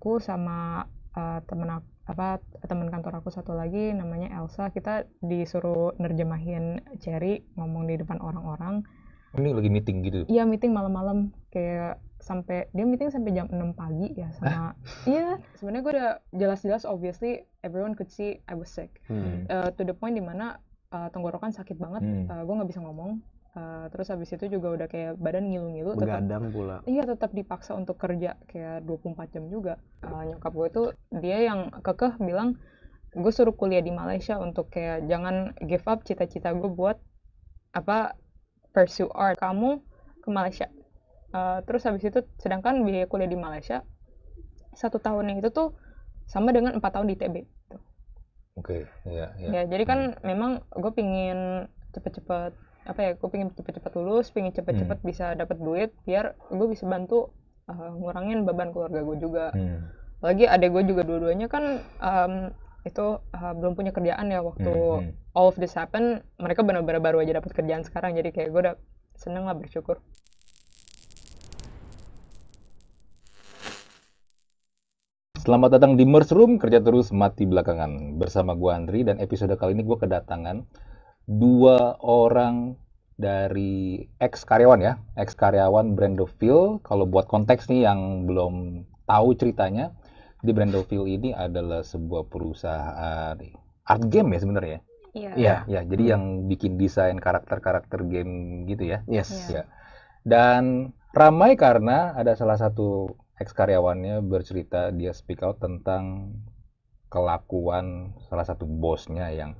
aku sama uh, temen apa teman kantor aku satu lagi namanya Elsa kita disuruh nerjemahin Cherry ngomong di depan orang-orang ini lagi meeting gitu iya meeting malam-malam kayak sampai dia meeting sampai jam 6 pagi ya sama iya yeah, sebenarnya gue udah jelas-jelas obviously everyone could see I was sick hmm. uh, to the point dimana uh, eh, tenggorokan sakit banget hmm. uh, gue nggak bisa ngomong Uh, terus habis itu juga udah kayak badan ngilu-ngilu begadang tetap, pula iya tetap dipaksa untuk kerja kayak 24 jam juga uh, nyokap gue tuh dia yang kekeh bilang gue suruh kuliah di Malaysia untuk kayak jangan give up cita-cita gue buat apa pursue art kamu ke Malaysia uh, terus habis itu sedangkan biaya kuliah di Malaysia satu tahunnya itu tuh sama dengan empat tahun di TB oke okay, ya, ya ya jadi kan hmm. memang gue pingin cepet-cepet apa ya, aku pengen cepet-cepet lulus, pengen cepet-cepet hmm. bisa dapat duit, biar gue bisa bantu uh, ngurangin beban keluarga gue juga. Hmm. Lagi adek gue juga dua-duanya kan um, itu uh, belum punya kerjaan ya waktu hmm. hmm. all of this happen, mereka benar-benar baru aja dapat kerjaan sekarang, jadi kayak gue udah seneng lah bersyukur. Selamat datang di Merge Room, kerja terus mati belakangan. Bersama gue Andri dan episode kali ini gue kedatangan dua orang dari ex karyawan ya, ex karyawan Brandoville. Kalau buat konteks nih yang belum tahu ceritanya, di Brandoville ini adalah sebuah perusahaan art game ya sebenarnya. Iya. Iya, ya, jadi yang bikin desain karakter-karakter game gitu ya. Yes. Ya. Dan ramai karena ada salah satu ex karyawannya bercerita dia speak out tentang kelakuan salah satu bosnya yang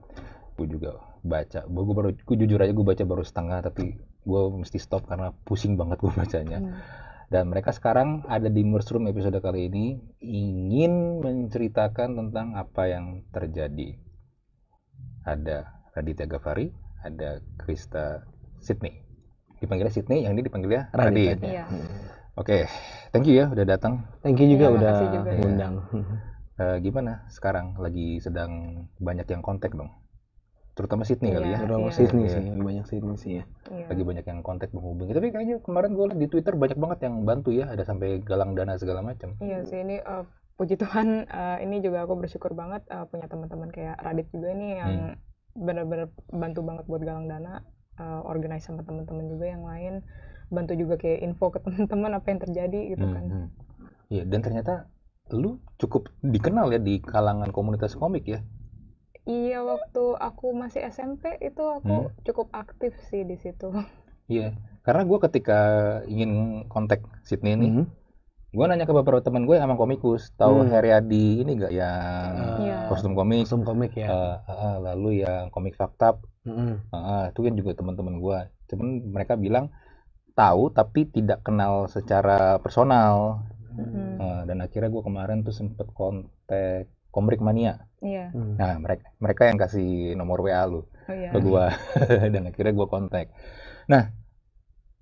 gue juga baca gue baru gue jujur aja gue baca baru setengah tapi gue mesti stop karena pusing banget gue bacanya hmm. dan mereka sekarang ada di Mushroom episode kali ini ingin menceritakan tentang apa yang terjadi ada Raditya Gafari, ada Krista Sydney dipanggilnya Sydney yang ini dipanggilnya Raditya. Iya. Hmm. Oke, okay. thank you ya udah datang. Thank you juga ya, udah juga. undang. Uh, eh, gimana sekarang lagi sedang banyak yang kontak dong? terutama Sydney kali ya. Iya, terutama iya. Sydney iya. sih, lebih banyak Sydney sih ya. Lagi banyak yang kontak menghubungi. Tapi kayaknya kemarin gue di Twitter banyak banget yang bantu ya, ada sampai galang dana segala macam. Iya sih ini uh, puji Tuhan uh, ini juga aku bersyukur banget uh, punya teman-teman kayak Radit juga ini yang hmm. benar-benar bantu banget buat galang dana, uh, organize sama teman-teman juga yang lain, bantu juga kayak info ke teman-teman apa yang terjadi gitu hmm. kan. Hmm. Iya, dan ternyata lu cukup dikenal ya di kalangan komunitas komik ya. Iya, waktu aku masih SMP itu aku Hmm. cukup aktif sih di situ. Iya, karena gue ketika ingin kontak Sydney nih, hmm. gue nanya ke beberapa teman gue yang emang komikus, tahu Hmm. Heriadi ini gak yang iya. kostum komik, kostum komik ya. uh, uh, lalu yang komik faktab, uh, uh, itu kan juga teman-teman gue. Cuman mereka bilang tahu tapi tidak kenal secara personal. Hmm. Uh, dan akhirnya gue kemarin tuh sempet kontak Komrik Mania. Iya. Hmm. Nah, mereka mereka yang kasih nomor WA lu oh, iya. ke gua dan akhirnya gua kontak. Nah,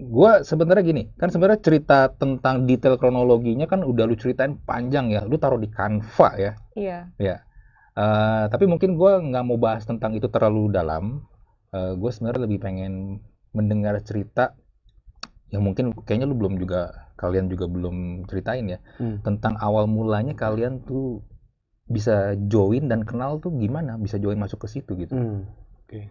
gua sebenarnya gini, kan sebenarnya cerita tentang detail kronologinya kan udah lu ceritain panjang ya. Lu taruh di Canva ya. Iya. Iya. Uh, tapi mungkin gua nggak mau bahas tentang itu terlalu dalam. Uh, eh, gue sebenarnya lebih pengen mendengar cerita yang mungkin kayaknya lu belum juga kalian juga belum ceritain ya hmm. tentang awal mulanya kalian tuh bisa join dan kenal tuh gimana bisa join masuk ke situ gitu hmm. oke okay.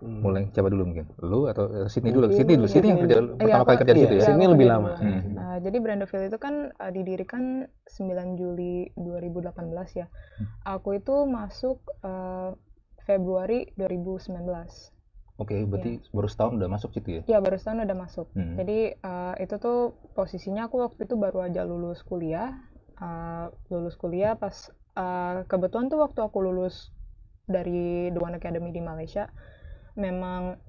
Hmm. mulai coba dulu mungkin lu atau uh, eh, Sydney dulu Sydney dulu sini iya, yang kerja pertama kali kerja di iya, situ ya Sydney lebih lama hmm. uh, jadi Brandoville itu kan uh, didirikan 9 Juli 2018 ya hmm. aku itu masuk uh, Februari 2019 Oke, okay, berarti yeah. baru setahun udah masuk gitu ya? Iya, baru setahun udah masuk. Hmm. Jadi uh, itu tuh posisinya aku waktu itu baru aja lulus kuliah, Eh, lulus kuliah pas uh, kebetulan tuh waktu aku lulus dari The One Academy di Malaysia memang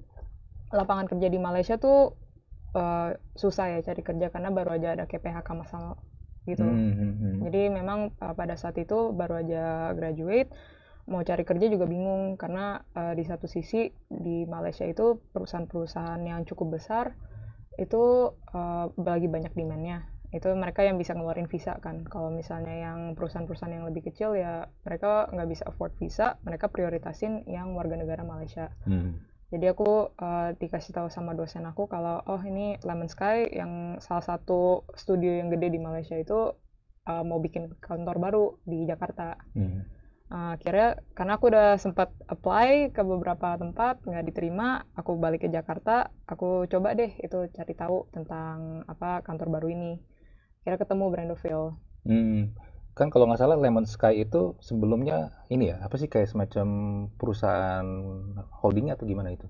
lapangan kerja di Malaysia tuh uh, susah ya cari kerja karena baru aja ada KPHK masal gitu mm hmm. jadi memang uh, pada saat itu baru aja graduate mau cari kerja juga bingung karena uh, di satu sisi di Malaysia itu perusahaan-perusahaan yang cukup besar itu uh, lagi banyak demandnya itu mereka yang bisa ngeluarin visa kan kalau misalnya yang perusahaan-perusahaan yang lebih kecil ya mereka nggak bisa afford visa mereka prioritasin yang warga negara Malaysia hmm. jadi aku uh, dikasih tahu sama dosen aku kalau oh ini Lemon Sky yang salah satu studio yang gede di Malaysia itu uh, mau bikin kantor baru di Jakarta hmm. Uh, akhirnya karena aku udah sempat apply ke beberapa tempat nggak diterima aku balik ke Jakarta aku coba deh itu cari tahu tentang apa kantor baru ini kira ketemu Brandoville hmm. kan kalau nggak salah Lemon Sky itu sebelumnya ini ya apa sih kayak semacam perusahaan holding atau gimana itu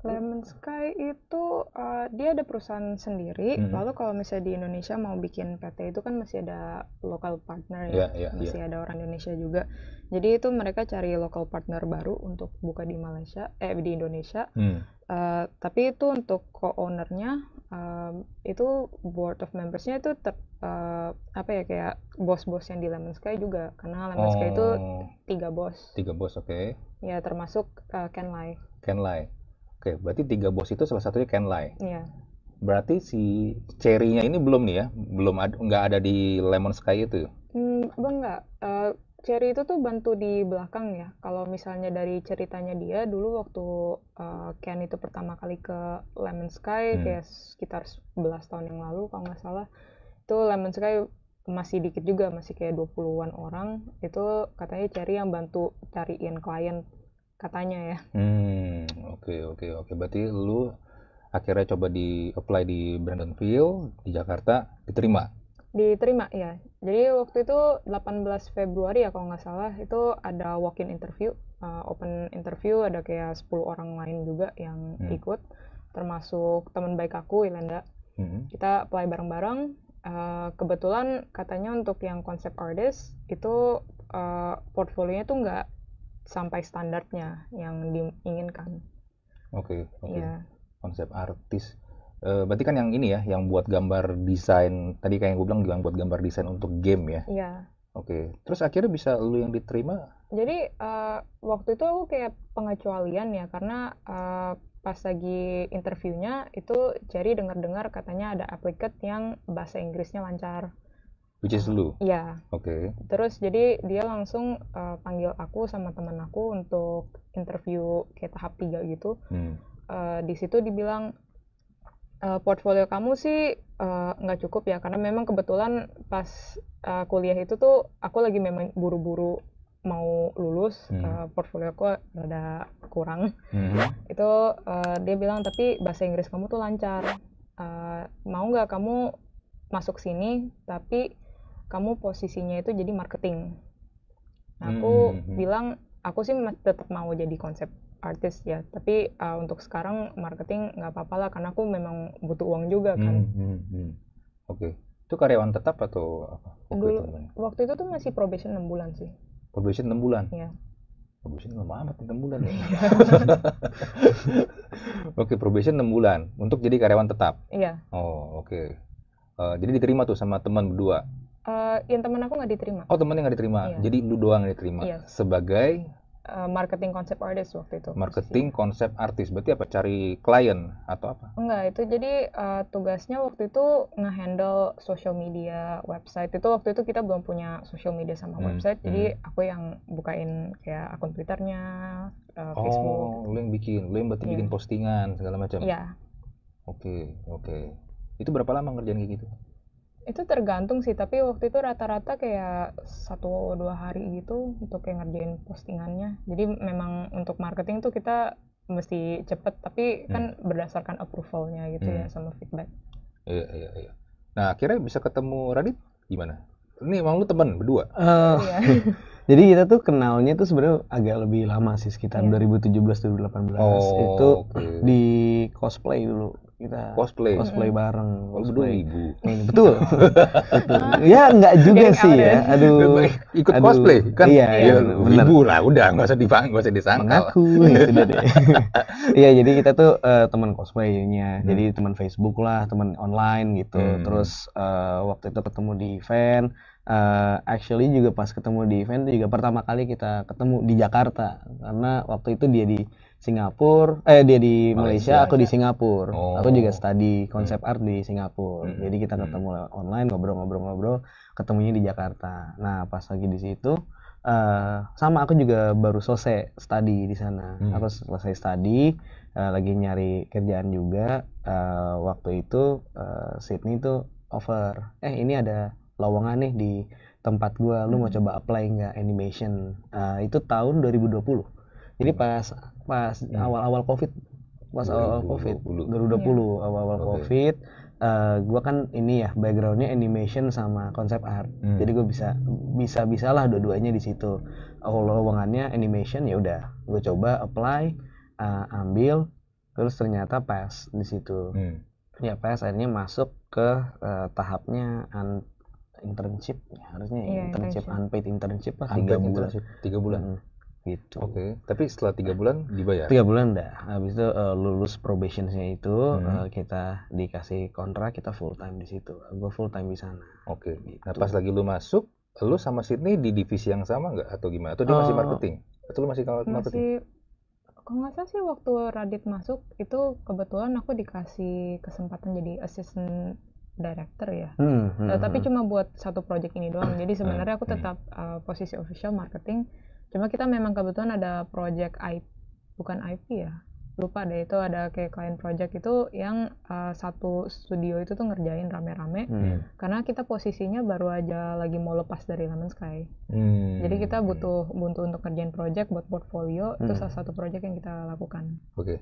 Lemon Sky itu uh, dia ada perusahaan sendiri. Hmm. Lalu kalau misalnya di Indonesia mau bikin PT itu kan masih ada local partner ya, yeah, yeah, iya. masih yeah. ada orang Indonesia juga. Jadi itu mereka cari local partner baru untuk buka di Malaysia, eh di Indonesia. Hmm. Uh, tapi itu untuk co-ownernya um, itu board of membersnya itu ter, uh, eh, apa ya kayak bos-bos yang di Lemon Sky juga karena Lemon oh, Sky itu oh. tiga bos tiga bos oke okay. ya termasuk uh, Ken Lai Ken Lai oke okay, berarti tiga bos itu salah satunya Ken Lai iya berarti si cherry-nya ini belum nih ya belum ada nggak ada di Lemon Sky itu ya? hmm, enggak uh, eh, Cherry itu tuh bantu di belakang ya. Kalau misalnya dari ceritanya dia dulu waktu uh, Ken itu pertama kali ke Lemon Sky hmm. kayak sekitar 11 tahun yang lalu kalau nggak salah. Itu Lemon Sky masih dikit juga, masih kayak 20-an orang. Itu katanya Cherry yang bantu cariin klien katanya ya. Hmm, oke oke oke. Berarti lu akhirnya coba di apply di Brandon Field di Jakarta diterima. Diterima ya. Jadi waktu itu 18 Februari ya kalau nggak salah itu ada walk-in interview, uh, open interview ada kayak 10 orang lain juga yang hmm. ikut termasuk teman baik aku Ilenda. Hmm. Kita apply bareng-bareng. Uh, kebetulan katanya untuk yang konsep artist itu uh, portfolionya tuh nggak sampai standarnya yang diinginkan. Oke. Okay, okay. Ya. Konsep artis Uh, berarti kan yang ini ya, yang buat gambar desain tadi kayak yang gue bilang yang buat gambar desain untuk game ya. Iya. Oke, okay. terus akhirnya bisa lu yang diterima? Jadi uh, waktu itu aku kayak pengecualian ya karena uh, pas lagi interviewnya itu jadi dengar-dengar katanya ada aplikat yang bahasa Inggrisnya lancar. Which is lu? Iya. Oke. Okay. Terus jadi dia langsung uh, panggil aku sama teman aku untuk interview kayak tahap tiga gitu. Hmm. Uh, di situ dibilang uh, portfolio kamu sih uh, nggak cukup ya karena memang kebetulan pas uh, kuliah itu tuh aku lagi memang buru-buru mau lulus hmm. uh, portfolio aku rada kurang hmm. itu uh, dia bilang tapi bahasa Inggris kamu tuh lancar uh, mau nggak kamu masuk sini tapi kamu posisinya itu jadi marketing nah, aku hmm. bilang aku sih tetap mau jadi konsep artis ya tapi uh, untuk sekarang marketing nggak apa-apa lah karena aku memang butuh uang juga kan hmm, hmm, hmm. oke okay. itu karyawan tetap atau apa waktu Dulu, itu waktu itu tuh masih probation 6 bulan sih probation 6 bulan ya probation lama amat 6 bulan ya iya. oke okay, probation 6 bulan untuk jadi karyawan tetap iya oh oke okay. uh, eh, jadi diterima tuh sama teman berdua Uh, yang teman aku nggak diterima. Oh teman yang nggak diterima. Iya. Jadi lu doang yang diterima iya. sebagai Eh, marketing konsep artis waktu itu. Marketing konsep artis berarti apa? Cari klien atau apa? Enggak, itu jadi uh, tugasnya waktu itu ngehandle social media, website. Itu waktu itu kita belum punya social media sama hmm. website, hmm. jadi aku yang bukain kayak akun Twitternya, uh, oh, Facebook. Oh, lu yang bikin, lu yang berarti yeah. bikin postingan segala macam. Iya. Yeah. Oke, okay, oke. Okay. Itu berapa lama ngerjain kayak gitu? Itu tergantung sih, tapi waktu itu rata-rata kayak satu dua hari gitu untuk kayak ngerjain postingannya. Jadi memang untuk marketing tuh kita mesti cepet, tapi kan hmm. kan berdasarkan approvalnya gitu ya hmm. ya sama feedback. Iya, iya, iya. Nah, akhirnya bisa ketemu Radit gimana? Ini emang lu teman berdua? Uh, iya. jadi kita tuh kenalnya tuh sebenarnya agak lebih lama sih sekitar yeah. 2017 2018 oh, itu okay. di cosplay dulu kita cosplay cosplay bareng kalau berdua ibu betul betul ya nggak juga Kayak sih ya aduh ikut aduh, cosplay kan iya, ya, iya bener. ibu lah udah nggak usah dipang nggak usah disangka aku ya sudah deh iya jadi kita tuh uh, teman cosplaynya hmm. jadi teman Facebook lah teman online gitu hmm. terus uh, waktu itu ketemu di event uh, actually juga pas ketemu di event juga pertama kali kita ketemu di Jakarta karena waktu itu dia di Singapura, eh dia di Malaysia, Malaysia aku di Singapura. Oh. Aku juga study konsep hmm. art di Singapura. Hmm. Jadi kita hmm. ketemu hmm. online, ngobrol-ngobrol-ngobrol, ketemunya di Jakarta. Nah, pas lagi di situ uh, sama aku juga baru selesai study di sana. Hmm. Aku selesai study, uh, lagi nyari kerjaan juga. Uh, waktu itu uh, Sydney tuh over, eh ini ada lowongan nih di tempat gua, lu mau hmm. coba apply nggak animation? Uh, itu tahun 2020. Jadi hmm. pas pas hmm. awal-awal covid pas awal-awal covid Garuda puluh iya. awal-awal yeah. covid uh, eh, gue kan ini ya backgroundnya animation sama konsep art hmm. jadi gue bisa bisa bisalah dua-duanya di situ kalau lowongannya animation ya udah gue coba apply uh, ambil terus ternyata pas di situ hmm. ya pas akhirnya masuk ke uh, tahapnya internship ya, harusnya yeah, internship, internship unpaid internship lah tiga bulan tiga bulan hmm gitu. Oke. Okay. Tapi setelah tiga bulan dibayar? Tiga bulan dah. Habis itu uh, lulus probationnya itu eh, hmm. uh, kita dikasih kontrak kita full time di situ. Gue full time di sana. Oke. Okay. Gitu. Nah pas lagi lu masuk, lu sama Sydney di divisi yang sama nggak atau gimana? Atau dia uh, masih eh, marketing? Atau lu masih marketing? Masih kalau nggak salah sih waktu Radit masuk itu kebetulan aku dikasih kesempatan jadi assistant director ya. Hmm, hmm, tapi hmm. cuma buat satu project ini doang. Jadi hmm. sebenarnya aku hmm. tetap uh, posisi official marketing cuma kita memang kebetulan ada project IP bukan IP ya lupa deh itu ada kayak klien project itu yang uh, satu studio itu tuh ngerjain rame-rame hmm. karena kita posisinya baru aja lagi mau lepas dari Lemon Sky hmm. jadi kita butuh butuh untuk ngerjain project buat portfolio hmm. itu salah satu project yang kita lakukan oke okay.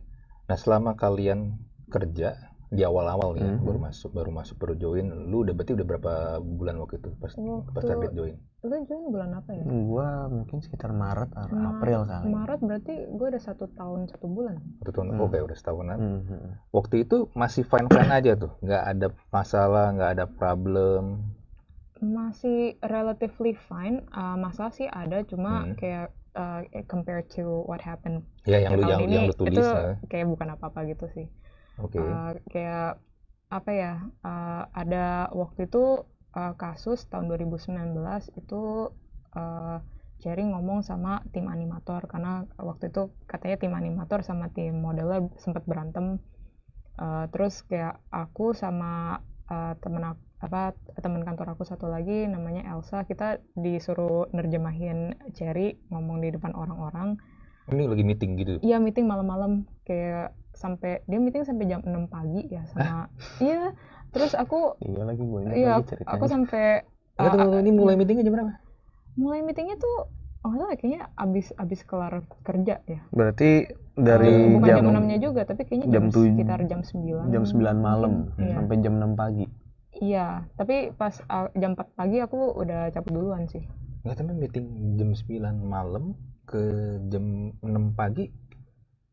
nah selama kalian kerja di awal-awal ya hmm. baru masuk baru masuk baru join lu udah berarti udah berapa bulan waktu itu pas waktu, pas terbit join lu join bulan apa ya gua mungkin sekitar maret atau Ma hmm, april kali maret berarti gua ada satu tahun satu bulan satu tahun hmm. oke okay, udah setahunan hmm. waktu itu masih fine fine aja tuh nggak ada masalah nggak ada problem masih relatively fine uh, masalah sih ada cuma hmm. kayak uh, compared to what happened ya yang lu yang, ini, yang lu tulis itu ya. kayak bukan apa apa gitu sih Oke. Uh, kayak apa ya? Uh, ada waktu itu uh, kasus tahun 2019 itu uh, Cherry ngomong sama tim animator karena waktu itu katanya tim animator sama tim modelnya sempat berantem. Uh, terus kayak aku sama uh, temen aku, apa teman kantor aku satu lagi namanya Elsa kita disuruh nerjemahin Cherry ngomong di depan orang-orang. Oh, ini lagi meeting gitu? Iya meeting malam-malam kayak sampai dia meeting sampai jam 6 pagi ya sama iya terus aku iya lagi gue ini iya lagi aku sampai Enggak, tunggu, ah, tunggu, ini mulai hmm. meetingnya jam berapa mulai meetingnya tuh oh lah ya, kayaknya abis abis kelar kerja ya berarti eh, dari uh, bukan jam, jam 6 nya juga tapi kayaknya jam, jam 7, sekitar jam 9 jam 9 malam iya. sampai jam 6 pagi iya tapi pas uh, jam 4 pagi aku udah cabut duluan sih Enggak tapi meeting jam 9 malam ke jam 6 pagi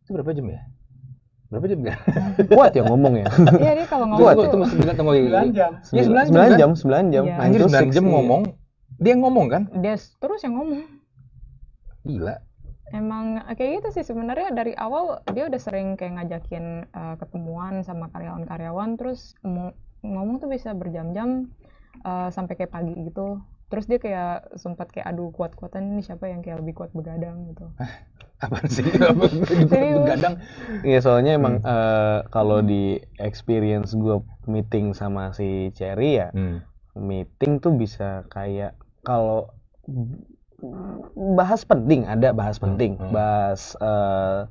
itu berapa jam ya berapa jam ya? Kuat ya ngomong ya. Iya dia kalau ngomong Kuat, ya. itu masih bilang tunggu sembilan jam. Iya, iya sembilan jam. Kan? Sembilan jam, sembilan jam. Yeah. Anjir sembilan jam ngomong. Dia ngomong kan? Dia terus yang ngomong. Gila. Emang eh, kayak gitu sih sebenarnya dari awal dia udah sering kayak ngajakin uh, ketemuan sama karyawan-karyawan terus ngomong tuh bisa berjam-jam uh, sampai kayak pagi gitu terus dia kayak sempat kayak aduh kuat-kuatan ini siapa yang kayak lebih kuat begadang gitu eh, apa sih begadang iya soalnya emang hmm. uh, kalau di experience gue meeting sama si Cherry ya hmm. meeting tuh bisa kayak kalau bahas penting ada bahas hmm, penting hmm. bahas uh,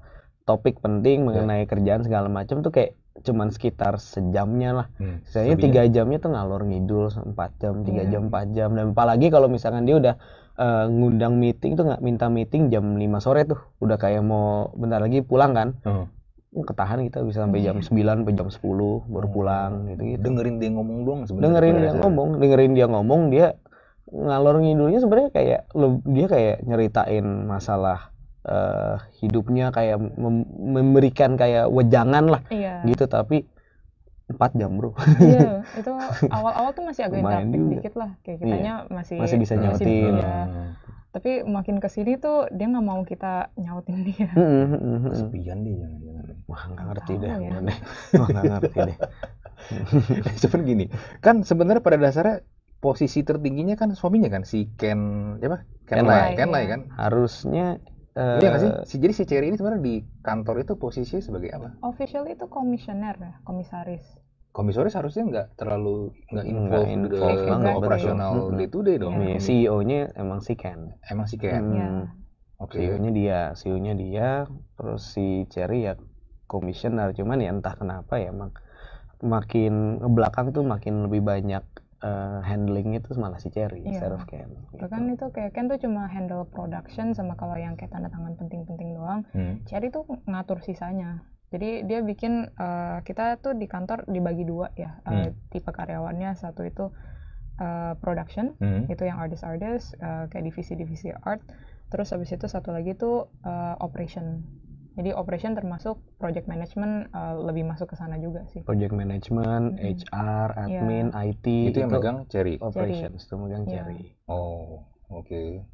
topik penting ya. mengenai kerjaan segala macam tuh kayak cuman sekitar sejamnya lah. Hmm, Saya tiga jamnya tuh ngalor ngidul empat jam, tiga yeah. jam, empat jam. Dan apalagi kalau misalkan dia udah uh, ngundang meeting tuh nggak minta meeting jam lima sore tuh, udah kayak mau bentar lagi pulang kan. Hmm. Ketahan kita gitu, bisa sampai jam iya. sembilan, sampai jam sepuluh baru oh. pulang gitu, gitu. Dengerin dia ngomong dong. sebenarnya. Dengerin dia ngomong, dengerin dia ngomong dia ngalor ngidulnya sebenarnya kayak dia kayak nyeritain masalah uh, hidupnya kayak mem memberikan kayak wejangan lah iya. gitu tapi empat jam bro. Iya itu awal-awal tuh masih agak interaktif dikit lah kayak kitanya iya. masih masih bisa nyautin. Masih, ah. ya. Tapi makin kesini tuh dia nggak mau kita nyautin dia. Kesepian dia jangan-jangan. Wah nggak ngerti deh, ya. Wah nggak ngerti deh. Cuman gini kan sebenarnya pada dasarnya posisi tertingginya kan suaminya kan si Ken siapa Ken, Ken lah Lai, Ken Lai kan iya. harusnya Uh, nggak sih? jadi si Cherry ini sebenarnya di kantor itu posisinya sebagai apa? Official itu komisioner ya, komisaris. Komisaris harusnya nggak terlalu nggak involved, nggak ke operasional mm-hmm. day dong. Yeah. Iya, CEO-nya emang si Ken. Emang si Ken. Hmm. Yeah. Okay. CEO-nya dia, CEO-nya dia, terus si Cherry ya komisioner. Cuman ya entah kenapa ya emang makin belakang tuh makin lebih banyak uh, handling itu malah si Cherry, yeah. of Ken. Gitu. kan itu kayak Ken tuh cuma handle production sama kalau yang kayak tanda tangan penting-penting doang. Hmm. Cherry tuh ngatur sisanya. Jadi dia bikin uh, kita tuh di kantor dibagi dua ya uh, tipe karyawannya satu itu uh, production hmm. itu yang artist artist uh, kayak divisi divisi art terus habis itu satu lagi tuh uh, operation jadi operation termasuk project management uh, lebih masuk ke sana juga sih. Project management, hmm. HR, iya. admin, yeah. IT itu, itu yang megang Cherry. Operations itu megang yeah. Cherry. Oh, oke. Okay.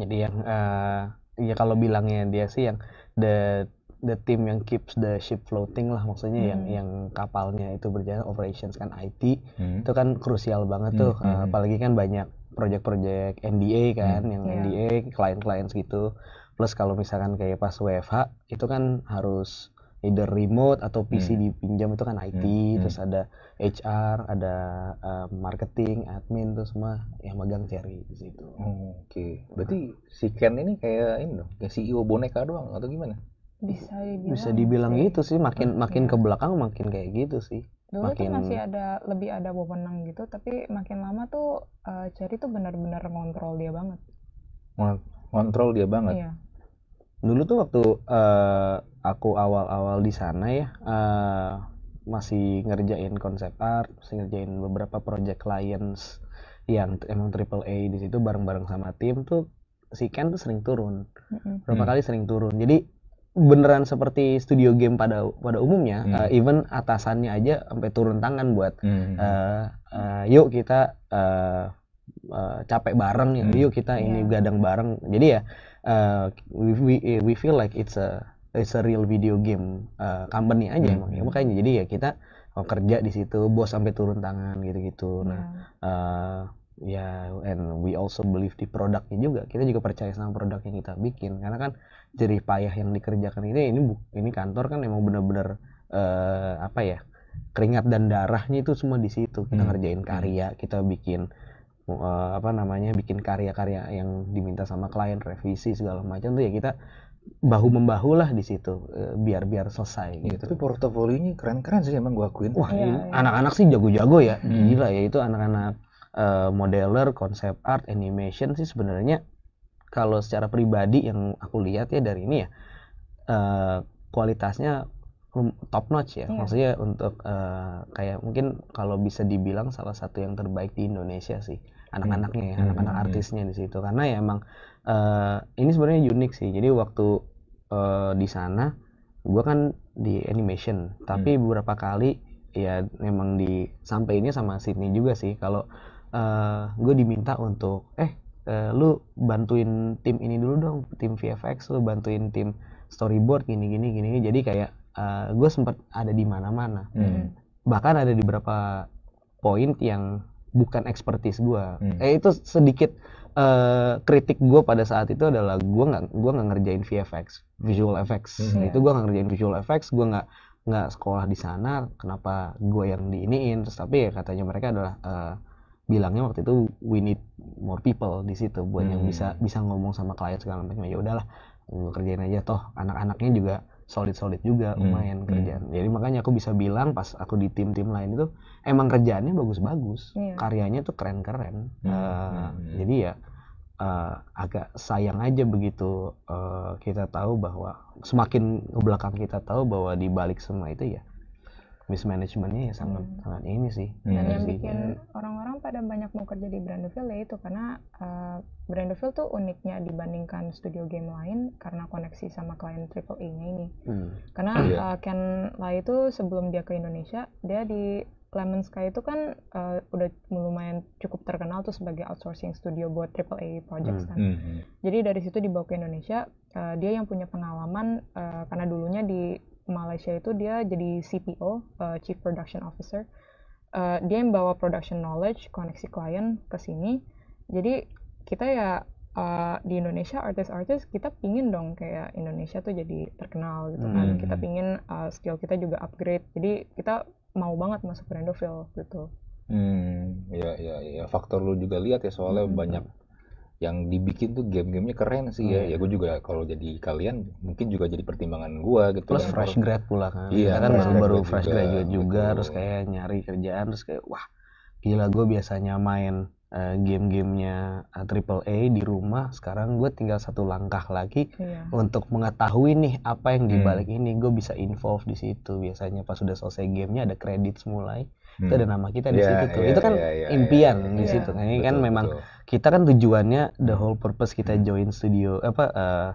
Jadi yang uh, ya kalau bilangnya dia sih yang the the team yang keeps the ship floating lah maksudnya hmm. yang yang kapalnya itu berjalan operations kan IT hmm. itu kan krusial banget tuh hmm. hmm, hmm. apalagi kan banyak project project NDA kan hmm. yang yeah. NDA klien-klien gitu plus kalau misalkan kayak pas WFH itu kan harus either remote atau PC hmm. dipinjam itu kan IT hmm. hmm. terus ada HR ada uh, marketing admin terus semua yang magang cari di situ. Hmm, Oke, okay. berarti si Ken ini kayak ini dong, kayak CEO boneka doang atau gimana? Bisa dibilang. Bisa dibilang sih. gitu sih, makin hmm. makin ke belakang makin kayak gitu sih. Dulu makin... tuh masih ada lebih ada wewenang gitu, tapi makin lama tuh uh, eh, cari tuh benar-benar ngontrol dia banget. Ngontrol dia banget. Iya dulu tuh waktu uh, aku awal-awal di sana ya uh, masih ngerjain konsep art, masih ngerjain beberapa project clients yang emang triple A di situ bareng-bareng sama tim tuh si Ken tuh sering turun. Mm-hmm. kali sering turun. Jadi beneran seperti studio game pada pada umumnya, mm. uh, even atasannya aja sampai turun tangan buat mm. uh, uh, yuk kita uh, uh, capek bareng, mm. yuk kita ini yeah. gadang bareng. Jadi ya Uh, we, eh, we feel like it's a it's a real video game uh, company aja hmm. emang ya makanya jadi ya kita oh, kerja di situ bos sampai turun tangan gitu-gitu nah hmm. uh, ya yeah, and we also believe di produknya juga kita juga percaya sama produk yang kita bikin karena kan jadi payah yang dikerjakan ini ini ini kantor kan emang bener-bener uh, apa ya keringat dan darahnya itu semua di situ kita hmm. ngerjain karya kita bikin uh, apa namanya bikin karya-karya yang diminta sama klien revisi segala macam tuh ya kita bahu membahu lah di situ uh, biar biar selesai iya, gitu. Ya, tapi portofolinya keren-keren sih emang gue akuin. Wah, iya, iya. anak-anak ya, ya. sih jago-jago ya. Hmm. Gila ya itu anak-anak uh, modeler, konsep art, animation sih sebenarnya kalau secara pribadi yang aku lihat ya dari ini ya uh, kualitasnya top notch ya. Yeah. Maksudnya untuk uh, kayak mungkin kalau bisa dibilang salah satu yang terbaik di Indonesia sih anak-anaknya ya, hmm, hmm, anak-anak hmm. artisnya di situ karena ya emang uh, ini sebenarnya unik sih jadi waktu uh, di sana gue kan di animation hmm. tapi hmm. beberapa kali ya memang di sampai ini sama Sydney juga sih kalau uh, eh, gue diminta untuk eh uh, lu bantuin tim ini dulu dong tim VFX lu bantuin tim storyboard gini gini gini jadi kayak uh, gue sempat ada di mana-mana hmm. bahkan ada di beberapa poin yang bukan expertise gue hmm. eh itu sedikit uh, kritik gue pada saat itu adalah gue nggak gua nggak ngerjain VFX visual effects hmm. itu ya. gue nggak ngerjain visual effects gue nggak nggak sekolah di sana kenapa gue yang diiniin terus tapi ya katanya mereka adalah uh, bilangnya waktu itu we need more people di situ buat hmm. yang bisa bisa ngomong sama klien segala macam ya udahlah kerjain aja toh anak-anaknya juga solid solid juga hmm, lumayan hmm. kerjaan jadi makanya aku bisa bilang pas aku di tim tim lain itu emang kerjaannya bagus-bagus, iya. karyanya tuh keren-keren. Hmm. Uh, hmm. Jadi ya uh, agak sayang aja begitu uh, kita tahu bahwa semakin ke belakang kita tahu bahwa di balik semua itu ya mismanagementnya ya sangat hmm. sangat ini sih. Hmm. Dan yang bikin orang-orang pada banyak mau kerja di Brandeville ya itu karena uh, Brandeville tuh uniknya dibandingkan studio game lain karena koneksi sama klien triple a nya ini. Hmm. Karena uh, Ken Lai itu sebelum dia ke Indonesia dia di Lemon Sky itu kan uh, udah lumayan cukup terkenal tuh sebagai outsourcing studio buat AAA projects hmm. kan. Hmm, hmm. Jadi dari situ dibawa ke Indonesia, uh, dia yang punya pengalaman uh, karena dulunya di Malaysia itu dia jadi CPO, uh, Chief Production Officer. Uh, dia yang bawa production knowledge, koneksi klien ke sini. Jadi kita ya uh, di Indonesia artis-artis kita pingin dong kayak Indonesia tuh jadi terkenal gitu kan hmm. hmm kita pingin uh, skill kita juga upgrade jadi kita mau banget masuk Brandoville gitu. Hmm, ya ya ya faktor lu juga lihat ya soalnya hmm. banyak yang dibikin tuh game-gamenya keren sih ya. hmm. ya. Ya gue juga kalau jadi kalian mungkin juga jadi pertimbangan gue gitu. Plus kan. fresh grad pula kan. Iya, kan baru baru fresh graduate juga, juga gitu. terus kayak nyari kerjaan terus kayak wah gila gue biasanya main uh, game-gamenya eh, triple A di rumah sekarang gue tinggal satu langkah lagi iya. untuk mengetahui nih apa yang dibalik hmm. ini gue bisa involve di situ biasanya pas sudah selesai gamenya ada kredit mulai hmm. itu ada hmm. nama kita di yeah, situ tuh yeah, itu kan yeah, yeah, iya. impian yeah, yeah. di iya. situ nah, ini kan betul, kan memang betul. kita kan tujuannya the whole purpose kita hmm. join studio apa uh,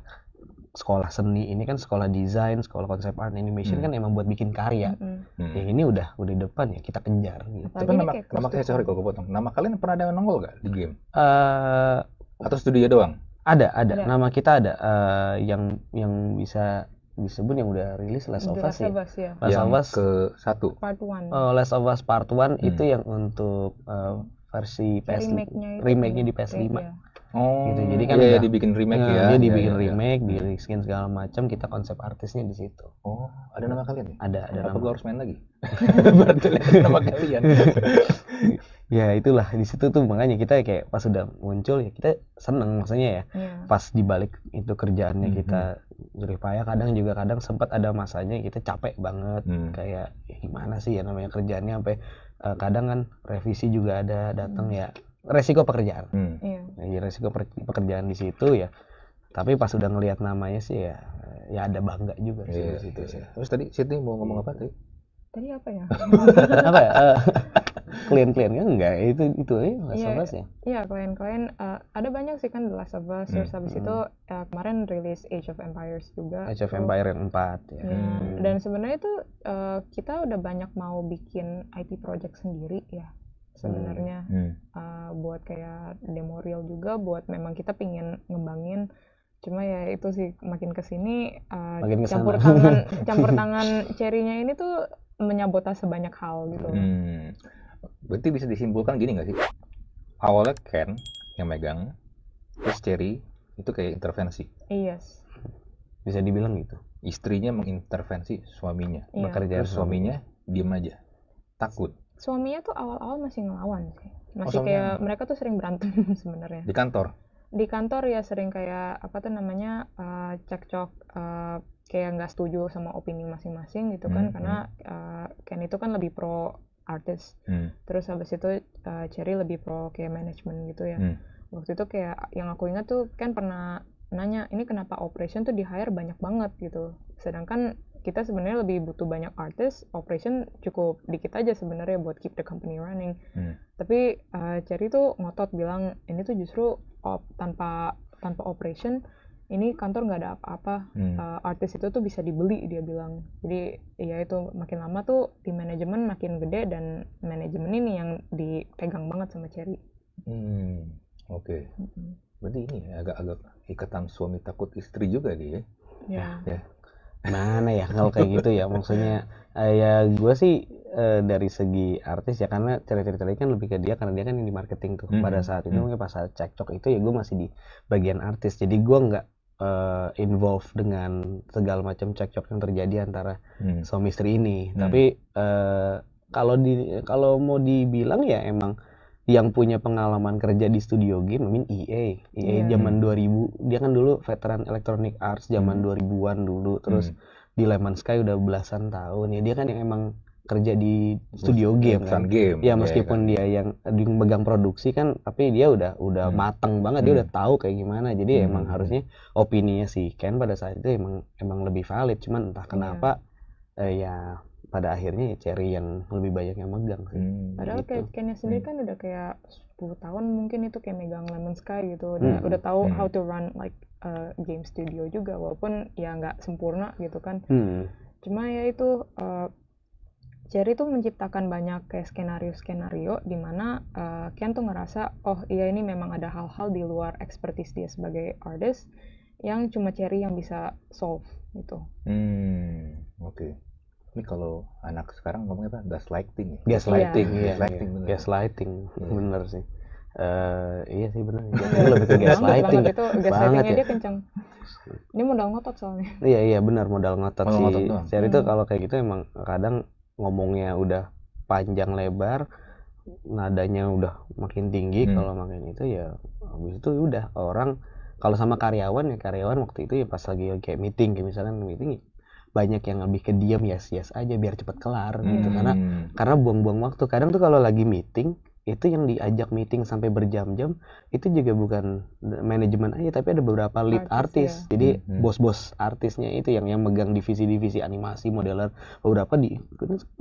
sekolah seni ini kan sekolah desain sekolah konsep art animation hmm. kan emang buat bikin karya hmm. hmm. ya ini udah udah depan ya kita kejar gitu tapi nama nama saya sorry kalau potong nama kalian pernah ada nongol gak di game uh, atau studio doang ada ada, Ya. nama kita ada uh, yang yang bisa disebut yang udah rilis Last of Us ya. ya. Last yang of Us ke satu. Part one. Uh, Last of Us Part one hmm. itu yang untuk uh, versi PS remake-nya, remake di PS5. ya. Oh. Gitu. Jadi kan iya, iya dibikin remake iya, ya. Dia iya, dibikin iya, iya. remake, hmm. di skin segala macam, kita konsep artisnya di situ. Oh, ada nama kalian ya? Ada, ada Apa nama. Gua harus main lagi. Berarti nama kalian. ya itulah di situ tuh makanya kita kayak pas sudah muncul ya kita seneng maksudnya ya yeah. pas dibalik itu kerjaannya mm -hmm. kita jerih hmm. payah kadang juga kadang sempat ada masanya kita capek banget mm. kayak ya gimana sih ya namanya kerjaannya sampai uh, kadang kan revisi juga ada datang mm. ya resiko pekerjaan. Hmm. Iya. resiko pekerjaan di situ ya. Tapi pas udah ngelihat namanya sih ya ya ada bangga juga sih iya, di situ iya. Terus tadi Siti mau ngomong apa tadi? Tadi apa ya? apa ya? Eh, klien-klien kan enggak itu itu ya last iya, of us ya iya klien-klien uh, ada banyak sih kan the last of us terus hmm, habis hmm. itu uh, kemarin rilis age of empires juga age of Empires yang empat ya iya. hmm. dan sebenarnya itu uh, kita udah banyak mau bikin it project sendiri ya sebenarnya hmm. uh, buat kayak demo real juga buat memang kita pingin ngembangin cuma ya itu sih makin kesini uh, eh, makin campur tangan campur tangan cerinya ini tuh menyabotase sebanyak hal gitu hmm. berarti bisa disimpulkan gini gak sih awalnya Ken yang megang terus Cherry itu kayak intervensi yes bisa dibilang gitu istrinya mengintervensi suaminya iya. bekerja suaminya diem aja takut suaminya tuh awal-awal masih ngelawan sih masih oh, kayak mereka tuh sering berantem sebenarnya di kantor di kantor ya sering kayak apa tuh namanya uh, cekcok uh, kayak nggak setuju sama opini masing-masing gitu kan hmm, karena uh, Ken itu kan lebih pro artis hmm. terus habis itu uh, Cherry lebih pro kayak manajemen gitu ya hmm. waktu itu kayak yang aku ingat tuh Ken pernah nanya ini kenapa operation tuh di hire banyak banget gitu sedangkan kita sebenarnya lebih butuh banyak artis operation cukup dikit aja sebenarnya buat keep the company running hmm. tapi uh, Cherry tuh ngotot bilang ini tuh justru op, tanpa tanpa operation ini kantor nggak ada apa-apa hmm. uh, artis itu tuh bisa dibeli dia bilang jadi ya itu makin lama tuh tim manajemen makin gede dan manajemen ini yang dipegang banget sama Cherry hmm. oke okay. berarti ini ya, agak-agak ikatan suami takut istri juga dia gitu ya ya, ya Mana ya kalau kayak gitu ya maksudnya eh, ya gue sih uh, dari segi artis ya karena cerita-cerita ini kan lebih ke dia karena dia kan yang di marketing tuh mm -hmm. pada saat itu mm. mungkin mm -hmm. pas saat cekcok itu ya gue masih di bagian artis jadi gue nggak uh, involve dengan segala macam cekcok yang terjadi antara hmm. suami istri ini. Hmm. Tapi uh, kalau di kalau mau dibilang ya emang yang punya pengalaman kerja di studio game, I mean EA. EA yeah. zaman 2000, hmm. dia kan dulu veteran Electronic Arts zaman hmm. 2000-an dulu. Terus hmm. di Lemon Sky udah belasan tahun. Ya dia kan yang emang kerja di studio ya, game kan. game. Ya iya, meskipun yeah, kan? dia yang megang produksi kan, tapi dia udah udah hmm. matang banget, dia hmm. udah tahu kayak gimana. Jadi hmm. emang harusnya opini si Ken pada saat itu emang emang lebih valid. Cuman entah iya. kenapa yeah. eh, ya pada akhirnya ya cherry yang lebih banyak yang megang sih. Hmm. Padahal gitu. Kenya sendiri hmm. kan udah kayak 10 tahun mungkin itu kayak megang Lemon Sky gitu. Udah, hmm. udah tahu hmm. how to run like a uh, game studio juga walaupun ya nggak sempurna gitu kan. Hmm. Cuma ya itu uh, Cherry tuh menciptakan banyak kayak skenario-skenario di mana uh, Ken tuh ngerasa oh iya ini memang ada hal-hal di luar expertise dia sebagai artist yang cuma Cherry yang bisa solve gitu. Hmm, oke. Okay ini kalau anak sekarang ngomongnya apa gaslighting ya gaslighting iya. iya gaslighting iya, bener gaslighting iya. bener sih uh, iya sih bener iya, lebih ke gaslighting banget, ya. itu gaslightingnya ya. dia kenceng ini modal ngotot soalnya iya iya bener modal ngotot modal sih ngotot itu hmm. kalau kayak gitu emang kadang ngomongnya udah panjang lebar nadanya udah makin tinggi hmm. kalau makin itu ya habis itu udah orang kalau sama karyawan ya karyawan waktu itu ya pas lagi kayak meeting kayak misalnya meeting ya, banyak yang lebih ke diam yes yes aja biar cepat kelar hmm. gitu karena hmm. karena buang-buang waktu kadang tuh kalau lagi meeting itu yang diajak meeting sampai berjam-jam itu juga bukan manajemen aja tapi ada beberapa lead artis, artis. Ya. jadi hmm, hmm. bos-bos artisnya itu yang yang megang divisi-divisi animasi modeler beberapa di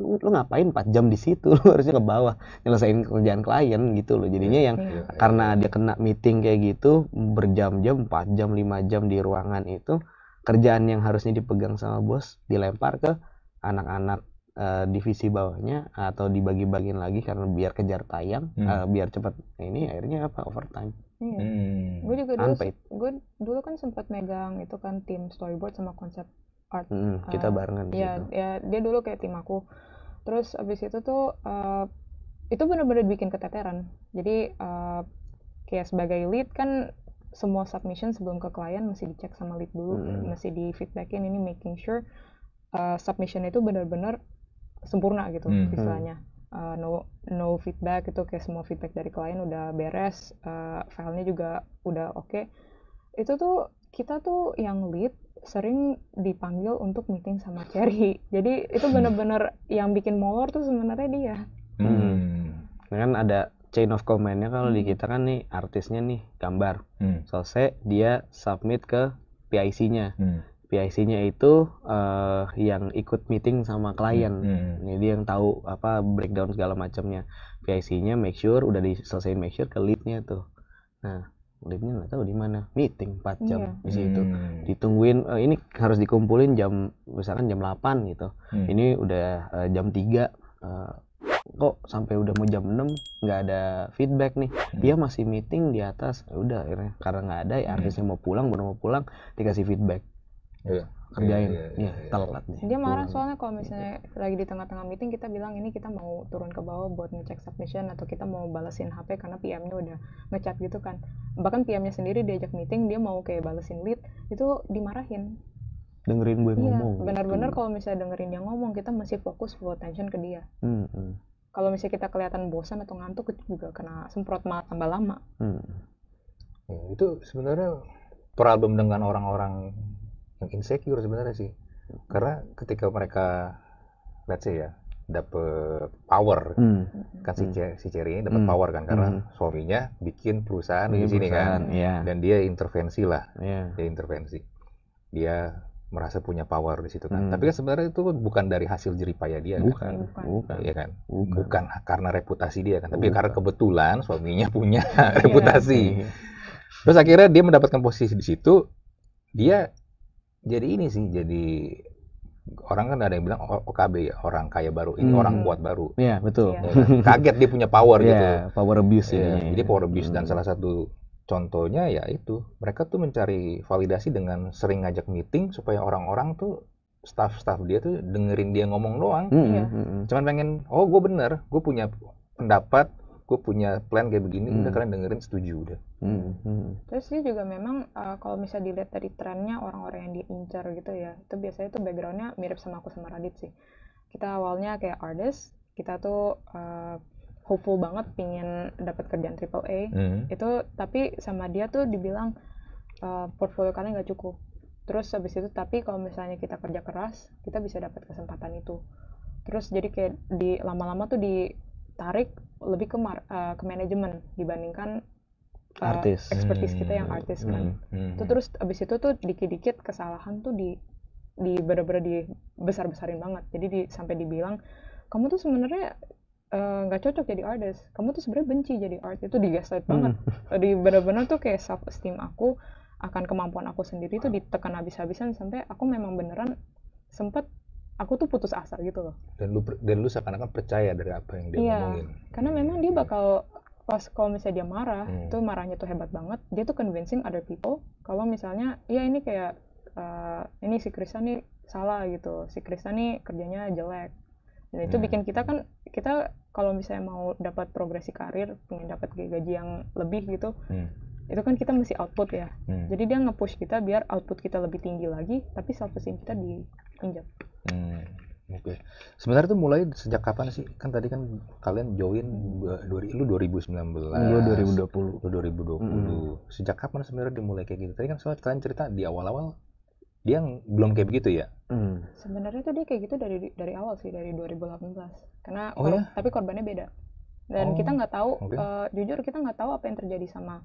lu ngapain 4 jam di situ lu harusnya ke bawah nyelesain kerjaan klien gitu loh jadinya iya, yang iya, iya. karena dia kena meeting kayak gitu berjam-jam 4 jam 5 jam di ruangan itu kerjaan yang harusnya dipegang sama bos dilempar ke anak-anak eh, divisi bawahnya atau dibagi-bagiin lagi karena biar kejar tayang hmm. uh, biar cepat nah, ini akhirnya apa overtime Iya. Hmm. Gue juga dulu, gue dulu kan sempat megang itu kan tim storyboard sama konsep art. Hmm, hmm. kita uh, barengan. Iya, gitu. ya dia dulu kayak tim aku. Terus abis itu tuh uh, itu bener-bener bikin keteteran. Jadi uh, kayak sebagai lead kan semua submission sebelum ke klien masih dicek sama lead dulu, hmm. masih di feedbackin ini making sure uh, submission itu benar-benar sempurna gitu hmm. istilahnya. Uh, no no feedback itu kayak semua feedback dari klien udah beres, uh, filenya juga udah oke. Okay. Itu tuh kita tuh yang lead sering dipanggil untuk meeting sama Cherry. Jadi itu benar-benar yang bikin molor tuh sebenarnya dia. Hmm. Nah, kan ada chain of commandnya kalau hmm. di kita kan nih artisnya nih gambar hmm. selesai dia submit ke PIC-nya hmm. PIC-nya itu uh, yang ikut meeting sama klien hmm. Hmm, hmm. ini dia yang tahu apa breakdown segala macamnya PIC-nya make sure udah diselesaikan make sure ke lead-nya tuh nah lead-nya nggak tahu di mana meeting 4 jam yeah. di situ hmm. ditungguin uh, ini harus dikumpulin jam misalkan jam 8 gitu hmm. ini udah uh, jam 3 uh, kok sampai udah mau jam 6 nggak ada feedback nih hmm. dia masih meeting di atas ya udah akhirnya karena nggak ada ya hmm. artisnya mau pulang baru mau pulang dikasih feedback yeah kerjain ya ya, telat nih dia marah soalnya kalau misalnya lagi di tengah-tengah meeting kita bilang ini kita mau turun ke bawah buat ngecek submission atau kita mau balesin HP karena PM-nya udah ngecat gitu kan bahkan PM-nya sendiri diajak meeting dia mau kayak balesin lead itu dimarahin dengerin gue iya, ngomong benar-benar gitu. kalau misalnya dengerin dia ngomong kita masih fokus buat attention ke dia hmm, -hmm kalau misalnya kita kelihatan bosan atau ngantuk itu juga kena semprot malah tambah lama hmm. ya, itu sebenarnya problem dengan orang-orang yang insecure sebenarnya sih karena ketika mereka let's say ya dapat power hmm. kan si, hmm. si Cherry ini dapat hmm. power kan karena hmm. suaminya bikin perusahaan di sini kan yeah. Iya. dan dia intervensi lah yeah. dia intervensi dia merasa punya power di situ kan. Hmm. Tapi kan sebenarnya itu kan bukan dari hasil jeripaya dia kan. bukan, kan. Bukan. Iya kan? Bukan. bukan karena reputasi dia kan, tapi bukan. karena kebetulan suaminya punya iya. reputasi. Yeah. Terus akhirnya dia mendapatkan posisi di situ, dia jadi ini sih, jadi orang kan ada yang bilang OKB oh, ya, orang kaya baru, ini hmm. orang kuat baru. Iya, yeah, betul. Yeah. Kaget dia punya power yeah, gitu. power abuse ya. Yeah. Jadi power abuse hmm. dan salah satu contohnya ya itu mereka tuh mencari validasi dengan sering ngajak meeting supaya orang-orang tuh staff-staff dia tuh dengerin dia ngomong doang mm -hmm. ya. cuman pengen oh gue bener gue punya pendapat gue punya plan kayak begini mm. udah kalian dengerin setuju udah mm -hmm. terus sih juga memang uh, kalau bisa dilihat dari trennya orang-orang yang diincar gitu ya itu biasanya tuh backgroundnya mirip sama aku sama Radit sih kita awalnya kayak artist kita tuh uh, hopeful banget pingin dapat kerjaan triple A mm. itu tapi sama dia tuh dibilang uh, portfolio kalian nggak cukup terus habis itu tapi kalau misalnya kita kerja keras kita bisa dapat kesempatan itu terus jadi kayak di lama-lama tuh ditarik lebih ke mar, uh, ke manajemen dibandingkan uh, artis expertise hmm. kita yang artis kan hmm. Hmm. Tuh, terus habis itu tuh dikit-dikit kesalahan tuh di di bener-bener di besar-besarin banget jadi di, sampai dibilang kamu tuh sebenarnya Eh, nggak uh, cocok jadi artist kamu tuh sebenarnya benci jadi art. itu digaslight hmm. banget hmm. benar-benar tuh kayak self esteem aku akan kemampuan aku sendiri itu ditekan habis-habisan sampai aku memang beneran sempet aku tuh putus asa gitu loh dan lu dan lu seakan-akan percaya dari apa yang dia iya, ngomongin karena hmm. memang dia bakal pas kalau misalnya dia marah hmm. tuh marahnya tuh hebat banget dia tuh convincing other people kalau misalnya ya ini kayak uh, ini si Krista nih salah gitu si Krista nih kerjanya jelek dan itu hmm. bikin kita kan kita kalau misalnya mau dapat progresi karir, pengen dapat gaji yang lebih gitu, hmm. itu kan kita mesti output ya. Hmm. Jadi dia nge-push kita biar output kita lebih tinggi lagi, tapi self esteem kita diinjak. Hmm. Oke. Okay. Sebenarnya itu mulai sejak kapan sih? Kan tadi kan kalian join hmm. lu 2019. Lu 2020. Lu 2020. Hmm. Sejak kapan sebenarnya dimulai kayak gitu? Tadi kan soal kalian cerita di awal-awal dia belum kayak begitu ya? Hmm. Sebenarnya tuh dia kayak gitu dari dari awal sih dari 2018 karena oh, ya? tapi korbannya beda dan oh, kita nggak tahu okay. uh, eh, jujur kita nggak tahu apa yang terjadi sama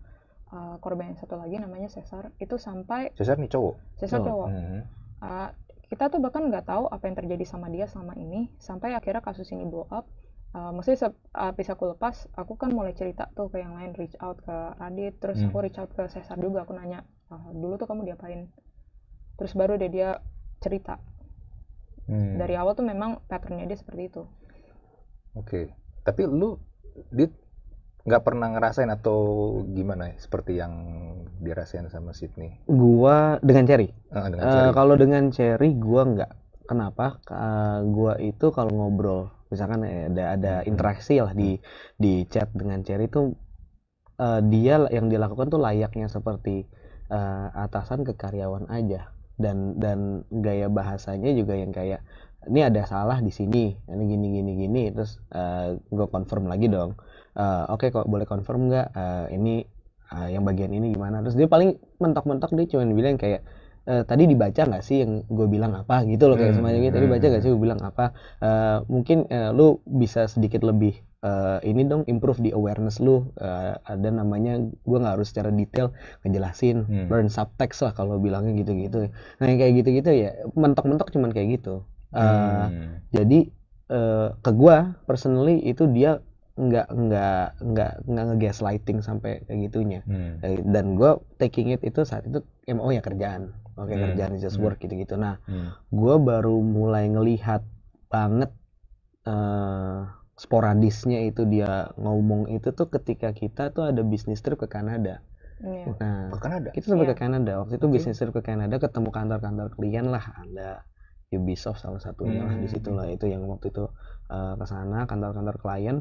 uh, korban yang satu lagi namanya Cesar itu sampai Cesar nih cowok Cesar oh. cowok hmm. uh, kita tuh bahkan nggak tahu apa yang terjadi sama dia selama ini sampai akhirnya kasus ini blow up uh, maksudnya habis aku lepas aku kan mulai cerita tuh ke yang lain reach out ke Radit terus hmm. aku mm. reach out ke Cesar juga aku nanya uh, dulu tuh kamu diapain terus baru deh dia cerita hmm. dari awal tuh memang patternnya dia seperti itu Oke. Okay. Tapi lu dit nggak pernah ngerasain atau gimana ya, seperti yang dirasain sama Sydney? Gua dengan Cherry. Uh, kalau dengan Cherry gua nggak. Kenapa? Uh, gua itu kalau ngobrol misalkan ya, ada ada hmm. interaksi lah di hmm. di chat dengan Cherry itu uh, dia yang dilakukan tuh layaknya seperti uh, atasan ke karyawan aja dan dan gaya bahasanya juga yang kayak ini ada salah di sini ini gini gini gini terus uh, eh, gue confirm lagi dong uh, oke okay, kok boleh confirm nggak uh, ini uh, yang bagian ini gimana terus dia paling mentok-mentok dia cuma bilang kayak Uh, tadi dibaca nggak sih yang gue bilang apa gitu loh kayak hmm, semacam gitu tadi hmm, baca nggak hmm, sih hmm. gue bilang apa uh, mungkin uh, lu bisa sedikit lebih uh, ini dong improve di awareness lu uh, ada namanya gue nggak harus secara detail ngejelasin hmm. learn subtext lah kalau bilangnya gitu-gitu nah yang kayak gitu-gitu ya mentok-mentok cuman kayak gitu Uh, hmm. Jadi uh, ke gua personally itu dia nggak nggak nggak nggak ngegas lighting sampai kayak gitunya hmm. Eh, dan gua taking it itu saat itu mo ya kerjaan oke okay, hmm. kerjaan just hmm. work gitu gitu nah hmm. gua baru mulai ngelihat banget uh, sporadisnya itu dia ngomong itu tuh ketika kita tuh ada bisnis trip ke Kanada yeah. nah ke Kanada kita sampai yeah. ke iya. Kanada waktu itu okay. bisnis trip ke Kanada ketemu kantor-kantor klien lah ada Ubisoft salah satunya hmm. lah di hmm. situ lah itu yang waktu itu uh, ke sana kantor-kantor klien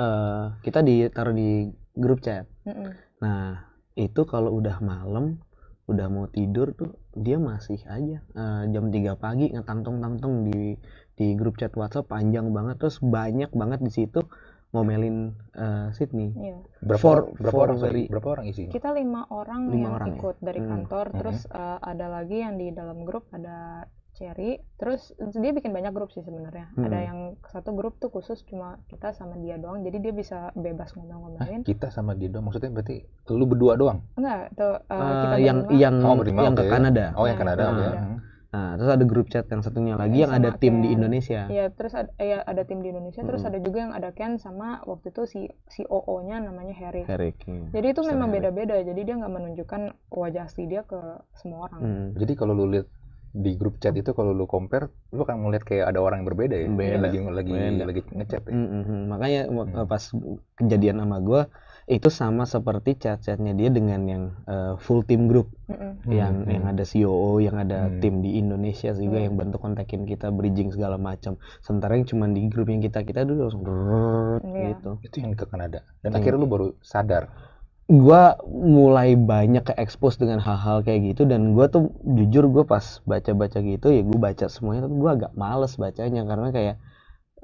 uh, kita ditaruh di grup chat. Hmm. Nah, itu kalau udah malam udah mau tidur tuh dia masih aja uh, jam 3 pagi ngetangtung-tangtung di di grup chat WhatsApp panjang banget terus banyak banget di situ ngomelin uh, Sydney. yeah. Berapa, for, berapa for orang dari berapa orang isi Kita lima orang lima yang orang ya? ikut ya? dari hmm. kantor, hmm. terus uh, ada lagi yang di dalam grup ada Cherry terus dia bikin banyak grup sih sebenarnya hmm. ada yang satu grup tuh khusus cuma kita sama dia doang jadi dia bisa bebas ngomong-ngomongin ah, kita sama dia doang maksudnya berarti lu berdua doang enggak tuh uh, kita uh, yang berima. yang oh, berima, yang okay. ke Kanada oh yang Kanada, Nah, Okay. Hmm. Nah, terus ada grup chat yang satunya lagi yang ada tim Ken. di Indonesia. Iya, terus ada ya ada tim di Indonesia, hmm. terus ada juga yang ada Ken sama waktu itu si OO nya namanya Harry. Harry. Ya. Jadi itu memang beda-beda, jadi dia nggak menunjukkan wajah si dia ke semua orang. Hmm. Jadi kalau lu lihat di grup chat itu kalau lu compare lu akan ngeliat kayak ada orang yang berbeda ya beda, lagi lagi beda. lagi ngechat ya. Mm-hmm. makanya mm. pas kejadian sama gue itu sama seperti chat-chatnya dia dengan yang uh, full team group mm-hmm. yang mm-hmm. yang ada CEO yang ada mm. tim di Indonesia juga mm. yang bantu kontakin kita bridging segala macam sementara yang cuma di grup yang kita kita dulu langsung yeah. gitu itu yang ke Kanada dan mm. akhirnya lu baru sadar gue mulai banyak ke expose dengan hal-hal kayak gitu dan gue tuh jujur gue pas baca-baca gitu ya gue baca semuanya tapi gue agak males bacanya karena kayak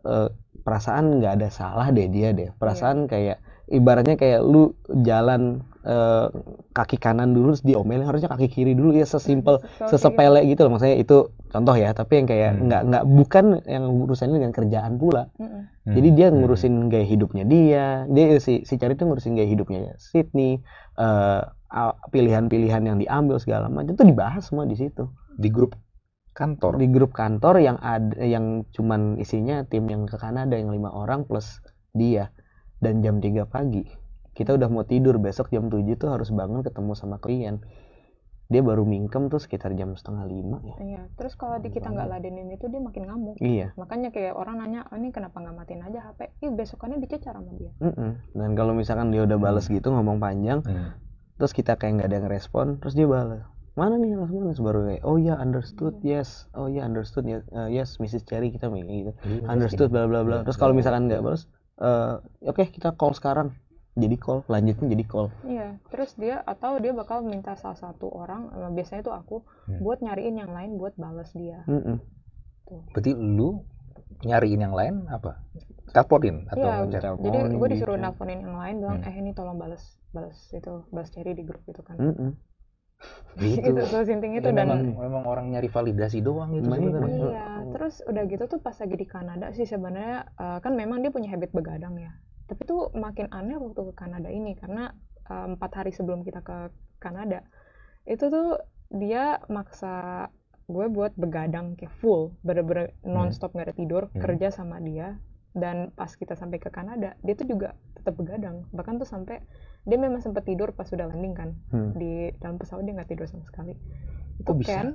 uh, perasaan nggak ada salah deh dia deh iya. perasaan yeah. kayak ibaratnya kayak lu jalan eh, kaki kanan dulu terus diomelin harusnya kaki kiri dulu ya sesimpel sesepele gitu loh maksudnya itu contoh ya tapi yang kayak hmm. nggak nggak bukan yang urusannya dengan kerjaan pula hmm. jadi dia hmm. ngurusin gaya hidupnya dia dia si si cari itu ngurusin gaya hidupnya Sydney eh, pilihan-pilihan yang diambil segala macam itu dibahas semua di situ di grup kantor di grup kantor yang ada yang cuman isinya tim yang ke Kanada yang lima orang plus dia dan jam 3 pagi kita udah mau tidur besok jam 7 tuh harus bangun ketemu sama klien dia baru mingkem tuh sekitar jam setengah lima ya. Iya, terus kalau di kita nggak ladenin itu dia makin ngamuk. Iya. Makanya kayak orang nanya, oh, ini kenapa nggak matiin aja HP? Ih besokannya dicecar sama dia. Mm -mm. Dan kalau misalkan dia udah bales hmm. gitu ngomong panjang, mm. terus kita kayak nggak ada yang respon, terus dia bales. mana nih Mas mana baru kayak oh ya understood mm. yes oh iya, ya understood eh, yes, uh, yes Mrs Cherry kita gitu Mm, understood bla bla bla terus kalau misalkan nggak balas uh, oke okay, kita call sekarang jadi call lanjutnya jadi call iya terus dia atau dia bakal minta salah satu orang eh, biasanya itu aku hmm. buat nyariin yang lain buat balas dia mm -hmm. Tuh. berarti lu nyariin yang lain apa teleponin atau ya, jadi gue oh, disuruh gitu. yang lain bilang hmm. eh ini tolong balas balas itu balas cari di grup itu kan mm -hmm gitu, itu soul sinting itu ya, dan memang, memang orang nyari validasi doang gitu sebenarnya iya terus udah gitu tuh pas lagi di Kanada sih sebenarnya uh, kan memang dia punya habit begadang ya tapi tuh makin aneh waktu ke Kanada ini karena eh, empat uh, hari sebelum kita ke Kanada itu tuh dia maksa gue buat begadang kayak full bener-bener hmm. nonstop nggak gak ada tidur hmm. kerja sama dia dan pas kita sampai ke Kanada dia tuh juga tetap begadang bahkan tuh sampai dia memang sempat tidur pas sudah landing kan hmm. di dalam pesawat dia nggak tidur sama sekali itu oh, Ken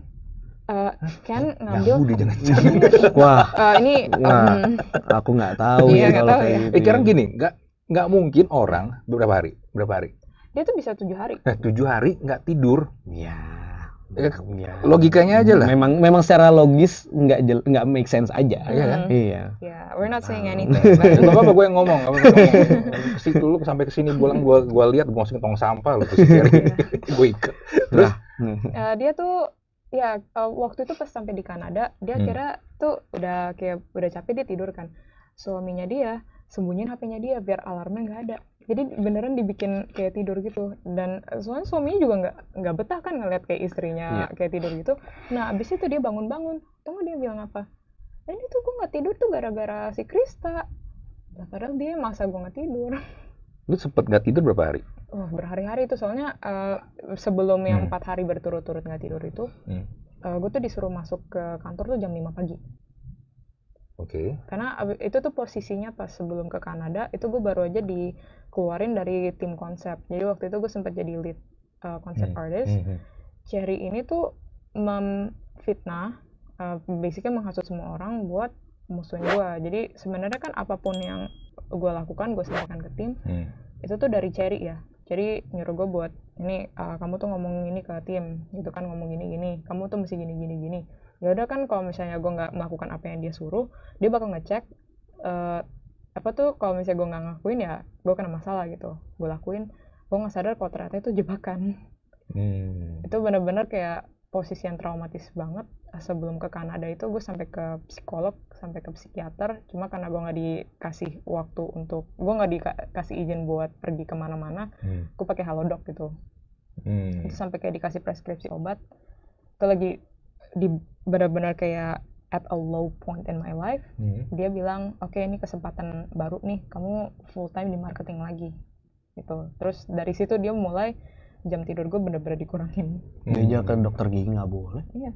Uh, Ken ngambil Yahudi, jangan jangan wah uh, ini wah, um, aku nggak tahu iya, ya kalau tahu, kayak ya. gitu. Eh, gini nggak nggak mungkin orang berapa hari berapa hari dia tuh bisa tujuh hari nah, tujuh hari nggak tidur ya ya. logikanya aja lah. Memang memang secara logis nggak nggak make sense aja. Iya kan? Iya. Yeah, we're not saying ah. anything. Gak apa-apa gue yang ngomong. Apa ngomong. Situ lu sampai kesini bolang gue gue lihat masukin tong sampah lu gue ikut Terus uh, dia tuh ya uh, waktu itu pas sampai di Kanada dia hmm. kira tuh udah kayak udah capek dia tidur kan. Suaminya dia sembunyiin HP-nya dia biar alarmnya nggak ada jadi beneran dibikin kayak tidur gitu dan eh, soalnya suaminya juga nggak nggak betah kan ngeliat kayak istrinya yeah. kayak tidur gitu nah abis itu dia bangun-bangun tau dia bilang apa dan ini tuh gue nggak tidur tuh gara-gara si Krista nah, padahal dia masa gue nggak tidur lu sempet nggak tidur berapa hari oh berhari-hari itu soalnya uh, sebelum yang hmm. empat hari berturut-turut nggak tidur itu hmm. uh, eh, gue tuh disuruh masuk ke kantor tuh jam 5 pagi Oke. Okay. Karena itu tuh posisinya pas sebelum ke Kanada, itu gue baru aja di keluarin dari tim konsep jadi waktu itu gue sempat jadi lead uh, konsep uh, artist Cherry hmm, hmm. ini tuh memfitnah uh, basically menghasut semua orang buat musuhin gue jadi sebenarnya kan apapun yang gue lakukan gue serahkan ke tim hmm. itu tuh dari Cherry ya jadi nyuruh gue buat ini uh, kamu tuh ngomong ini ke tim gitu kan ngomong gini gini kamu tuh mesti gini gini gini ya udah kan kalau misalnya gue nggak melakukan apa yang dia suruh dia bakal ngecek uh, apa tuh kalau misalnya gue nggak ngakuin ya gue kena masalah gitu gue lakuin gue nggak sadar kalau ternyata itu jebakan hmm. itu bener-bener kayak posisi yang traumatis banget sebelum ke Kanada itu gue sampai ke psikolog sampai ke psikiater cuma karena gue nggak dikasih waktu untuk gue nggak dikasih izin buat pergi kemana-mana hmm. gue pakai halodoc gitu hmm. itu sampai kayak dikasih preskripsi obat itu lagi di benar-benar kayak at a low point in my life, hmm. dia bilang, oke okay, ini kesempatan baru nih, kamu full time di marketing lagi, gitu. Terus dari situ dia mulai jam tidur gue bener-bener dikurangin. Hmm. Dia ke dokter gigi nggak boleh. Iya.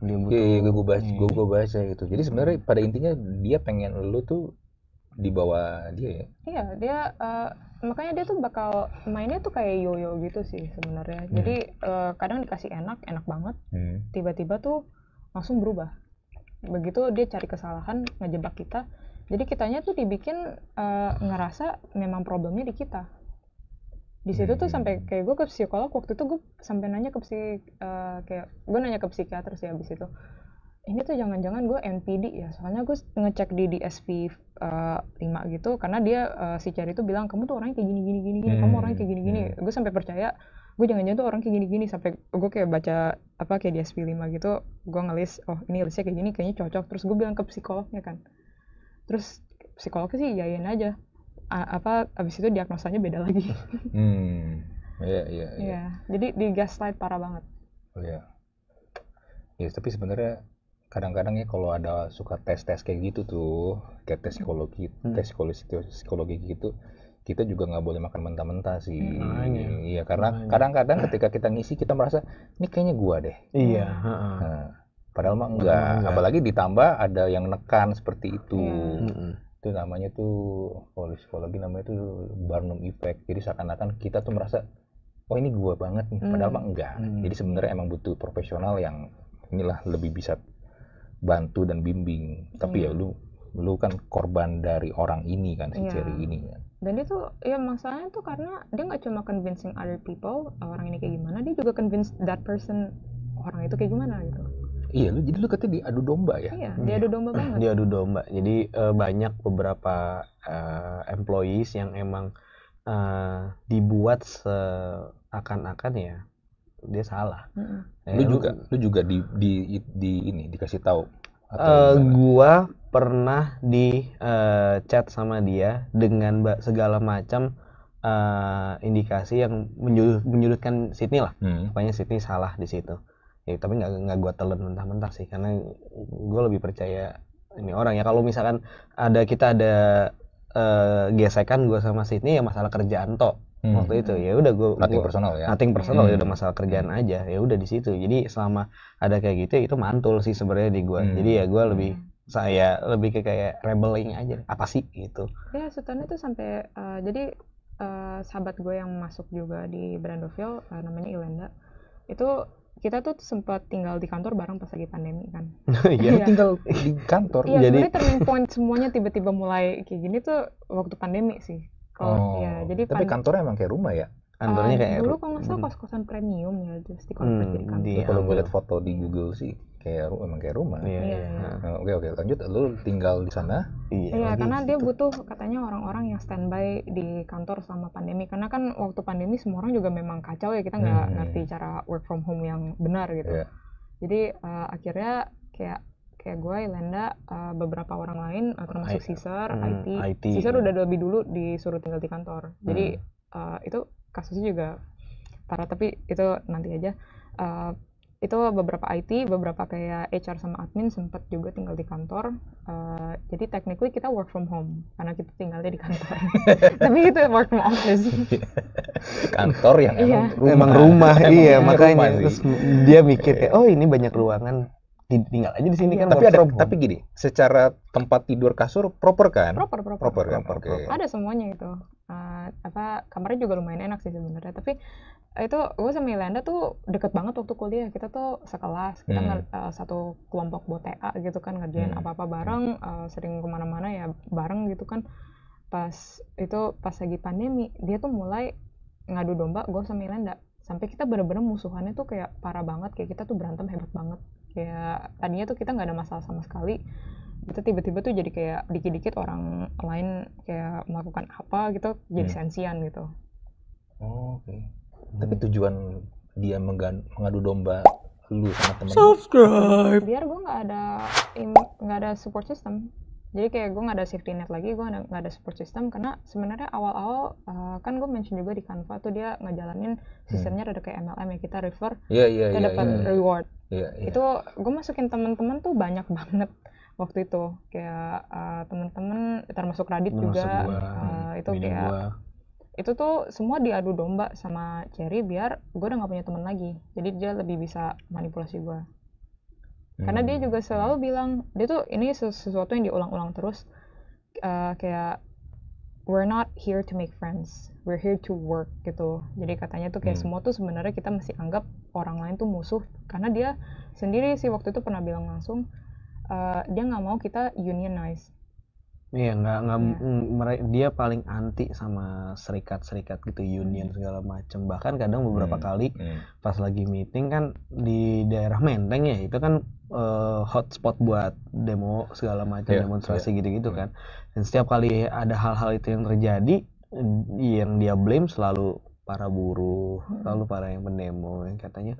Dia butuh. Iya, iya gue bahas, gue hmm. gue bahas ya gitu. Jadi sebenarnya hmm. pada intinya dia pengen lu tuh di bawah dia ya. Iya, dia uh, makanya dia tuh bakal mainnya tuh kayak yoyo gitu sih sebenarnya. Hmm. Jadi uh, kadang dikasih enak, enak banget. Hmm. Tiba-tiba hmm. Tiba -tiba tuh langsung berubah begitu dia cari kesalahan ngejebak kita jadi kitanya tuh dibikin uh, ngerasa memang problemnya di kita di situ tuh hmm. sampai kayak gue ke psikolog waktu itu gue sampai nanya ke psik uh, eh, kayak gue nanya ke psikiater sih abis itu ini tuh jangan-jangan gue NPD ya soalnya gue ngecek di DSP uh, eh, gitu karena dia uh, si Cari itu bilang kamu tuh orangnya kayak gini gini gini gini kamu hmm. orangnya kayak gini gini hmm. gue sampai percaya gue jangan-jangan tuh orang kayak gini-gini sampai gue kayak baca apa kayak di SP5 gitu gue ngelis oh ini listnya kayak gini kayaknya cocok terus gue bilang ke psikolognya kan terus psikolognya sih yain aja A apa abis itu diagnosanya beda lagi hmm iya, iya iya iya jadi di gaslight parah banget oh iya yeah. ya tapi sebenarnya kadang-kadang ya kalau ada suka tes-tes kayak gitu tuh kayak tes psikologi hmm. tes psikologi psikologi gitu kita juga nggak boleh makan mentah-mentah sih. Hmm, iya. iya, karena kadang-kadang ketika kita ngisi kita merasa ini kayaknya gua deh. Iya. Nah, padahal mah enggak. enggak. Apalagi ditambah ada yang nekan seperti itu. Hmm. Itu namanya tuh kalau psikologi namanya tuh Barnum effect. Jadi seakan-akan kita tuh merasa oh ini gua banget nih. Padahal hmm. mah enggak. Hmm. Jadi sebenarnya emang butuh profesional yang inilah lebih bisa bantu dan bimbing. Tapi hmm. ya iya. lu lu kan korban dari orang ini kan si yeah. Iya. ini kan dan dia tuh ya masalahnya tuh karena dia nggak cuma convincing other people orang ini kayak gimana dia juga convince that person orang itu kayak gimana gitu iya lu jadi lu katanya diadu domba ya iya diadu domba hmm. banget diadu domba jadi uh, banyak beberapa uh, employees yang emang uh, dibuat seakan-akan ya dia salah mm -hmm. eh, lu juga lu juga di di di ini dikasih tahu uh, gua pernah di uh, chat sama dia dengan segala macam uh, indikasi yang menyudut, menyudutkan Sydney lah. Hmm. Pokoknya Sydney salah di situ. Ya, tapi nggak nggak gua telan mentah-mentah sih, karena gua lebih percaya ini orang ya. Kalau misalkan ada kita ada uh, gesekan gua sama Sydney ya masalah kerjaan toh hmm. waktu itu ya udah gue nating gua, personal ya nating personal hmm. ya udah hmm. masalah kerjaan hmm. aja ya udah di situ jadi selama ada kayak gitu ya itu mantul sih sebenarnya di gue hmm. jadi ya hmm. gue lebih hmm. saya lebih ke kayak rebelling aja apa sih gitu ya sultannya itu sampai uh, jadi uh, sahabat gue yang masuk juga di Brandoville uh, namanya Ilenda itu kita tuh sempat tinggal di kantor bareng pas lagi pandemi kan. Iya, ya. tinggal di kantor. Iya, jadi turning point semuanya tiba-tiba mulai kayak gini tuh waktu pandemi sih kos ya. oh, ya. Jadi tapi pan- kantornya emang kayak rumah ya? Kantornya uh, kayak dulu kalau nggak salah hmm. kos-kosan premium ya, just di convert hmm, jadi kantor. kalau gue foto di Google sih kayak emang kayak rumah. Iya. Yeah. Iya. Iya. Yeah. Oke oke lanjut, lu tinggal di sana? Iya. Yeah, karena gitu. dia butuh katanya orang-orang yang standby di kantor selama pandemi. Karena kan waktu pandemi semua orang juga memang kacau ya kita nggak hmm. ngerti cara work from home yang benar gitu. Yeah. Jadi uh, akhirnya kayak kayak gue, Ilenda, uh, eh, beberapa orang lain uh, termasuk Caesar, hmm, IT. IT. Caesar ya. udah lebih dulu disuruh tinggal di kantor. Jadi uh, itu kasusnya juga parah tapi itu nanti aja. Uh, itu beberapa IT, beberapa kayak HR sama admin sempat juga tinggal di kantor. Uh, jadi technically kita work from home karena kita tinggalnya di kantor. Tapi itu work from office. kantor yang iya. emang iya. rumah. Emang rumah, emang iya makanya sih. terus dia mikir kayak oh ini banyak ruangan tinggal aja di sini ya. kan tapi ada tapi gini secara tempat tidur kasur proper kan proper proper proper, kan? proper, okay. proper. ada semuanya itu uh, ah, apa kamarnya juga lumayan enak sih sebenarnya tapi itu gue sama Ilanda tuh deket banget waktu kuliah kita tuh sekelas kita hmm. Nge, uh, satu kelompok botea gitu kan ngerjain hmm. apa apa bareng uh, sering kemana-mana ya bareng gitu kan pas itu pas lagi pandemi dia tuh mulai ngadu domba gue sama Ilanda sampai kita bener-bener musuhannya tuh kayak parah banget kayak kita tuh berantem hebat banget kayak tadinya tuh kita nggak ada masalah sama sekali itu tiba-tiba tuh jadi kayak dikit-dikit orang lain kayak melakukan apa gitu jadi hmm. sensian gitu oh, oke okay. hmm. tapi tujuan dia mengadu domba lu sama temen subscribe biar gue nggak ada nggak ada support system jadi kayak gue gak ada safety net lagi gue gak ada support system karena sebenarnya awal-awal uh, kan gue mention juga di Canva tuh dia ngejalanin hmm. sistemnya hmm. rada kayak MLM ya kita refer yeah, yeah, kita yeah, dapat yeah, iya. reward yeah, yeah. itu gue masukin teman-teman tuh banyak banget waktu itu kayak uh, eh, teman-teman termasuk Radit termasuk juga gua, uh, itu kayak gua. itu tuh semua diadu domba sama Cherry biar gue udah gak punya teman lagi jadi dia lebih bisa manipulasi gue karena dia hmm. juga selalu bilang dia tuh ini sesuatu yang diulang-ulang terus uh, kayak we're not here to make friends we're here to work gitu jadi katanya tuh kayak hmm. semua tuh sebenarnya kita masih anggap orang lain tuh musuh karena dia sendiri sih waktu itu pernah bilang langsung uh, dia nggak mau kita unionize iya nggak nggak yeah. Iya. dia paling anti sama serikat-serikat gitu union hmm. segala macem bahkan kadang beberapa hmm. kali hmm. pas lagi meeting kan di daerah Menteng ya itu kan uh, hotspot buat demo segala macam yeah, demonstrasi iya. gitu-gitu yeah. Hmm. kan. Dan setiap kali ada hal-hal itu yang terjadi yang dia blame selalu para buruh, hmm. selalu para yang pendemo yang katanya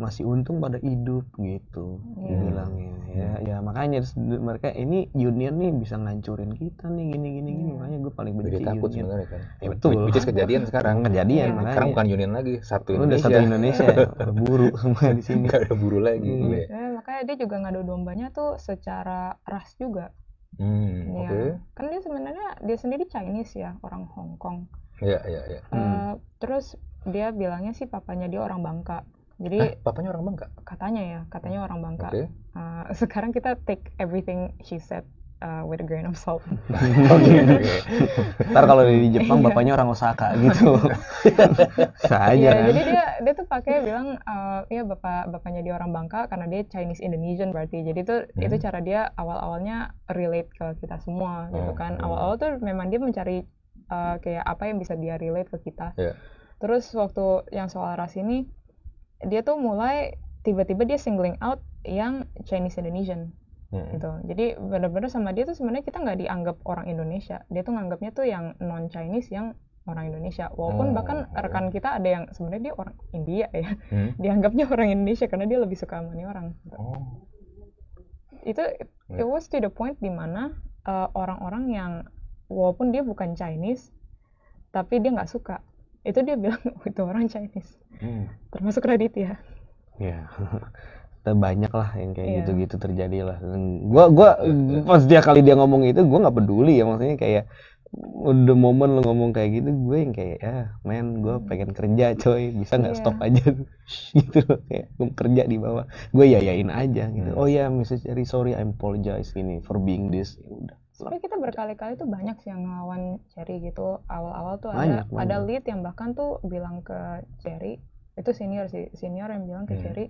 masih untung pada hidup gitu yeah. dibilangnya ya hmm. ya makanya mereka ini union nih bisa ngancurin kita nih gini gini gini iya. makanya gue paling benci Jadi takut union sebenarnya kan ya betul which kejadian sekarang hmm, kejadian yeah. makanya sekarang bukan union lagi satu Indonesia udah satu Indonesia buru semua di sini ada buru lagi hmm. Kayak dia juga ngadu dombanya tuh secara ras juga hmm, ya okay. kan dia sebenarnya dia sendiri Chinese ya orang Hong Kong Iya, iya, iya. Eh, hmm. terus dia bilangnya sih papanya dia orang Bangka jadi eh, papanya orang Bangka katanya ya katanya orang Bangka okay. uh, eh, sekarang kita take everything she said uh, with a grain of salt. Oke. Ntar kalau di Jepang bapaknya orang Osaka gitu. Saya. Yeah, kan. jadi dia dia tuh pakai bilang uh, ya bapak bapaknya dia orang Bangka karena dia Chinese Indonesian berarti. Jadi itu hmm. itu cara dia awal-awalnya relate ke kita semua hmm. gitu oh, kan. Iya. Awal-awal tuh memang dia mencari uh, kayak apa yang bisa dia relate ke kita. Yeah. Terus waktu yang soal ras ini dia tuh mulai tiba-tiba dia singling out yang Chinese Indonesian hmm. gitu jadi benar-benar sama dia tuh sebenarnya kita nggak dianggap orang Indonesia dia tuh nganggapnya tuh yang non Chinese yang orang Indonesia walaupun oh, bahkan iya. rekan kita ada yang sebenarnya dia orang India ya hmm? dianggapnya orang Indonesia karena dia lebih suka sama orang gitu. oh. itu it, it was to the point dimana uh, eh, orang-orang yang walaupun dia bukan Chinese tapi dia nggak suka itu dia bilang oh, itu orang Chinese hmm. termasuk Raditya ya yeah. banyak lah yang kayak gitu gitu-gitu terjadi lah. Gue gue pas dia kali dia ngomong itu gue nggak peduli ya maksudnya kayak the moment lo ngomong kayak gitu gue yang kayak ya ah, men gue hmm. pengen kerja coy bisa nggak yeah. stop aja gitu loh kayak gue kerja di bawah gue yayain aja gitu hmm. oh ya yeah, Mrs. Jerry, sorry I apologize ini for being this ya udah tapi kita berkali-kali tuh banyak sih yang ngelawan Jerry gitu awal-awal tuh ada banyak. ada lead yang bahkan tuh bilang ke Jerry, itu senior sih senior yang bilang ke yeah. Hmm. Cherry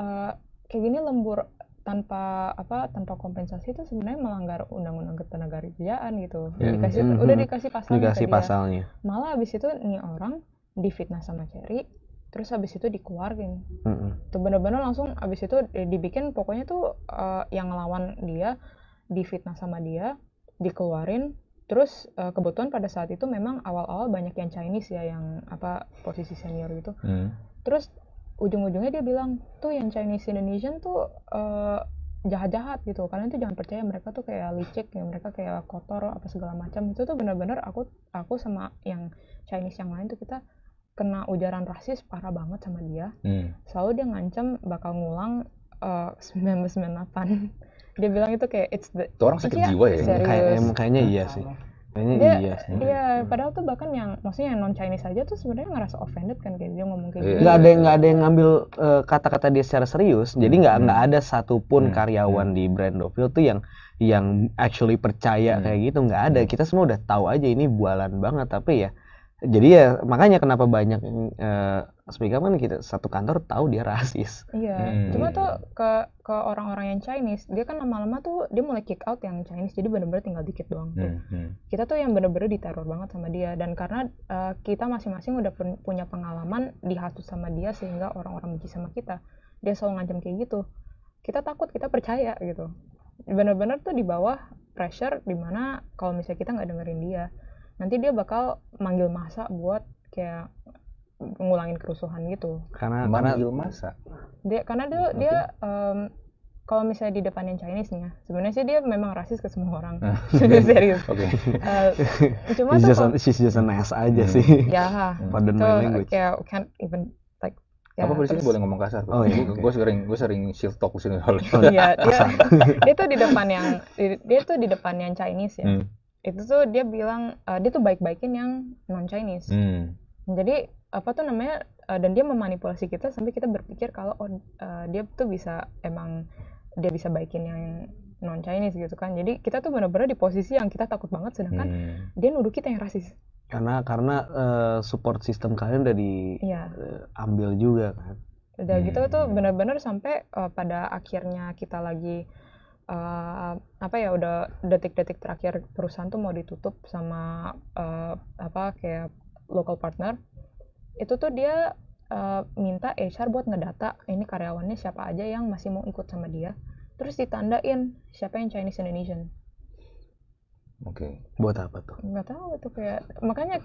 Eh, kayak gini lembur tanpa apa tanpa kompensasi itu sebenarnya melanggar undang-undang ketenagakerjaan gitu ya, dikasih mm -hmm. udah hmm. dikasih pasal dikasih ya. pasalnya malah abis itu nih orang difitnah sama Cherry terus abis itu dikeluarin mm -hmm. tuh bener-bener langsung abis itu eh, dibikin pokoknya tuh uh, yang lawan dia difitnah sama dia dikeluarin terus uh, kebetulan pada saat itu memang awal-awal banyak yang Chinese ya yang apa posisi senior gitu mm. terus ujung-ujungnya dia bilang tuh yang Chinese Indonesian tuh jahat eh, jahat-jahat gitu kalian tuh jangan percaya mereka tuh kayak licik ya mereka kayak kotor apa segala macam itu tuh bener-bener aku aku sama yang Chinese yang lain tuh kita kena ujaran rasis parah banget sama dia hmm. selalu dia ngancam bakal ngulang eh, sembilan uh, dia bilang itu kayak it's the itu orang sakit iya, jiwa ya kayak kayaknya iya sih Kayaknya dia, iya sih. Iya, padahal tuh bahkan yang maksudnya yang non Chinese aja tuh sebenarnya ngerasa offended kan kayak dia ngomong kayak iya, gitu. Iya, Gak ada iya. yang nggak ada yang ngambil kata eh, kata-kata dia secara serius. Hmm. Jadi nggak hmm, nggak hmm. ada satupun hmm. karyawan hmm. di brand Dovil tuh yang yang actually percaya hmm. kayak gitu nggak ada. Hmm. Kita semua udah tahu aja ini bualan banget tapi ya jadi ya makanya kenapa banyak uh, speak up kan kita satu kantor tahu dia rasis. Iya. Hmm. Cuma tuh ke ke orang-orang yang Chinese, dia kan lama-lama tuh dia mulai kick out yang Chinese, jadi benar-benar tinggal dikit doang tuh. Hmm. Hmm. Kita tuh yang benar-benar diteror banget sama dia dan karena uh, kita masing-masing udah pun, punya pengalaman dihasut sama dia sehingga orang-orang benci sama kita. Dia selalu ngancam kayak gitu. Kita takut, kita percaya gitu. benar-benar tuh di bawah pressure dimana kalau misalnya kita nggak dengerin dia nanti dia bakal manggil masa buat kayak ngulangin kerusuhan gitu. Karena manggil masa. Dia karena dia okay. dia um, kalau misalnya di depan yang Chinese nih ya, sebenarnya sih dia memang rasis ke semua orang. Sudah Serius. Oke. Uh, cuma she's tuh just, an, aja hmm. sih. Ya. Pardon so, my language. Kayak can't even like Ya, apa polisi boleh ngomong kasar? Oh, iya, okay. Gue sering gue sering shift talk sini soalnya. Iya, dia, dia tuh di depan yang dia tuh di depan yang Chinese ya. Hmm itu tuh dia bilang uh, dia tuh baik-baikin yang non Chinese hmm. jadi apa tuh namanya uh, dan dia memanipulasi kita sampai kita berpikir kalau oh uh, dia tuh bisa emang dia bisa baikin yang non Chinese gitu kan jadi kita tuh benar-benar di posisi yang kita takut banget sedangkan hmm. dia nuduh kita yang rasis karena karena uh, support sistem kalian udah diambil iya. yeah. uh, juga kan udah hmm. gitu tuh benar-benar sampai uh, pada akhirnya kita lagi uh, apa ya udah detik-detik terakhir perusahaan tuh mau ditutup sama uh, apa kayak local partner itu tuh dia uh, minta HR buat ngedata ini karyawannya siapa aja yang masih mau ikut sama dia terus ditandain siapa yang Chinese Indonesian oke okay. buat apa tuh nggak tahu itu kayak makanya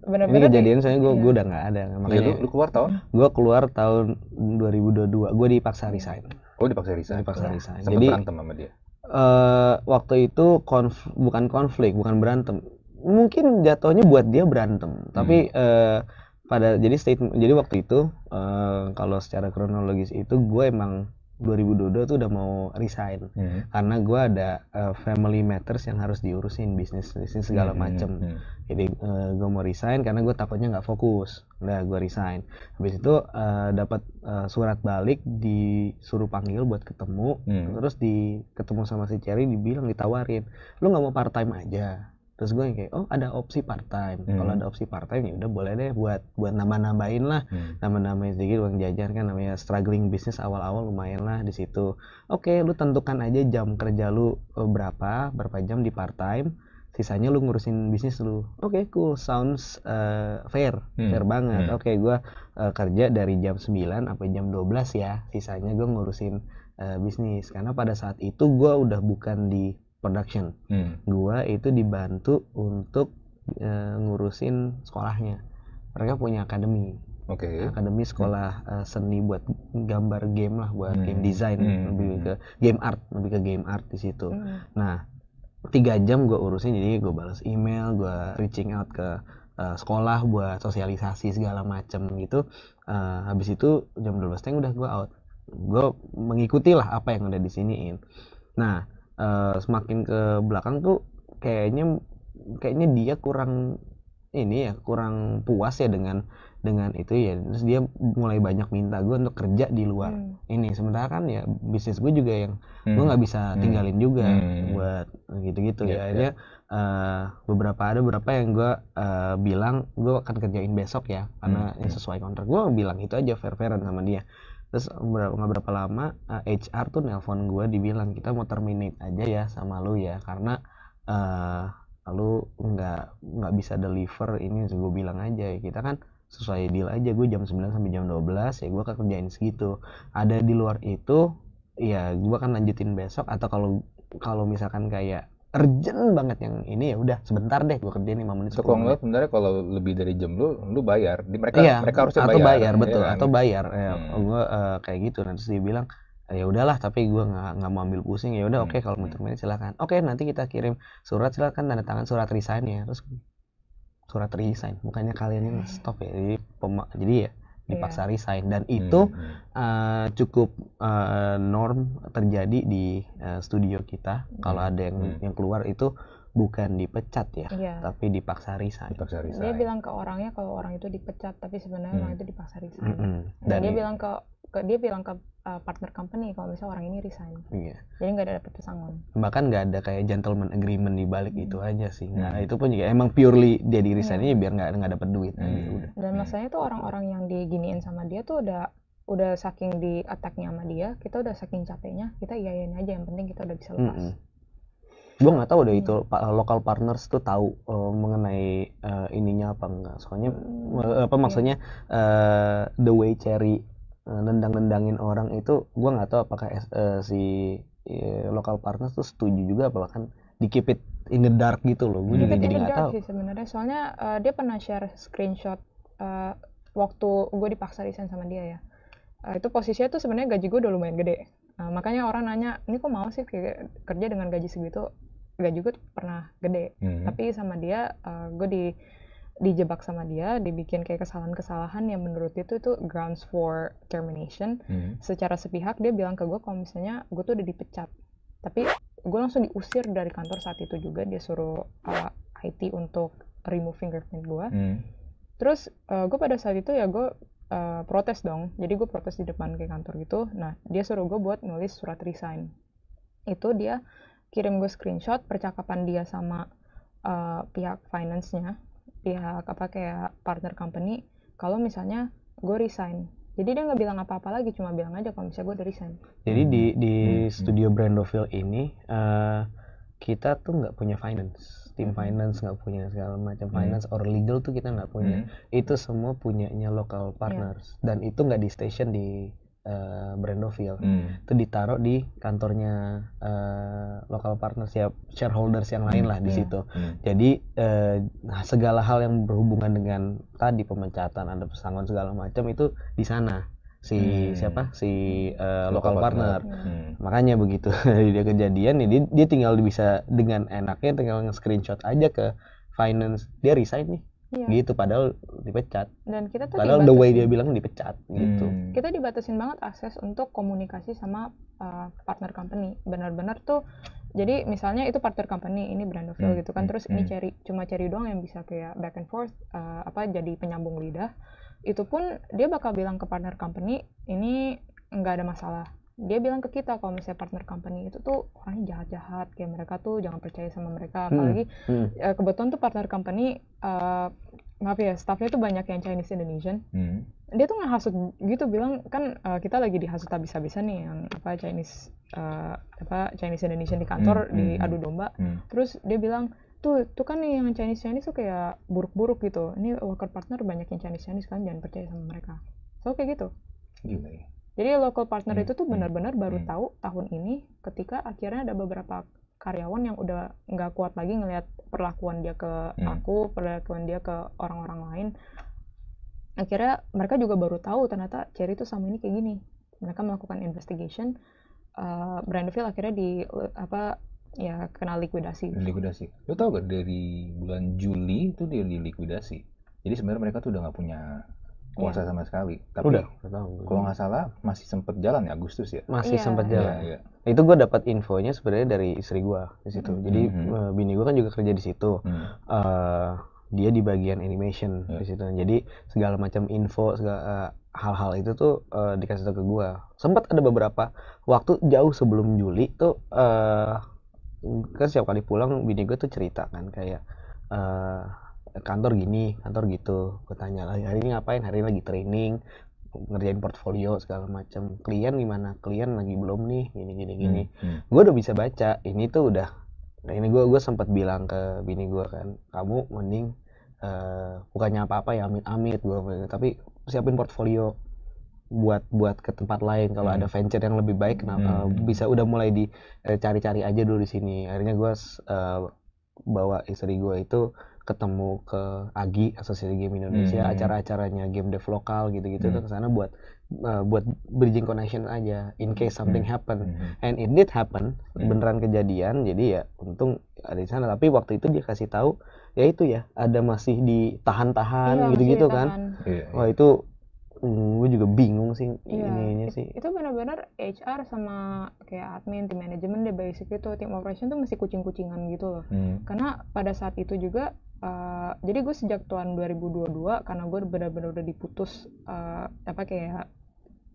benar-benar ini kejadian soalnya gue iya. gue udah nggak ada makanya ya, lu, lu keluar tahun gue keluar tahun 2022 gue dipaksa resign Oh dipaksa resign. Dipaksa iya. resign. Sampai Jadi berantem sama dia. Uh, waktu itu konf bukan konflik, bukan berantem. Mungkin jatuhnya buat dia berantem, hmm. tapi uh, eh, pada jadi statement jadi waktu itu uh, kalau secara kronologis itu gue emang 2022 tuh udah mau resign hmm. karena gue ada uh, family matters yang harus diurusin bisnis bisnis segala hmm, hmm, macem hmm. jadi uh, eh, gue mau resign karena gue takutnya nggak fokus udah gue resign habis itu uh, dapat uh, surat balik disuruh panggil buat ketemu hmm. terus di ketemu sama si Cherry dibilang ditawarin lu nggak mau part time aja terus gue yang kayak oh ada opsi part time hmm. kalau ada opsi part time ya udah boleh deh buat buat nambah nambahin lah hmm. nama nambahin sedikit uang jajan kan namanya struggling bisnis awal awal lumayan lah di situ oke okay, lu tentukan aja jam kerja lu eh, berapa berapa jam di part time sisanya lu ngurusin bisnis lu oke okay, cool sounds uh, fair hmm. fair banget hmm. oke okay, gue uh, kerja dari jam 9 sampai jam 12 ya sisanya gue ngurusin uh, bisnis karena pada saat itu gue udah bukan di production. Hmm. Gua itu dibantu untuk uh, ngurusin sekolahnya. Mereka punya akademi. Oke. Okay. Akademi sekolah hmm. uh, seni buat gambar game lah, buat hmm. game design hmm. lebih hmm. ke game art, lebih ke game art di situ. Hmm. Nah, tiga jam gue urusin jadi gue balas email, gue reaching out ke eh, sekolah buat sosialisasi segala macem gitu uh, habis itu jam 12 belas, udah gue out gue mengikuti lah apa yang udah disiniin nah Eh, semakin ke belakang tuh kayaknya kayaknya dia kurang ini ya kurang puas ya dengan dengan itu ya terus dia mulai banyak minta gue untuk kerja di luar hmm. ini sementara kan ya bisnis gue juga yang hmm. gue nggak bisa hmm. tinggalin hmm. juga hmm. buat gitu-gitu yeah, ya, ya akhirnya uh, beberapa ada beberapa yang gue uh, bilang gue akan kerjain besok ya karena hmm. sesuai kontrak gue bilang itu aja fair fairan sama dia terus nggak berapa lama uh, eh, HR tuh nelpon gue dibilang kita mau terminate aja ya sama lu ya karena uh, lu nggak nggak bisa deliver ini gue bilang aja ya kita kan sesuai deal aja gue jam 9 sampai jam 12 ya gue akan kerjain segitu ada di luar itu ya gue akan lanjutin besok atau kalau kalau misalkan kayak urgent banget yang ini ya udah sebentar deh gue kerjain 5 menit. Kalau lo sebenarnya kalau lebih dari jam lu lu bayar. Di mereka iya, mereka harusnya atau bayar. Iya betul ya, atau bayar. Ya, hmm. Gue uh, kayak gitu nanti dia bilang ya udahlah tapi gue nggak nggak mau ambil pusing ya udah hmm. oke okay, kalau mau hmm. termain silakan oke okay, nanti kita kirim surat silakan tanda tangan surat resign ya terus surat resign bukannya kalian yang hmm. stop ya jadi pema, jadi ya dipaksa yeah. resign dan hmm, itu uh, cukup uh, norm terjadi di uh, studio kita hmm. kalau ada yang hmm. yang keluar itu bukan dipecat ya, yeah. tapi dipaksa resign. dipaksa resign. Dia bilang ke orangnya kalau orang itu dipecat, tapi sebenarnya mm. orang itu dipaksa resign. Hmm, -hmm. Dan, Dan dia bilang ke dia bilang ke uh, partner company kalau misalnya orang ini resign. Iya. Jadi nggak ada dapat pesangon. Bahkan nggak ada kayak gentleman agreement di balik hmm. itu aja sih. Nah hmm. itu pun juga emang purely dia di resign hmm. biar nggak nggak dapat duit. Nah, hmm. Aja, udah. Dan iya. maksudnya tuh orang-orang yang diginiin sama dia tuh udah udah saking di attacknya sama dia, kita udah saking capeknya, kita iyain aja yang penting kita udah bisa lepas. -hmm, hmm. gue nggak tahu deh hmm. itu lokal partners tuh tahu uh, mengenai uh, ininya apa enggak soalnya hmm. apa iya. maksudnya uh, the way cherry Eh, nendang-nendangin orang itu gue nggak tahu apakah uh, si uh, lokal partner tuh setuju juga apa kan di keep it in the dark gitu loh gue juga jadi nggak tahu sebenarnya soalnya uh, dia pernah share screenshot uh, waktu gue dipaksa resign sama dia ya uh, itu posisinya tuh sebenarnya gaji gue udah lumayan gede uh, makanya orang nanya ini kok mau sih kerja dengan gaji segitu gaji gue pernah gede mm -hmm. tapi sama dia uh, gue di dijebak sama dia, dibikin kayak kesalahan-kesalahan yang menurut itu itu grounds for termination. Hmm. Secara sepihak dia bilang ke gue kalau misalnya gue tuh udah dipecat, tapi gue langsung diusir dari kantor saat itu juga dia suruh uh, IT untuk remove fingerprint gue. Hmm. Terus uh, gue pada saat itu ya gue uh, protes dong, jadi gue protes di depan kayak kantor gitu. Nah dia suruh gue buat nulis surat resign. Itu dia kirim gue screenshot percakapan dia sama uh, pihak finance-nya pihak apa kayak partner company kalau misalnya gue resign jadi dia nggak bilang apa-apa lagi cuma bilang aja kalau misalnya gue udah resign jadi di di hmm. studio Brandoville ini uh, kita tuh nggak punya finance tim hmm. finance nggak punya segala macam hmm. finance or legal tuh kita nggak punya hmm. itu semua punyanya local iya. partners yeah. dan itu nggak di station di uh, eh, Brandoville hmm. itu ditaruh di kantornya uh, lokal partner siap ya, shareholders yang lain hmm. lah di hmm. situ. Hmm. Jadi uh, segala hal yang berhubungan dengan tadi pemecatan ada pesangon segala macam itu di sana si hmm. siapa si uh, lokal partner, partner. Hmm. makanya begitu dia kejadian ini ya, dia, dia tinggal bisa dengan enaknya tinggal nge screenshot aja ke finance dia resign nih Iya. gitu padahal dipecat dan kita tuh padahal dibatasin. the way dia bilang dipecat gitu. hmm. gitu kita dibatasin banget akses untuk komunikasi sama uh, partner company benar-benar tuh jadi misalnya itu partner company ini brand hmm. gitu kan hmm, terus hmm. ini cari cuma cari doang yang bisa kayak back and forth uh, apa jadi penyambung lidah itu pun dia bakal bilang ke partner company ini nggak ada masalah dia bilang ke kita kalau misalnya partner company itu tuh orangnya jahat-jahat kayak mereka tuh jangan percaya sama mereka hmm, apalagi hmm. Hmm. kebetulan tuh partner company uh, maaf ya staffnya tuh banyak yang Chinese Indonesian hmm. dia tuh ngehasut gitu bilang kan uh, kita lagi dihasut habis-habisan nih yang apa Chinese uh, apa Chinese Indonesian di kantor hmm, hmm. adu domba hmm. terus dia bilang tuh tuh kan yang Chinese Chinese tuh kayak buruk-buruk gitu ini worker partner banyak yang Chinese Chinese kan jangan percaya sama mereka so kayak gitu Gimana ya. Jadi local partner hmm. itu tuh hmm, hmm, benar-benar baru hmm. tahu tahun ini ketika akhirnya ada beberapa karyawan yang udah nggak kuat lagi ngelihat perlakuan dia ke hmm. aku, perlakuan dia ke orang-orang lain. Akhirnya mereka juga baru tahu ternyata Cherry itu sama ini kayak gini. Mereka melakukan investigation. Uh, eh, Brandville akhirnya di apa ya kena likuidasi. Likuidasi. Lo tau gak dari bulan Juli itu dia dilikuidasi. Jadi sebenarnya mereka tuh udah nggak punya puasa sama sekali. Tapi udah, kalau nggak salah masih sempet jalan ya Agustus ya. Masih yeah. sempet jalan. Yeah, yeah. Itu gue dapat infonya sebenarnya dari istri gue di situ. Mm-hmm. Jadi mm-hmm. bini gue kan juga kerja di situ. Mm. Uh, dia di bagian animation yeah. di iya. situ. Jadi segala macam info segala uh, eh, hal-hal itu tuh uh, dikasih tahu ke gue. Sempat ada beberapa waktu jauh sebelum Juli tuh uh, kan setiap kali pulang bini gue tuh cerita kan kayak uh, kantor gini kantor gitu gue tanya lagi hari ini ngapain hari ini lagi training ngerjain portfolio segala macam klien gimana klien lagi belum nih gini gini gini hmm, hmm. gue udah bisa baca ini tuh udah nah ini gue gue sempat bilang ke bini gue kan kamu mending uh, bukannya apa apa ya amit amit gue tapi siapin portfolio buat buat ke tempat lain kalau hmm. ada venture yang lebih baik kenapa hmm. hmm. bisa udah mulai dicari-cari eh, aja dulu di sini akhirnya gue uh, bawa istri gue itu ketemu ke Agi Asosiasi Game Indonesia hmm. acara-acaranya game dev lokal gitu-gitu kan hmm. tuh kesana buat uh, buat bridging connection aja in case hmm. something hmm. happen hmm. and it did happen hmm. beneran kejadian jadi ya untung ada di sana tapi waktu itu dia kasih tahu ya itu ya ada masih ditahan-tahan iya, gitu-gitu kan iya, iya. wah itu Hmm, gue juga bingung sih yeah. ini ini sih itu benar-benar HR sama kayak admin tim manajemen deh basic itu tim operation tuh masih kucing-kucingan gitu loh hmm. karena pada saat itu juga uh, jadi gue sejak tahun 2022 karena gue benar-benar udah diputus uh, apa kayak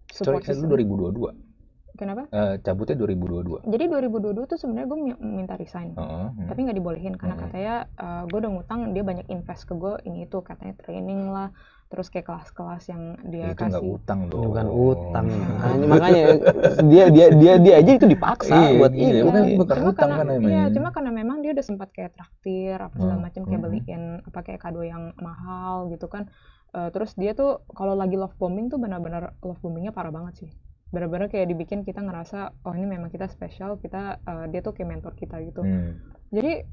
support Sorry, kan system. Lu 2022 Kenapa? Uh, cabutnya 2022. Jadi 2022 tuh sebenarnya gue minta resign, uh -huh. Hmm. tapi nggak dibolehin karena uh hmm. -huh. katanya uh, gue udah ngutang dia banyak invest ke gue ini itu katanya training lah, terus kayak kelas-kelas yang dia itu kasih utang dong bukan utang oh. nah, makanya dia dia dia dia aja itu dipaksa iya, buat iya, ini bukan, bukan cuma utang karena, kan iya, ya. cuma karena memang dia udah sempat kayak traktir apa segala hmm, macam kayak hmm. beliin apa kayak kado yang mahal gitu kan uh, terus dia tuh kalau lagi love bombing tuh benar-benar love bombingnya parah banget sih benar-benar kayak dibikin kita ngerasa oh ini memang kita spesial kita uh, dia tuh kayak mentor kita gitu hmm. jadi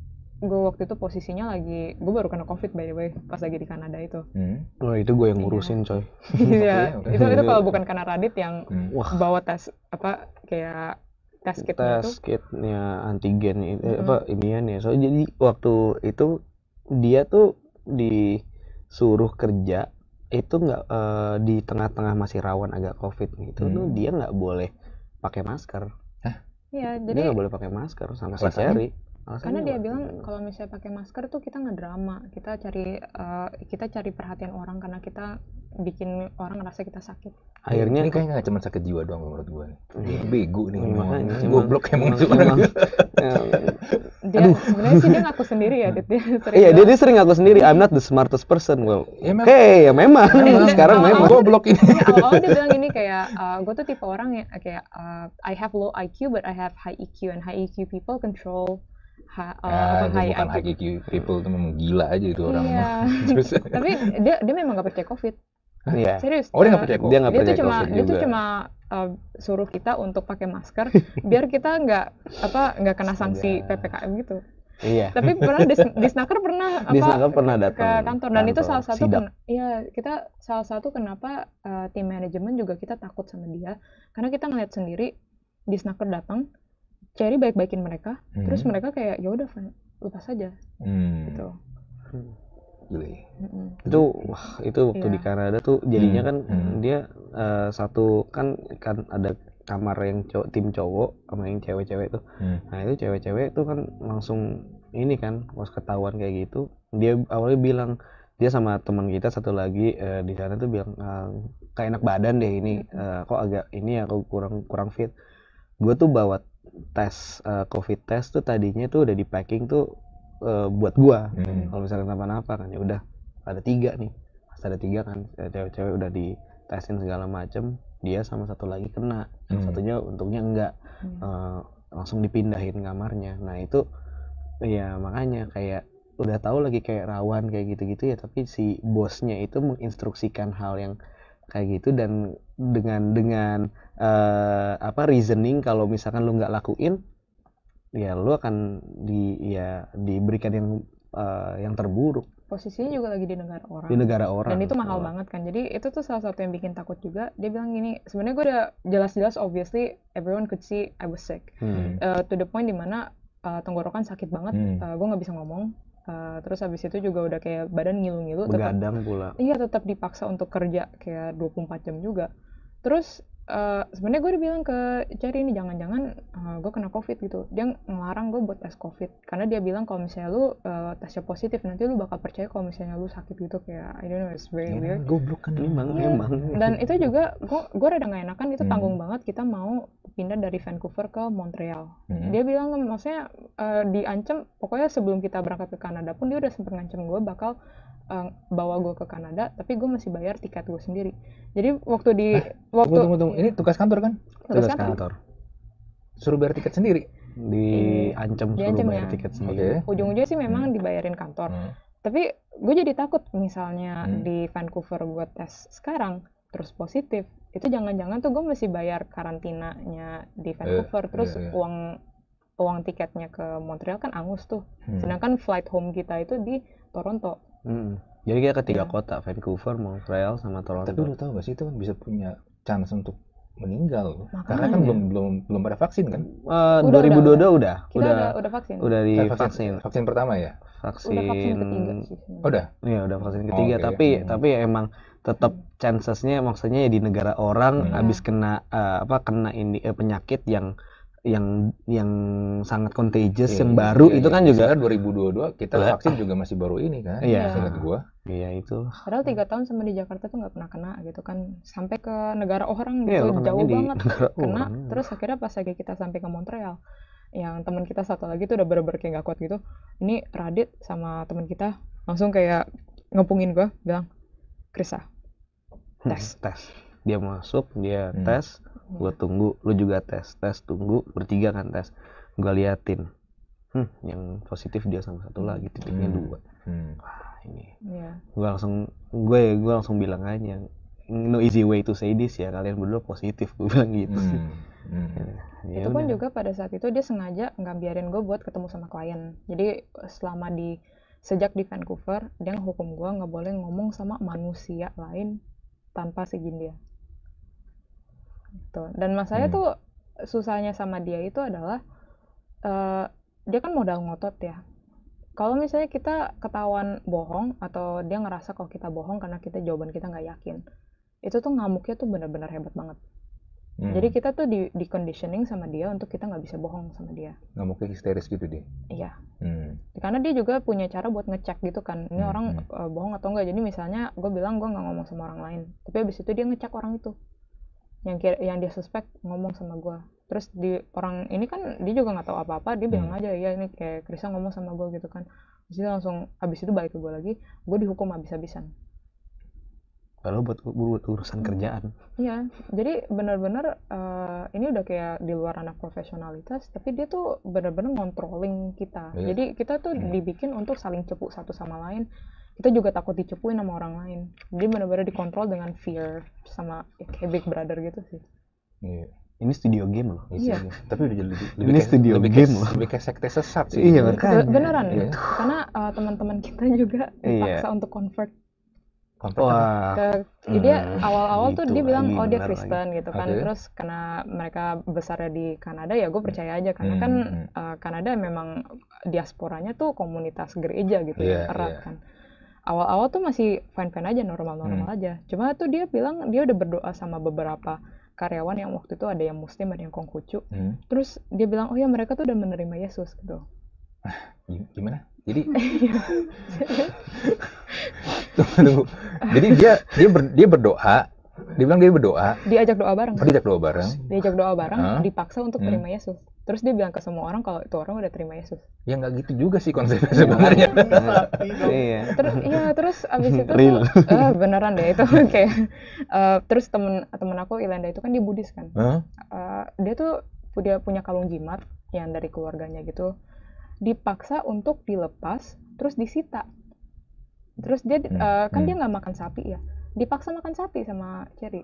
gue waktu itu posisinya lagi gue baru kena covid by the way pas lagi di Kanada itu hmm. oh itu gue yang iya. ngurusin coy iya, iya itu itu kalau bukan karena Radit yang hmm. bawa tes apa kayak tes kit tes kitnya antigen itu eh, hmm. apa ini ya so jadi waktu itu dia tuh disuruh kerja itu nggak uh, di tengah-tengah masih rawan agak covid gitu hmm. dia nggak boleh pakai masker Hah? Iya, jadi nggak boleh pakai masker sama sekali Alasannya karena dia apa? bilang kalau misalnya pakai masker tuh kita ngedrama kita cari uh, kita cari perhatian orang karena kita bikin orang ngerasa kita sakit akhirnya ini kayaknya nggak cuma sakit jiwa doang menurut gue nih iya. bego nih makanya gue blok emang sih dia Aduh. sebenarnya sih dia ngaku sendiri ya dia sering iya dia, dia sering ngaku sendiri I'm not the smartest person well ya, memang. hey ya iya, memang, sekarang memang gue blok ini awal dia bilang ini kayak uh, gue tuh tipe orang yang kayak uh, I have low IQ but I have high EQ and high EQ people control ha, uh, oh, ya, bukan high IQ people itu memang gila aja itu orang iya. tapi dia dia memang gak percaya covid Iya. Serius. Oh, dia nggak eh, percaya COVID. Dia dia percaya cuma, COVID Dia tuh cuma uh, suruh kita untuk pakai masker biar kita nggak apa nggak kena sanksi iya. PPKM gitu. Iya. Tapi pernah dis, disnaker pernah apa? Disnaker pernah datang ke kantor, kantor. dan kantor. itu salah satu kan, ya kita salah satu kenapa uh, tim manajemen juga kita takut sama dia karena kita ngeliat sendiri disnaker datang Cherry baik-baikin mereka hmm. terus mereka kayak ya udah lepas aja hmm. gitu Gile. Mm-hmm. itu wah itu waktu yeah. di Kanada tuh jadinya hmm. kan hmm. dia uh, satu kan kan ada kamar yang cow- tim cowok sama yang cewek-cewek tuh hmm. nah itu cewek-cewek tuh kan langsung ini kan pas ketahuan kayak gitu dia awalnya bilang dia sama teman kita satu lagi uh, di sana tuh bilang uh, ah, kayak enak badan deh ini uh, kok agak ini ya kurang kurang fit gue tuh bawa tes uh, covid test tuh tadinya tuh udah di packing tuh uh, buat gua hmm. kalau misalnya kenapa-napa kan ya udah ada tiga nih Mas ada tiga kan eh, cewek-cewek udah di tesin segala macem dia sama satu lagi kena hmm. satunya untungnya enggak hmm. uh, langsung dipindahin kamarnya nah itu ya makanya kayak udah tahu lagi kayak rawan kayak gitu-gitu ya tapi si bosnya itu menginstruksikan hal yang kayak gitu dan dengan dengan uh, apa reasoning kalau misalkan lu nggak lakuin ya lu akan di ya diberikan yang uh, yang terburuk posisinya juga lagi di negara orang di negara orang dan itu mahal oh. banget kan jadi itu tuh salah satu yang bikin takut juga dia bilang gini sebenarnya gue udah jelas-jelas obviously everyone could see I was sick hmm. uh, to the point dimana uh, tenggorokan sakit banget hmm. uh, gue nggak bisa ngomong Uh, terus habis itu juga udah kayak badan ngilu-ngilu. Begadang tetap, pula. Iya, tetap dipaksa untuk kerja kayak 24 jam juga terus uh, sebenarnya gue udah bilang ke Cherry ini jangan-jangan uh, eh, gue kena covid gitu dia ngelarang gue buat tes covid karena dia bilang kalau misalnya lu uh, tesnya positif nanti lu bakal percaya kalau misalnya lu sakit gitu kayak I don't know it's very iya, weird goblok kan emang yeah. emang dan itu juga gue gue rada gak enakan itu hmm. tanggung banget kita mau pindah dari Vancouver ke Montreal hmm. dia bilang maksudnya uh, diancam pokoknya sebelum kita berangkat ke Kanada pun dia udah sempet ngancem gue bakal Eh, bawa gue ke Kanada tapi gue masih bayar tiket gue sendiri jadi waktu di eh, waktu tunggu, tunggu, tunggu. ini tugas kantor kan tugas, tugas kantor. kantor suruh bayar tiket sendiri diancam ya? suruh bayar ya. tiket sendiri okay. ujung-ujungnya sih memang hmm. dibayarin kantor hmm. tapi gue jadi takut misalnya hmm. di Vancouver gue tes sekarang terus positif itu jangan-jangan tuh gue masih bayar karantinanya di eh, Vancouver eh, terus iya, iya. uang uang tiketnya ke Montreal kan angus tuh hmm. sedangkan flight home kita itu di Toronto Hmm. Jadi kita ke tiga ya. kota, Vancouver, Montreal, sama Toronto. Tapi lu tau gak sih itu kan bisa punya chance untuk meninggal Makanya. karena kan belum belum belum ada vaksin kan? Uh, udah, 2022 udah. Udah, kita udah udah, udah vaksin. Udah di vaksin, vaksin. Vaksin pertama ya? Vaksin. Udah vaksin ketiga sih. Udah. Iya, udah vaksin ketiga oh, okay. tapi hmm. tapi ya emang tetap chancesnya maksudnya ya di negara orang hmm. abis kena uh, apa kena ini uh, penyakit yang yang yang sangat contagious iya, yang baru iya, itu iya. kan juga 2022 kita vaksin juga masih baru ini kan iya ingat gua iya itu padahal tiga tahun sama di Jakarta tuh nggak pernah kena gitu kan sampai ke negara orang iya, gitu jauh banget kena orang. Iya. terus akhirnya pas lagi kita sampai ke Montreal yang teman kita satu lagi tuh udah bener-bener kayak gak kuat gitu ini Radit sama teman kita langsung kayak ngepungin gua bilang Krisa hmm, tes tes dia masuk dia hmm. tes gue iya. tunggu lu juga tes tes tunggu bertiga kan tes gue liatin hmm, yang positif dia sama satu lagi titiknya hmm. dua hmm. Wah, ini yeah. gue langsung gue gue langsung bilang aja yang no easy way to say this ya kalian berdua positif gue bilang gitu hmm. Hmm. Ya, ya, itu pun udah. juga pada saat itu dia sengaja nggak biarin gue buat ketemu sama klien jadi selama di sejak di Vancouver dia hukum gue nggak boleh ngomong sama manusia lain tanpa izin dia gitu dan masalahnya hmm. tuh susahnya sama dia itu adalah uh, dia kan modal ngotot ya kalau misalnya kita ketahuan bohong atau dia ngerasa kalau kita bohong karena kita jawaban kita nggak yakin itu tuh ngamuknya tuh benar-benar hebat banget hmm. jadi kita tuh di, di conditioning sama dia untuk kita nggak bisa bohong sama dia ngamuknya histeris gitu dia iya hmm. karena dia juga punya cara buat ngecek gitu kan ini hmm. orang hmm. Eh, bohong atau enggak jadi misalnya gue bilang gue nggak ngomong sama orang lain tapi abis itu dia ngecek orang itu yang kira, yang dia suspek ngomong sama gue terus di orang ini kan dia juga nggak tahu apa-apa dia bilang hmm. aja ya ini kayak Krisa ngomong sama gue gitu kan terus dia langsung abis itu balik ke gue lagi gue dihukum habis-habisan Kalau buat, buat urusan hmm. kerjaan iya jadi benar-benar uh, ini udah kayak di luar anak profesionalitas tapi dia tuh benar-benar controlling kita yeah. jadi kita tuh hmm. dibikin untuk saling cepuk satu sama lain kita juga takut dicupuin sama orang lain dia benar-benar dikontrol dengan fear sama ya, kayak Big Brother gitu sih iya. ini studio game loh iya. Game. tapi lebih, lebih, lebih ini kayak, studio lebih game loh lebih kayak sekte sesat sih iya kan beneran iya. karena uh, teman-teman kita juga iya. dipaksa iya. untuk convert Wah. Ke, hmm, dia awal-awal gitu tuh dia bilang iya, oh dia Kristen lagi. gitu kan okay. terus karena mereka besarnya di Kanada ya gue hmm. percaya aja karena kan, hmm. kan uh, Kanada memang diasporanya tuh komunitas gereja gitu yeah, ya, iya, erat yeah. kan awal-awal tuh masih fine-fine aja normal-normal hmm. aja cuma tuh dia bilang dia udah berdoa sama beberapa karyawan yang waktu itu ada yang muslim ada yang konghucu hmm. terus dia bilang oh ya mereka tuh udah menerima Yesus gitu ah, gimana jadi iya. tunggu, tunggu. jadi dia dia ber, dia berdoa dia bilang dia berdoa diajak doa bareng oh, diajak doa bareng diajak doa bareng huh? dipaksa untuk hmm. Yesus terus dia bilang ke semua orang kalau itu orang udah terima Yesus ya nggak gitu juga sih konsepnya iya, sebenarnya iya, iya. terus iya terus abis itu Real. tuh uh, beneran deh itu kayak uh, terus temen temen aku Ilanda itu kan dia Buddhis kan huh? uh, eh, dia tuh dia punya kalung jimat yang dari keluarganya gitu dipaksa untuk dilepas terus disita terus dia uh, kan hmm. dia nggak makan sapi ya dipaksa makan sapi sama Cherry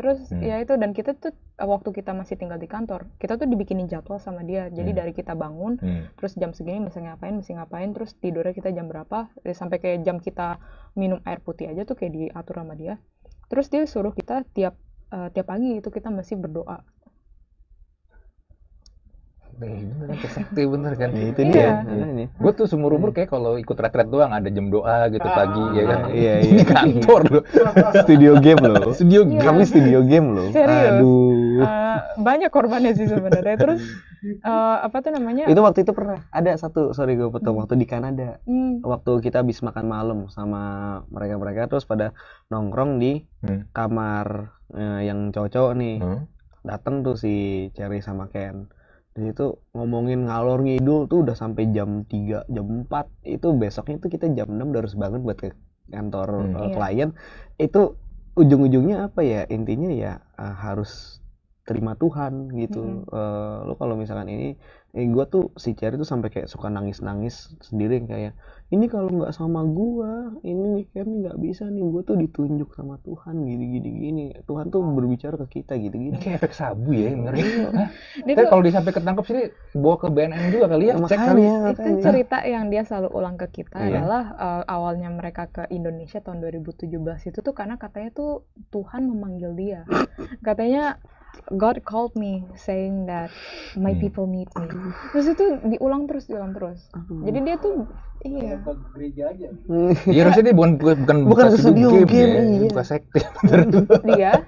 terus hmm. ya itu dan kita tuh eh, waktu kita masih tinggal di kantor kita tuh dibikinin jadwal sama dia jadi hmm. dari kita bangun hmm. terus jam segini mesti ngapain mesti ngapain terus tidurnya kita jam berapa ya sampai kayak jam kita minum air putih aja tuh kayak diatur sama dia terus dia suruh kita tiap uh, tiap pagi itu kita masih berdoa Iya, bener kesakti bener kan ya, itu iya. dia iya. Nah, gue tuh seumur umur iya. kayak kalau ikut retret doang ada jam doa gitu ah, pagi ya kan iya, iya. di kantor loh studio game loh studio game. kami studio game loh serius Aduh. Uh, banyak korbannya sih sebenarnya terus uh, apa tuh namanya itu waktu itu pernah ada satu sorry gue potong hmm. waktu di Kanada hmm. waktu kita habis makan malam sama mereka mereka terus pada nongkrong di hmm. kamar uh, yang cocok nih hmm. datang tuh si Cherry sama Ken dan itu ngomongin ngalor ngidul tuh udah sampai jam 3 jam 4 itu besoknya tuh kita jam 6 udah harus banget buat ke kantor hmm. uh, klien iya. itu ujung-ujungnya apa ya intinya ya uh, harus terima Tuhan gitu hmm. uh, eh, lo kalau misalkan ini eh, gue tuh si Cherry tuh sampai kayak suka nangis-nangis sendiri kayak ini kalau nggak sama gua ini nih weekend nggak bisa nih gua tuh ditunjuk sama Tuhan gini gini gini Tuhan tuh berbicara ke kita gitu gini ini kayak efek sabu ya ngeri iya. tapi kalau disampai ketangkep sini bawa ke BNN juga kali ya cek kali itu cerita yang dia selalu ulang ke kita iya. adalah eh, awalnya mereka ke Indonesia tahun 2017 itu tuh karena katanya tuh Tuhan memanggil dia katanya God called me saying that my hmm. people need me. Terus itu diulang terus diulang terus. Aduh. Jadi dia tuh iya. gereja aja. Iya maksudnya dia bukan bukan bukan, bukan studio game, game ya. iya. bukan sekte. dia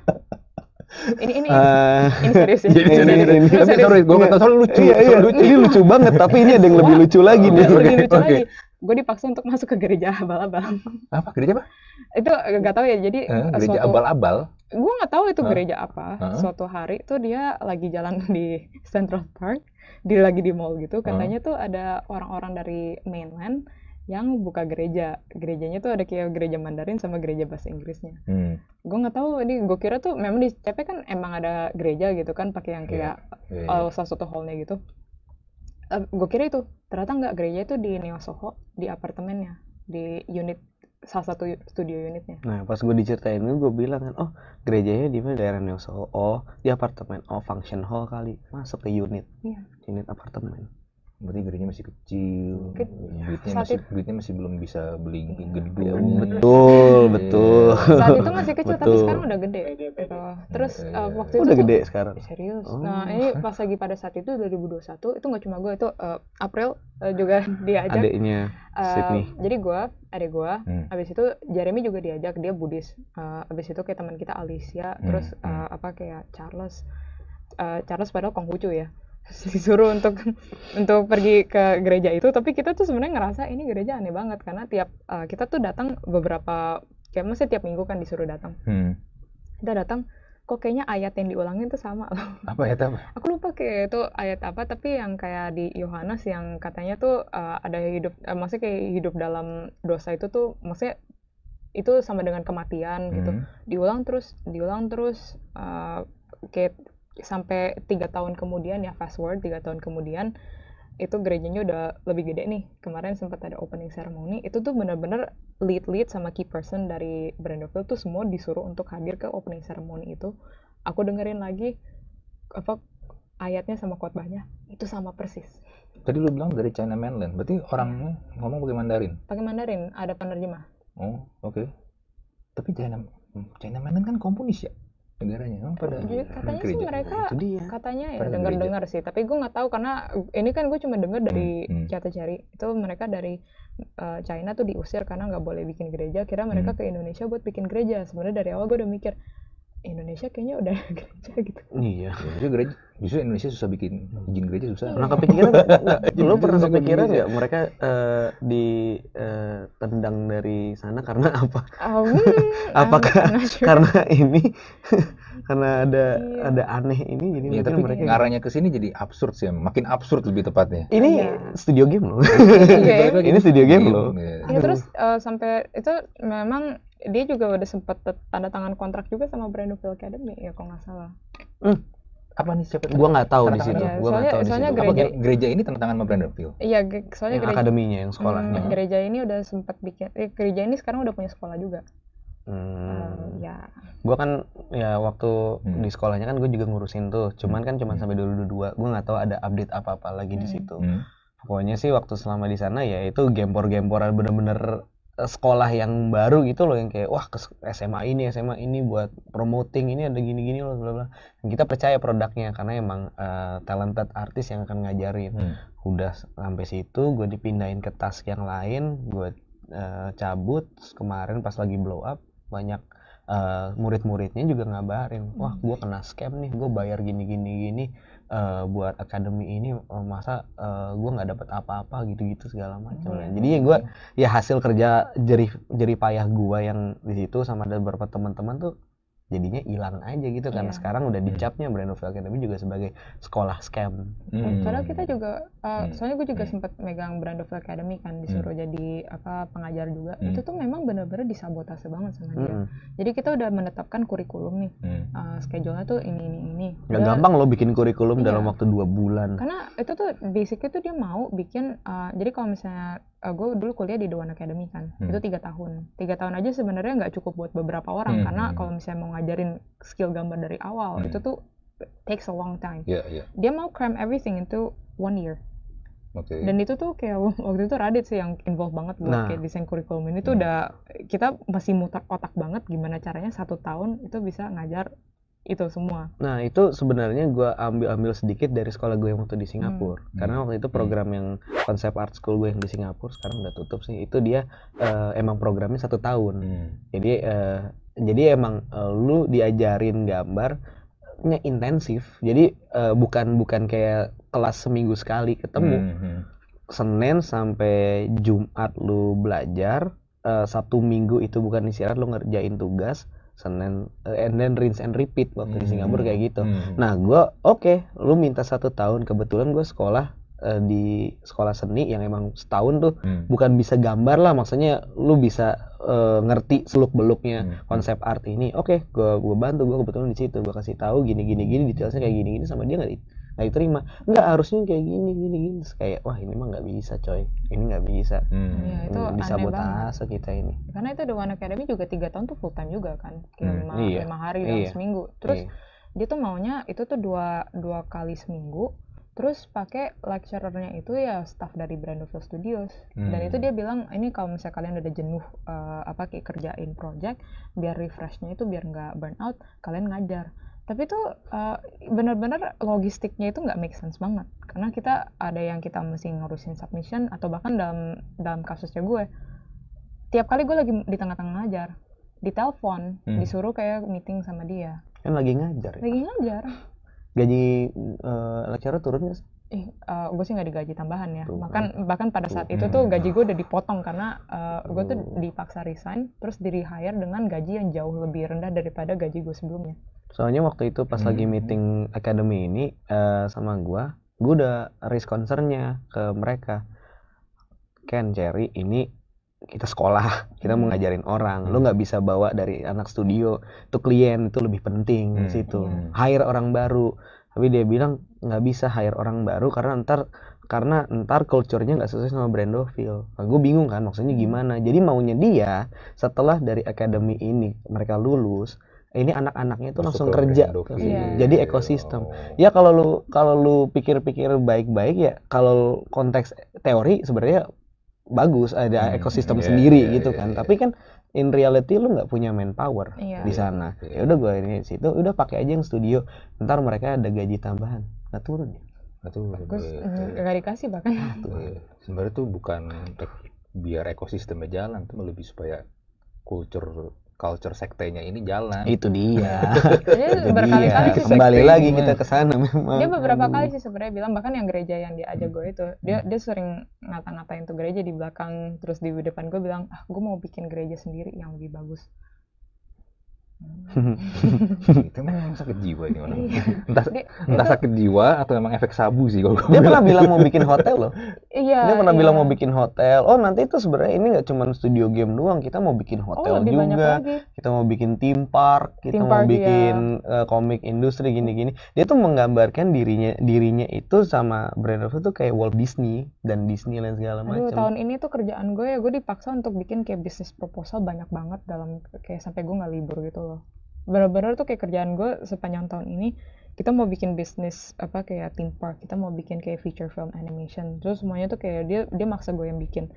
ini ini uh, ini serius ya. Ini, ini, ini, ini. Tapi sorry, gue nggak tahu soal lucu. Iya, iya. Ini lucu banget, tapi ini ada yang lebih lucu lagi iya, nih. Oke gue dipaksa untuk masuk ke gereja abal-abal. Apa gereja apa? Itu nggak tahu ya. Jadi eh, gereja abal-abal. Gue nggak tahu itu gereja huh? apa. Huh? Suatu hari tuh dia lagi jalan di Central Park, di lagi di mall gitu. Katanya huh? tuh ada orang-orang dari mainland yang buka gereja. Gerejanya tuh ada kayak gereja Mandarin sama gereja bahasa Inggrisnya. Hmm. Gue nggak tahu ini gue kira tuh memang di CP kan emang ada gereja gitu kan pakai yang iya. kayak yeah. Yeah. Uh, salah satu hallnya gitu uh, gue kira itu ternyata nggak gereja itu di Neo Soho di apartemennya di unit salah satu studio unitnya. Nah, pas gue diceritain itu gue bilang kan, oh gerejanya di mana daerah Neo Soho? Oh, di apartemen. Oh, function hall kali. Masuk ke unit. Iya. Unit apartemen berarti gedenya masih kecil Ged duitnya masih duitnya masih belum bisa beli iya, gedung iya, betul yeah. betul saat itu masih kecil betul. tapi sekarang udah gede terus yeah. uh, waktu itu udah gede gitu. iya. eh, tuh, sekarang serius oh. nah ini pas lagi pada saat itu 2021 itu nggak cuma gue itu uh, April uh, juga ah. diajak adiknya uh, Sydney. jadi gue adik gue hmm. abis itu Jeremy juga diajak dia Budis uh, abis itu kayak teman kita Alicia hmm. terus uh, hmm. apa kayak Charles uh, Charles padahal Konghucu ya disuruh untuk untuk pergi ke gereja itu tapi kita tuh sebenarnya ngerasa ini gereja aneh banget karena tiap uh, kita tuh datang beberapa kayak masih tiap minggu kan disuruh datang hmm. kita datang kok kayaknya ayat yang diulangin tuh sama loh apa ayat apa aku lupa kayak itu ayat apa tapi yang kayak di Yohanes yang katanya tuh uh, ada hidup uh, maksudnya kayak hidup dalam dosa itu tuh maksudnya itu sama dengan kematian gitu. hmm. gitu diulang terus diulang terus uh, kayak sampai tiga tahun kemudian ya fast forward tiga tahun kemudian itu gerejanya udah lebih gede nih kemarin sempat ada opening ceremony itu tuh bener-bener lead lead sama key person dari brand of tuh semua disuruh untuk hadir ke opening ceremony itu aku dengerin lagi apa ayatnya sama khotbahnya itu sama persis tadi lu bilang dari China mainland berarti orangnya ngomong pakai Mandarin pakai Mandarin ada penerjemah oh oke okay. tapi China China mainland kan komunis ya negaranya oh, pada Jadi, iya, katanya sih mereka nah, dia. katanya ya dengar-dengar sih tapi gue nggak tahu karena ini kan gue cuma dengar dari hmm, hmm. itu mereka dari uh, China tuh diusir karena nggak boleh bikin gereja kira mereka hmm. ke Indonesia buat bikin gereja sebenarnya dari awal gue udah mikir Indonesia kayaknya udah gereja gitu. Iya, Indonesia gereja justru Indonesia susah bikin izin gereja susah. Pernah kepikiran lo pernah kepikiran nggak mereka uh, di uh, dari sana karena apa? Amin. Apakah karena ini karena ada iya. ada aneh ini jadi ya, tapi mereka ngarahnya ke sini jadi absurd sih makin absurd lebih tepatnya ini ya. studio game loh okay. Iya. ini gitu. studio game, iya, loh ya, terus uh, sampai itu memang dia juga udah sempet tanda tangan kontrak juga sama Brandonville Academy ya kalau nggak salah hmm apa nih siapa? Gua nggak tahu di situ. Ya, gua nggak tahu soalnya di situ. Gereja, apa gereja ini tentang sama Brandonville? Iya, soalnya yang gereja, akademinya yang sekolahnya. Hmm, gereja ini udah sempat bikin eh, gereja ini sekarang udah punya sekolah juga. Hmm. ya. Gue kan ya waktu hmm. di sekolahnya kan gue juga ngurusin tuh. Cuman kan cuman hmm. sampai dulu dua. Gue nggak tahu ada update apa apa lagi hmm. di situ. Hmm. Pokoknya sih waktu selama di sana ya itu gempor-gemporan bener-bener eh, sekolah yang baru gitu loh yang kayak wah ke SMA ini SMA ini buat promoting ini ada gini-gini loh bla bla. Kita percaya produknya karena emang uh, talented artis yang akan ngajarin. Hmm. Udah sampai situ gue dipindahin ke task yang lain, gue uh, cabut kemarin pas lagi blow up banyak uh, murid-muridnya juga ngabarin wah hmm. gue kena scam nih gue bayar gini gini gini uh, eh, buat akademi ini eh, masa uh, gue nggak dapat apa-apa gitu-gitu segala macam hmm. jadi ya gue ya hasil kerja jerih jerih payah gue yang di situ sama ada beberapa teman-teman tuh jadinya hilang aja gitu yeah. karena iya. sekarang udah hmm. dicapnya Brand of Academy juga sebagai sekolah scam. Hmm. Nah, kita juga uh, soalnya gue juga hmm. sempat megang Brand of Academy kan hmm. disuruh hmm. jadi apa pengajar juga. Hmm. Itu tuh memang bener-bener disabotase banget sama dia. Hmm. Jadi kita udah menetapkan kurikulum nih. Hmm. Uh, schedule-nya tuh ini ini ini. Gak udah, gampang loh bikin kurikulum iya. dalam waktu dua bulan. Karena itu tuh basicnya tuh dia mau bikin uh, jadi kalau misalnya uh, gue dulu kuliah di Dewan Academy kan. Hmm. Itu tiga tahun. Tiga tahun aja sebenarnya nggak cukup buat beberapa orang hmm. karena kalau misalnya mau ngajarin skill gambar dari awal hmm. itu tuh takes a long time. Yeah, yeah. Dia mau cram everything into one year. Okay. Dan itu tuh kayak waktu itu Radit sih yang involve banget buat nah. kayak desain kurikulum ini tuh hmm. udah kita masih muter otak banget gimana caranya satu tahun itu bisa ngajar itu semua. Nah itu sebenarnya gue ambil ambil sedikit dari sekolah gue yang waktu di Singapura hmm. karena waktu itu hmm. program yang konsep art school gue yang di Singapura sekarang udah tutup sih itu dia uh, emang programnya satu tahun hmm. jadi uh, jadi emang uh, lu diajarin gambarnya intensif jadi uh, bukan bukan kayak kelas seminggu sekali ketemu mm -hmm. Senin sampai Jumat lu belajar uh, Sabtu Minggu itu bukan istirahat lu ngerjain tugas Senin uh, and then rinse and repeat waktu mm -hmm. di Singapura hmm, kayak gitu. Mm -hmm. Nah, gue oke, okay, lu minta satu tahun kebetulan gue sekolah uh, di sekolah seni yang emang setahun tuh hmm. bukan bisa gambar lah maksudnya lu bisa uh, ngerti seluk beluknya hmm. konsep art ini oke okay, gue gua bantu gue kebetulan di situ gue kasih tahu gini gini gini detailnya kayak gini gini sama dia nggak nggak diterima nggak harusnya kayak gini gini gini kayak wah ini mah nggak bisa coy ini nggak bisa hmm. ya, itu ini bisa asa kita ini karena itu The One Academy juga tiga tahun tuh full time juga kan kayak hmm. lima, iya. hari dalam iya. seminggu terus iya. dia tuh maunya itu tuh dua dua kali seminggu terus pakai lecturernya itu ya staff dari Brandoville Studios hmm. dan itu dia bilang ini kalau misalnya kalian udah jenuh uh, apa kayak kerjain project biar refreshnya itu biar nggak burn out kalian ngajar tapi itu uh, eh, benar-benar logistiknya itu nggak make sense banget karena kita ada yang kita mesti ngurusin submission atau bahkan dalam dalam kasusnya gue tiap kali gue lagi di tengah-tengah ngajar ditelepon hmm. disuruh kayak meeting sama dia kan lagi ngajar ya? lagi ngajar gaji uh, eh, lecturer turun nggak sih? Eh, uh, gue sih nggak digaji tambahan ya. bahkan bahkan pada saat tuh. itu tuh gaji gue udah dipotong karena uh, eh, gue tuh dipaksa resign, terus di rehire dengan gaji yang jauh lebih rendah daripada gaji gue sebelumnya. Soalnya waktu itu pas hmm. lagi meeting akademi ini uh, sama gue, gue udah risk concernnya ke mereka. Ken Jerry, ini kita sekolah kita mau hmm. ngajarin orang hmm. lo nggak bisa bawa dari anak studio itu klien itu lebih penting hmm. situ hmm. hire orang baru tapi dia bilang nggak bisa hire orang baru karena ntar karena ntar culture-nya nggak sesuai sama Brandoville. Nah, gue bingung kan maksudnya gimana. Jadi maunya dia setelah dari akademi ini mereka lulus, ini anak-anaknya itu langsung langsung kerja. Yeah. Iya. Jadi ekosistem. Oh. Ya kalau lu kalau lu pikir-pikir baik-baik ya kalau konteks teori sebenarnya bagus ada hmm, ekosistem yeah, sendiri yeah, gitu yeah, kan yeah. tapi kan in reality lu nggak punya manpower yeah. di iya, sana iya. ya udah gue ini situ udah pakai aja yang studio ntar mereka ada gaji tambahan nggak turun ya nggak turun bagus iya, nggak dikasih bahkan ya, sebenarnya tuh bukan biar ekosistemnya jalan tuh lebih supaya culture culture sektenya ini jalan. Itu dia. Iya. itu berkali-kali sih kembali sekte lagi kita ke sana memang. Dia beberapa kali sih sebenarnya bilang bahkan yang gereja yang dia diajak hmm. gue itu dia dia sering ngata-ngatain tuh gereja di belakang terus di depan gue bilang ah gue mau bikin gereja sendiri yang lebih bagus. Hmm. itu memang sakit jiwa ini orang. Iya. entah, dia, entah itu, sakit jiwa atau memang efek sabu sih kalau dia pernah bilang mau bikin hotel loh iya dia pernah iya. bilang mau bikin hotel oh nanti itu sebenarnya ini nggak cuma studio game doang kita mau bikin oh, hotel oh, juga kita mau bikin theme park kita theme mau park, bikin iya. uh, eh, komik industri gini-gini dia tuh menggambarkan dirinya dirinya itu sama brand itu kayak Walt Disney dan Disneyland segala macam tahun ini tuh kerjaan gue ya gue dipaksa untuk bikin kayak bisnis proposal banyak banget dalam kayak sampai gue nggak libur gitu loh loh bener-bener tuh kayak kerjaan gue sepanjang tahun ini kita mau bikin bisnis apa kayak theme park kita mau bikin kayak feature film animation terus semuanya tuh kayak dia dia maksa gue yang bikin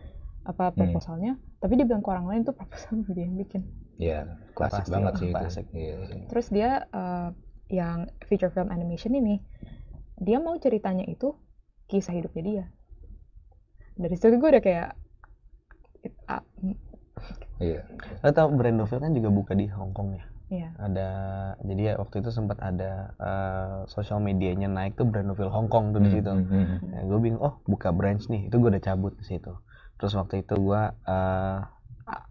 apa hmm. proposalnya hmm. tapi dia bilang ke orang lain tuh proposal dia yang bikin ya klasik Pasti, banget sih klasik. itu iya, iya. terus dia uh, yang feature film animation ini dia mau ceritanya itu kisah hidupnya dia dari situ gue udah kayak ah, Iya. Lo tau brand Novel kan juga buka di Hong Kong ya? Iya. Ada jadi ya waktu itu sempat ada uh, eh, sosial medianya naik tuh brand Novel Hong Kong tuh di hmm, situ. Mm hmm, hmm. ya, gue bingung, oh buka branch nih, itu gue udah cabut di situ. Terus waktu itu gue uh,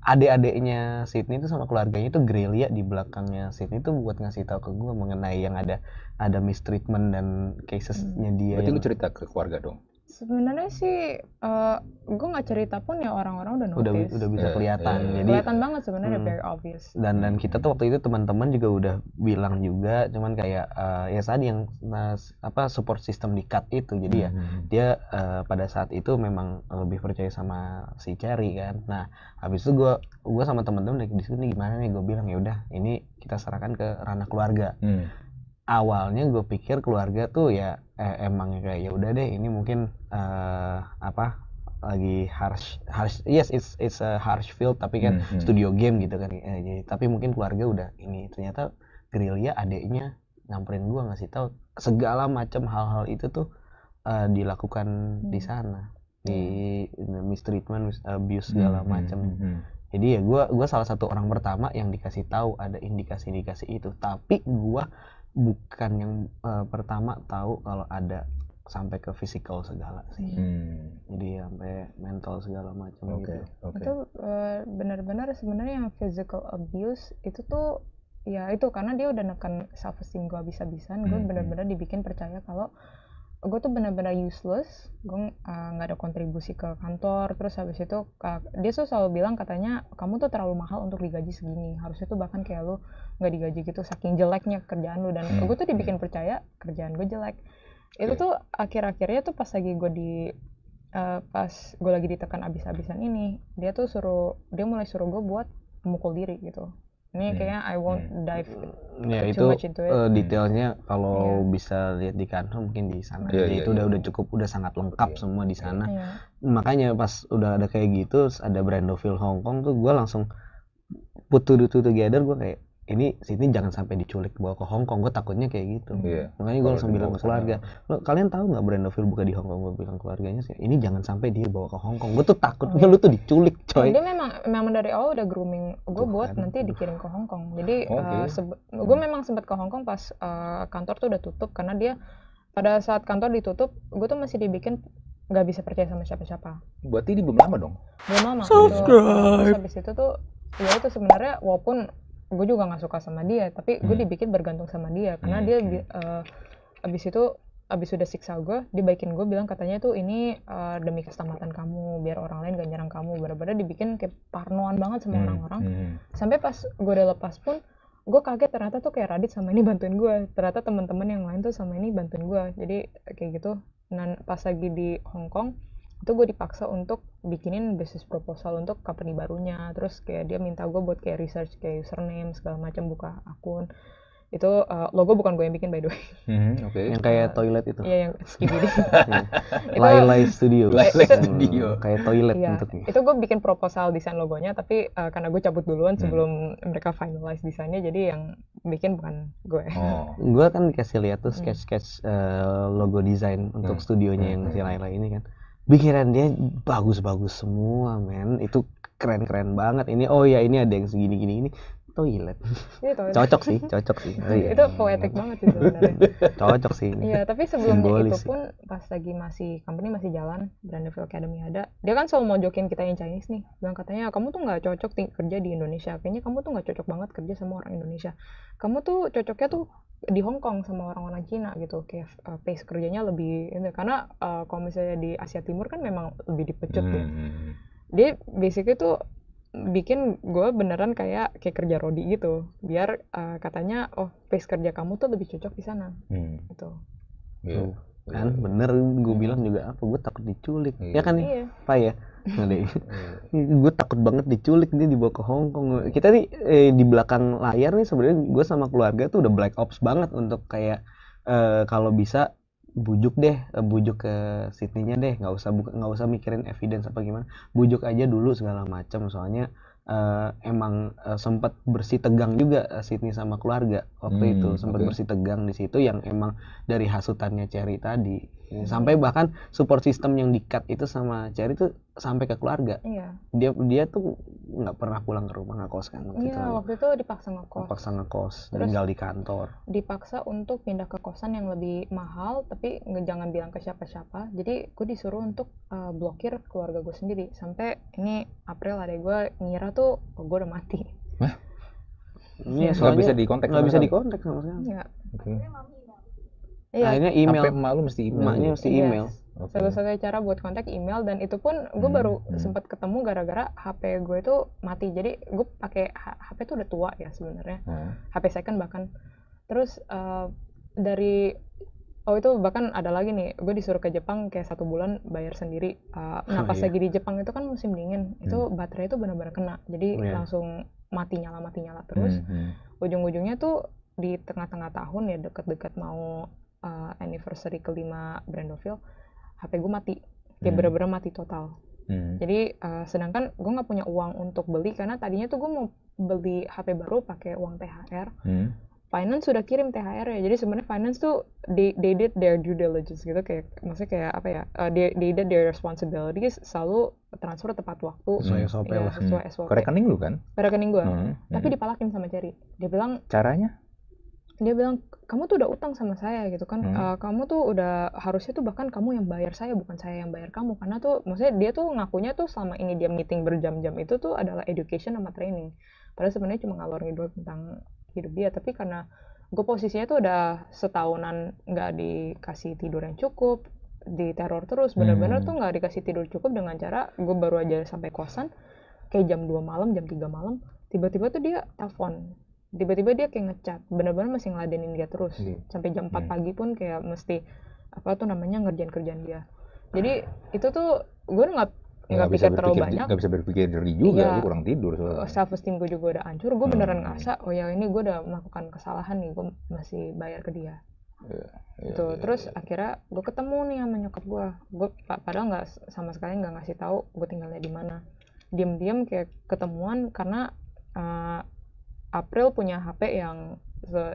adik-adiknya Sydney itu sama keluarganya itu ya di belakangnya Sydney itu buat ngasih tahu ke gue mengenai yang ada ada mistreatment dan casesnya nya dia. Berarti yang... lu cerita ke keluarga dong? sebenarnya sih uh, eh, gue nggak cerita pun ya orang-orang udah notice udah udah bisa iya, kelihatan yeah, yeah. jadi kelihatan banget sebenarnya hmm, very obvious dan dan kita tuh waktu itu teman-teman juga udah bilang juga cuman kayak uh, ya saat yang nah, apa support system di cut itu jadi ya hmm. hmm, hmm. dia uh, pada saat itu memang lebih percaya sama si Cherry kan nah habis itu gue gue sama teman-teman di sini gimana nih gue bilang ya udah ini kita serahkan ke ranah keluarga hmm awalnya gue pikir keluarga tuh ya eh, emang kayak ya udah deh ini mungkin uh, apa lagi harsh harsh yes it's it's a harsh field tapi kan hmm, hmm, studio game gitu kan eh, jadi, tapi mungkin keluarga udah ini ternyata gerilya adiknya nyamperin gue ngasih tahu segala macam hal-hal itu tuh uh, dilakukan hmm. di sana di iya. mistreatment abuse hmm, segala hmm, macam hmm, hmm. jadi ya gue gua salah satu orang pertama yang dikasih tahu ada indikasi-indikasi itu tapi gue bukan yang uh, pertama tahu kalau ada sampai ke physical segala sih hmm. jadi sampai mental segala macam okay. gitu okay. itu uh, benar-benar sebenarnya yang physical abuse itu tuh ya itu karena dia udah nekan self esteem gue bisa-bisan gue hmm, hmm. benar-benar dibikin percaya kalau gue tuh benar-benar useless gue eh, nggak uh, ada kontribusi ke kantor terus habis itu uh, dia tuh selalu bilang katanya kamu tuh terlalu mahal untuk digaji segini harusnya tuh bahkan kayak lu nggak digaji gitu saking jeleknya kerjaan lu dan hmm. gue tuh dibikin percaya kerjaan gue jelek itu iya. tuh akhir-akhirnya tuh pas lagi gue di uh, pas gue lagi ditekan abis-abisan ini dia tuh suruh dia mulai suruh gue buat memukul diri gitu ini hmm. kayaknya I won't hmm. dive hmm. ya, itu, much into it. Uh, detailnya kalau yeah. bisa lihat di kantor mungkin di sana. Yeah, Jadi yeah, itu yeah. udah iya. udah cukup udah sangat lengkap yeah. semua di sana. Yeah. Makanya pas udah ada kayak gitu ada Brandoville Hong Kong tuh gue langsung put putu two together gue kayak ini Sydney jangan sampai diculik bawa ke Hong Kong gue takutnya kayak gitu yeah. makanya gue langsung bilang ke keluarga lo kalian tahu nggak brandoville buka di Hong Kong gue bilang keluarganya sih ini jangan sampai dia bawa ke Hong Kong gue tuh takutnya oh, iya. lu tuh diculik coy dia memang memang dari awal udah grooming gue buat kan. nanti dikirim ke Hong Kong jadi okay. uh, gue memang sempat ke Hong Kong pas uh, kantor tuh udah tutup karena dia pada saat kantor ditutup gue tuh masih dibikin nggak bisa percaya sama siapa-siapa. Berarti ini belum lama dong? Belum lama. Subscribe. Terus habis itu tuh ya itu sebenarnya walaupun gue juga nggak suka sama dia tapi gue hmm. dibikin bergantung sama dia karena hmm. dia uh, abis itu abis sudah siksa gue dibaikin gue bilang katanya tuh ini uh, demi keselamatan kamu biar orang lain gak nyerang kamu bener-bener dibikin kayak parnoan banget sama hmm, orang-orang hmm. hmm. sampai pas gue udah lepas pun gue kaget ternyata tuh kayak Radit sama ini bantuin gue ternyata teman-teman yang lain tuh sama ini bantuin gue jadi kayak gitu nah pas lagi di Hong Kong itu gue dipaksa untuk bikinin business proposal untuk company barunya terus kayak dia minta gue buat kayak research kayak username segala macam buka akun itu uh, logo bukan gue yang bikin by the way hmm, okay. yang kayak toilet itu iya yang segini gitu. Lai-lai studio Lai -lai hmm, studio kayak toilet ya, bentuknya itu gue bikin proposal desain logonya tapi uh, karena gue cabut duluan hmm. sebelum hmm. mereka finalize desainnya jadi yang bikin bukan gue oh. oh. gue kan dikasih lihat tuh sketch sketch hmm. uh, logo desain untuk hmm. studionya hmm. yang si Laila ini kan pikiran dia bagus-bagus semua men itu keren-keren banget ini oh ya ini ada yang segini gini ini toilet. Ini iya, toilet. Cocok sih, cocok sih. Oh, iya. itu poetik banget sih sebenarnya. cocok sih. Iya, tapi sebelum itu pun pas lagi masih company masih jalan, Brandeville Academy ada. Dia kan selalu mojokin kita yang Chinese nih. Bilang katanya kamu tuh nggak cocok kerja di Indonesia. Kayaknya kamu tuh nggak cocok banget kerja sama orang Indonesia. Kamu tuh cocoknya tuh di Hong Kong sama orang-orang Cina gitu kayak uh, pace kerjanya lebih ini karena uh, kalau misalnya di Asia Timur kan memang lebih dipecut ya. hmm. ya dia basically tuh bikin gue beneran kayak kayak kerja Rodi gitu biar uh, katanya oh face kerja kamu tuh lebih cocok di sana hmm. gitu yeah. kan bener gue iya. bilang juga apa gue takut diculik yeah. ya kan yeah. pak ya iya. gue takut banget diculik nih dibawa ke Hong Kong. Kita nih eh, di belakang layar nih sebenarnya gue sama keluarga tuh udah black ops banget untuk kayak eh, kalau bisa bujuk deh eh, bujuk ke Sydney-nya deh nggak usah nggak usah mikirin evidence apa gimana bujuk aja dulu segala macam soalnya uh, emang uh, eh, sempat bersih tegang juga Sydney sama keluarga waktu hmm, itu sempat okay. bersih tegang di situ yang emang dari hasutannya Cherry tadi hmm. sampai bahkan support system yang dikat itu sama Cherry itu sampai ke keluarga. Iya. Dia dia tuh nggak pernah pulang ke rumah ngekos kan waktu iya, itu. waktu itu dipaksa ngekos. Dipaksa ngekos, Terus tinggal di kantor. Dipaksa untuk pindah ke kosan yang lebih mahal, tapi jangan bilang ke siapa-siapa. Jadi gue disuruh untuk uh, blokir keluarga gue sendiri sampai ini April ada gue ngira tuh oh, gue udah mati. Hah? Iya, soalnya bisa dikontak. Nggak bisa dikontak sama sekali. Iya. iya. Oke. Okay. Iya. Akhirnya email. Sampai malu mesti email. mesti iya. email. Yes okay. sebagai cara buat kontak email dan itu pun gue hmm. baru hmm. sempat ketemu gara-gara HP gue itu mati jadi gue pakai HP itu udah tua ya sebenarnya hmm. HP second bahkan terus uh, dari oh itu bahkan ada lagi nih gue disuruh ke Jepang kayak satu bulan bayar sendiri uh, nah pas iya. lagi di Jepang itu kan musim dingin hmm. itu baterai itu benar-benar kena jadi oh, iya. langsung mati nyala mati nyala terus hmm, hmm. ujung-ujungnya tuh di tengah-tengah tahun ya deket-deket mau uh, anniversary kelima Brandoville HP gue mati kayak hmm. bener-bener mati total hmm. jadi uh, sedangkan gue nggak punya uang untuk beli karena tadinya tuh gue mau beli HP baru pakai uang THR hmm. finance sudah kirim THR ya jadi sebenarnya finance tuh they, they did their due diligence gitu kayak maksudnya kayak apa ya uh, they, they did their responsibilities selalu transfer tepat waktu hmm. sesuai SOP ya, sesuai hmm. SOP. ke rekening lu kan ke rekening gue hmm. tapi hmm. dipalakin sama Cherry dia bilang caranya dia bilang kamu tuh udah utang sama saya gitu kan hmm. uh, kamu tuh udah harusnya tuh bahkan kamu yang bayar saya bukan saya yang bayar kamu karena tuh maksudnya dia tuh ngakunya tuh selama ini dia meeting berjam-jam itu tuh adalah education sama training padahal sebenarnya cuma ngalor ngidul tentang hidup dia tapi karena gue posisinya tuh udah setahunan nggak dikasih tidur yang cukup diteror terus benar-benar hmm. tuh nggak dikasih tidur cukup dengan cara gue baru aja sampai kosan kayak jam 2 malam jam 3 malam tiba-tiba tuh dia telepon tiba-tiba dia kayak ngecat bener-bener masih ngeladenin dia terus yeah. Hmm. sampai jam 4 yeah. Hmm. pagi pun kayak mesti apa tuh namanya ngerjain kerjaan dia jadi ah. itu tuh gue ya, nggak nggak bisa terlalu banyak nggak bisa berpikir dari juga yeah. kurang tidur soalnya. Oh, self esteem gue juga udah hancur gue hmm. beneran hmm. ngerasa oh ya ini gue udah melakukan kesalahan nih gue masih bayar ke dia Ya, itu iya, gitu. ya, terus ya. akhirnya gue ketemu nih sama nyokap gue gue padahal nggak sama sekali nggak ngasih tahu gue tinggalnya di mana diam-diam kayak ketemuan karena uh, April punya HP yang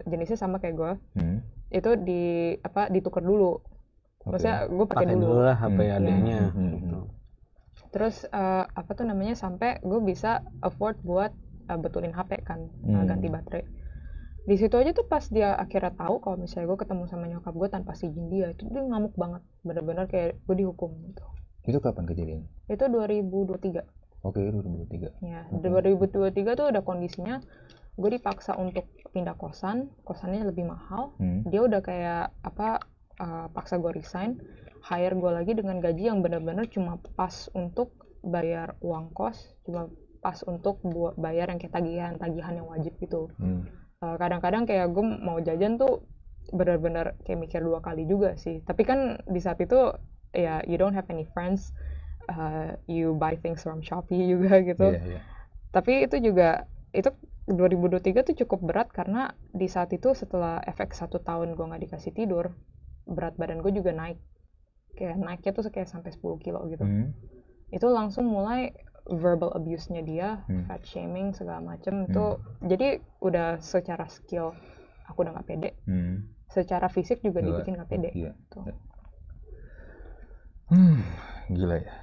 jenisnya sama kayak gue hmm. itu di apa ditukar dulu okay. maksudnya gue pakai dulu. dulu lah HP hmm. adanya hmm. hmm. Gitu. terus uh, apa tuh namanya sampai gue bisa afford buat uh, betulin HP kan eh, hmm. uh, ganti baterai di situ aja tuh pas dia akhirnya tahu kalau misalnya gue ketemu sama nyokap gue tanpa izin dia itu dia ngamuk banget bener-bener kayak gue dihukum gitu itu kapan kejadian itu 2023 oke okay, 2023 ya okay. 2023 tuh udah kondisinya gue dipaksa untuk pindah kosan kosannya lebih mahal hmm. dia udah kayak apa uh, paksa gue resign hire gue lagi dengan gaji yang bener-bener cuma pas untuk bayar uang kos cuma pas untuk buat bayar yang kayak tagihan tagihan yang wajib gitu hmm. uh, kadang-kadang kayak gue mau jajan tuh bener-bener kayak mikir dua kali juga sih tapi kan di saat itu ya yeah, you don't have any friends uh, you buy things from Shopee juga gitu yeah, yeah. tapi itu juga itu 2023 tuh cukup berat karena di saat itu setelah efek satu tahun gue nggak dikasih tidur berat badan gue juga naik kayak naiknya tuh kayak sampai 10 kilo gitu hmm. itu langsung mulai verbal abuse-nya dia hmm. fat shaming segala macem hmm. itu jadi udah secara skill aku udah nggak pede hmm. secara fisik juga dibikin nggak pede Gila. Tuh. Ya. Hmm, gila ya.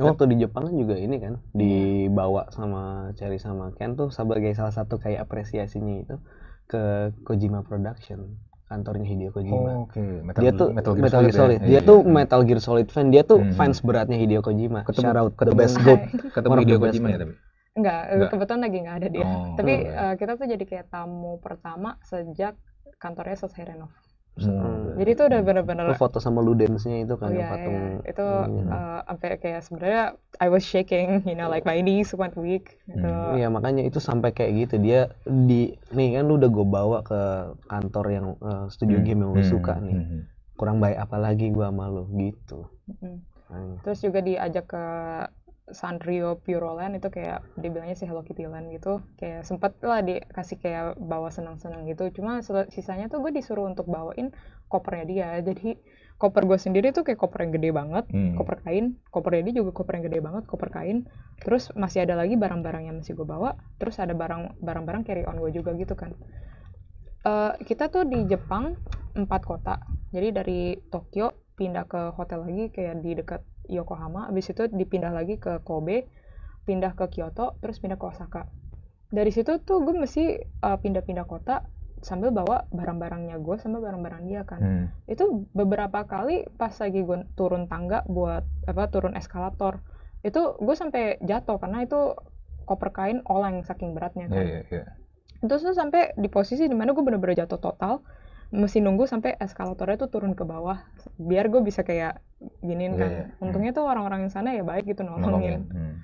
Nah, waktu di Jepang kan juga ini kan dibawa sama Cherry sama Ken tuh sebagai salah satu kayak apresiasinya itu ke Kojima Production kantornya Hideo Kojima. Oh, Oke, okay. dia tuh Metal Gear, Metal Gear ya? Solid. Solid. Ya? Dia iya, tuh iya. Metal Gear Solid fan. Dia tuh hmm, hmm. fans beratnya Hideo Kojima. Ketemu, Shout out ketemu, the best good. ketemu Hideo Kojima ya tapi. Enggak, eh, enggak, kebetulan lagi enggak ada dia. Oh, tapi uh, kita tuh jadi kayak tamu pertama sejak kantornya selesai renov. Hmm. Jadi itu udah gitu. benar-benar oh, foto sama Ludensnya itu kan oh, yeah, patung. Yeah. Iya. Itu uh, iya. sampai uh, kayak sebenarnya I was shaking, you know, like my knees went weak. Iya gitu. hmm. Iya, makanya itu sampai kayak gitu dia di nih kan lu udah gue bawa ke kantor yang uh, studio hmm. game yang lu hmm. suka nih. Hmm. Kurang baik apalagi gua sama lu gitu. Hmm. Terus juga diajak ke Sanrio Pureland itu kayak dibilangnya si Hello Kitty Land gitu kayak sempet lah dikasih kayak bawa senang-senang gitu cuma sisanya tuh gue disuruh untuk bawain kopernya dia jadi koper gue sendiri tuh kayak koper yang gede banget hmm. koper kain kopernya dia juga koper yang gede banget koper kain terus masih ada lagi barang-barang yang masih gue bawa terus ada barang barang-barang carry on gue juga gitu kan uh, kita tuh di Jepang empat kota jadi dari Tokyo pindah ke hotel lagi kayak di dekat Yokohama, habis itu dipindah lagi ke Kobe, pindah ke Kyoto, terus pindah ke Osaka. Dari situ tuh gue mesti pindah eh, pindah-pindah kota sambil bawa barang-barangnya gue sama barang-barang dia kan. Hmm. Itu beberapa kali pas lagi gue turun tangga buat apa turun eskalator, itu gue sampai jatuh karena itu koper kain oleng saking beratnya kan. Yeah, yeah, yeah. Itu tuh sampai di posisi dimana gue bener-bener jatuh total mesti nunggu sampai eskalatornya tuh turun ke bawah biar gue bisa kayak giniin iya, kan yeah. Hmm. untungnya tuh orang-orang yang sana ya baik gitu nolongin, nolongin. Hmm.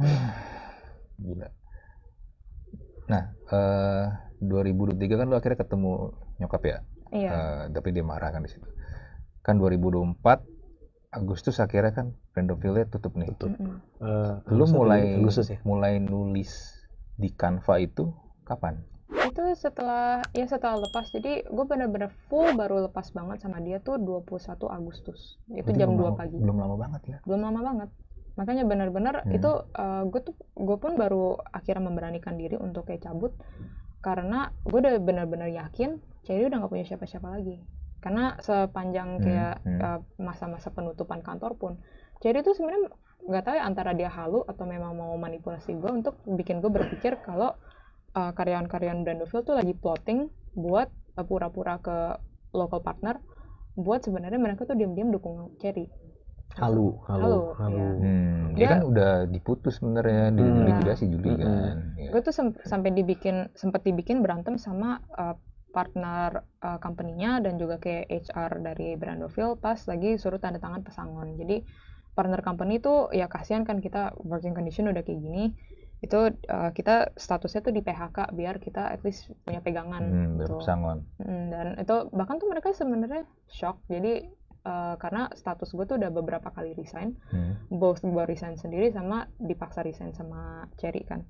gila nah eh, uh, 2023 kan lo akhirnya ketemu nyokap ya iya. uh, tapi dia marah kan di situ kan 2024 Agustus akhirnya kan Brandovillia tutup nih. Tutup. Mm -hmm. Uh, lu mulai Agustus ya? mulai nulis di Canva itu kapan? tuh setelah ya setelah lepas jadi gue bener-bener full baru lepas banget sama dia tuh 21 Agustus itu jam dua 2 pagi belum lama banget ya belum lama banget makanya bener-bener hmm. itu uh, gue tuh gue pun baru akhirnya memberanikan diri untuk kayak cabut karena gue udah bener-bener yakin Cherry udah gak punya siapa-siapa lagi karena sepanjang hmm, kayak hmm. Eh, masa-masa hmm. hmm. Uh, penutupan kantor pun Cherry tuh sebenarnya nggak tahu ya antara dia halu atau memang mau manipulasi gue untuk bikin gue berpikir kalau uh, karyawan-karyawan Brandoville tuh lagi plotting buat uh, pura-pura ke local partner buat sebenarnya mereka tuh diam-diam dukung Cherry. Halu, halu, halu. halo. Ya. Hmm, dia, dia kan udah diputus sebenarnya di hmm. likuidasi Juli hmm. kan. Hmm. Ya. Gue tuh sem sampai dibikin sempat dibikin berantem sama uh, partner uh, company-nya dan juga ke HR dari brandoville pas lagi suruh tanda tangan pesangon. Jadi partner company itu ya kasihan kan kita working condition udah kayak gini itu uh, kita statusnya tuh di PHK biar kita at least punya pegangan hmm, gitu. Hmm, dan itu bahkan tuh mereka sebenarnya shock jadi uh, karena status gue tuh udah beberapa kali resign hmm. both gue resign sendiri sama dipaksa resign sama Cherry kan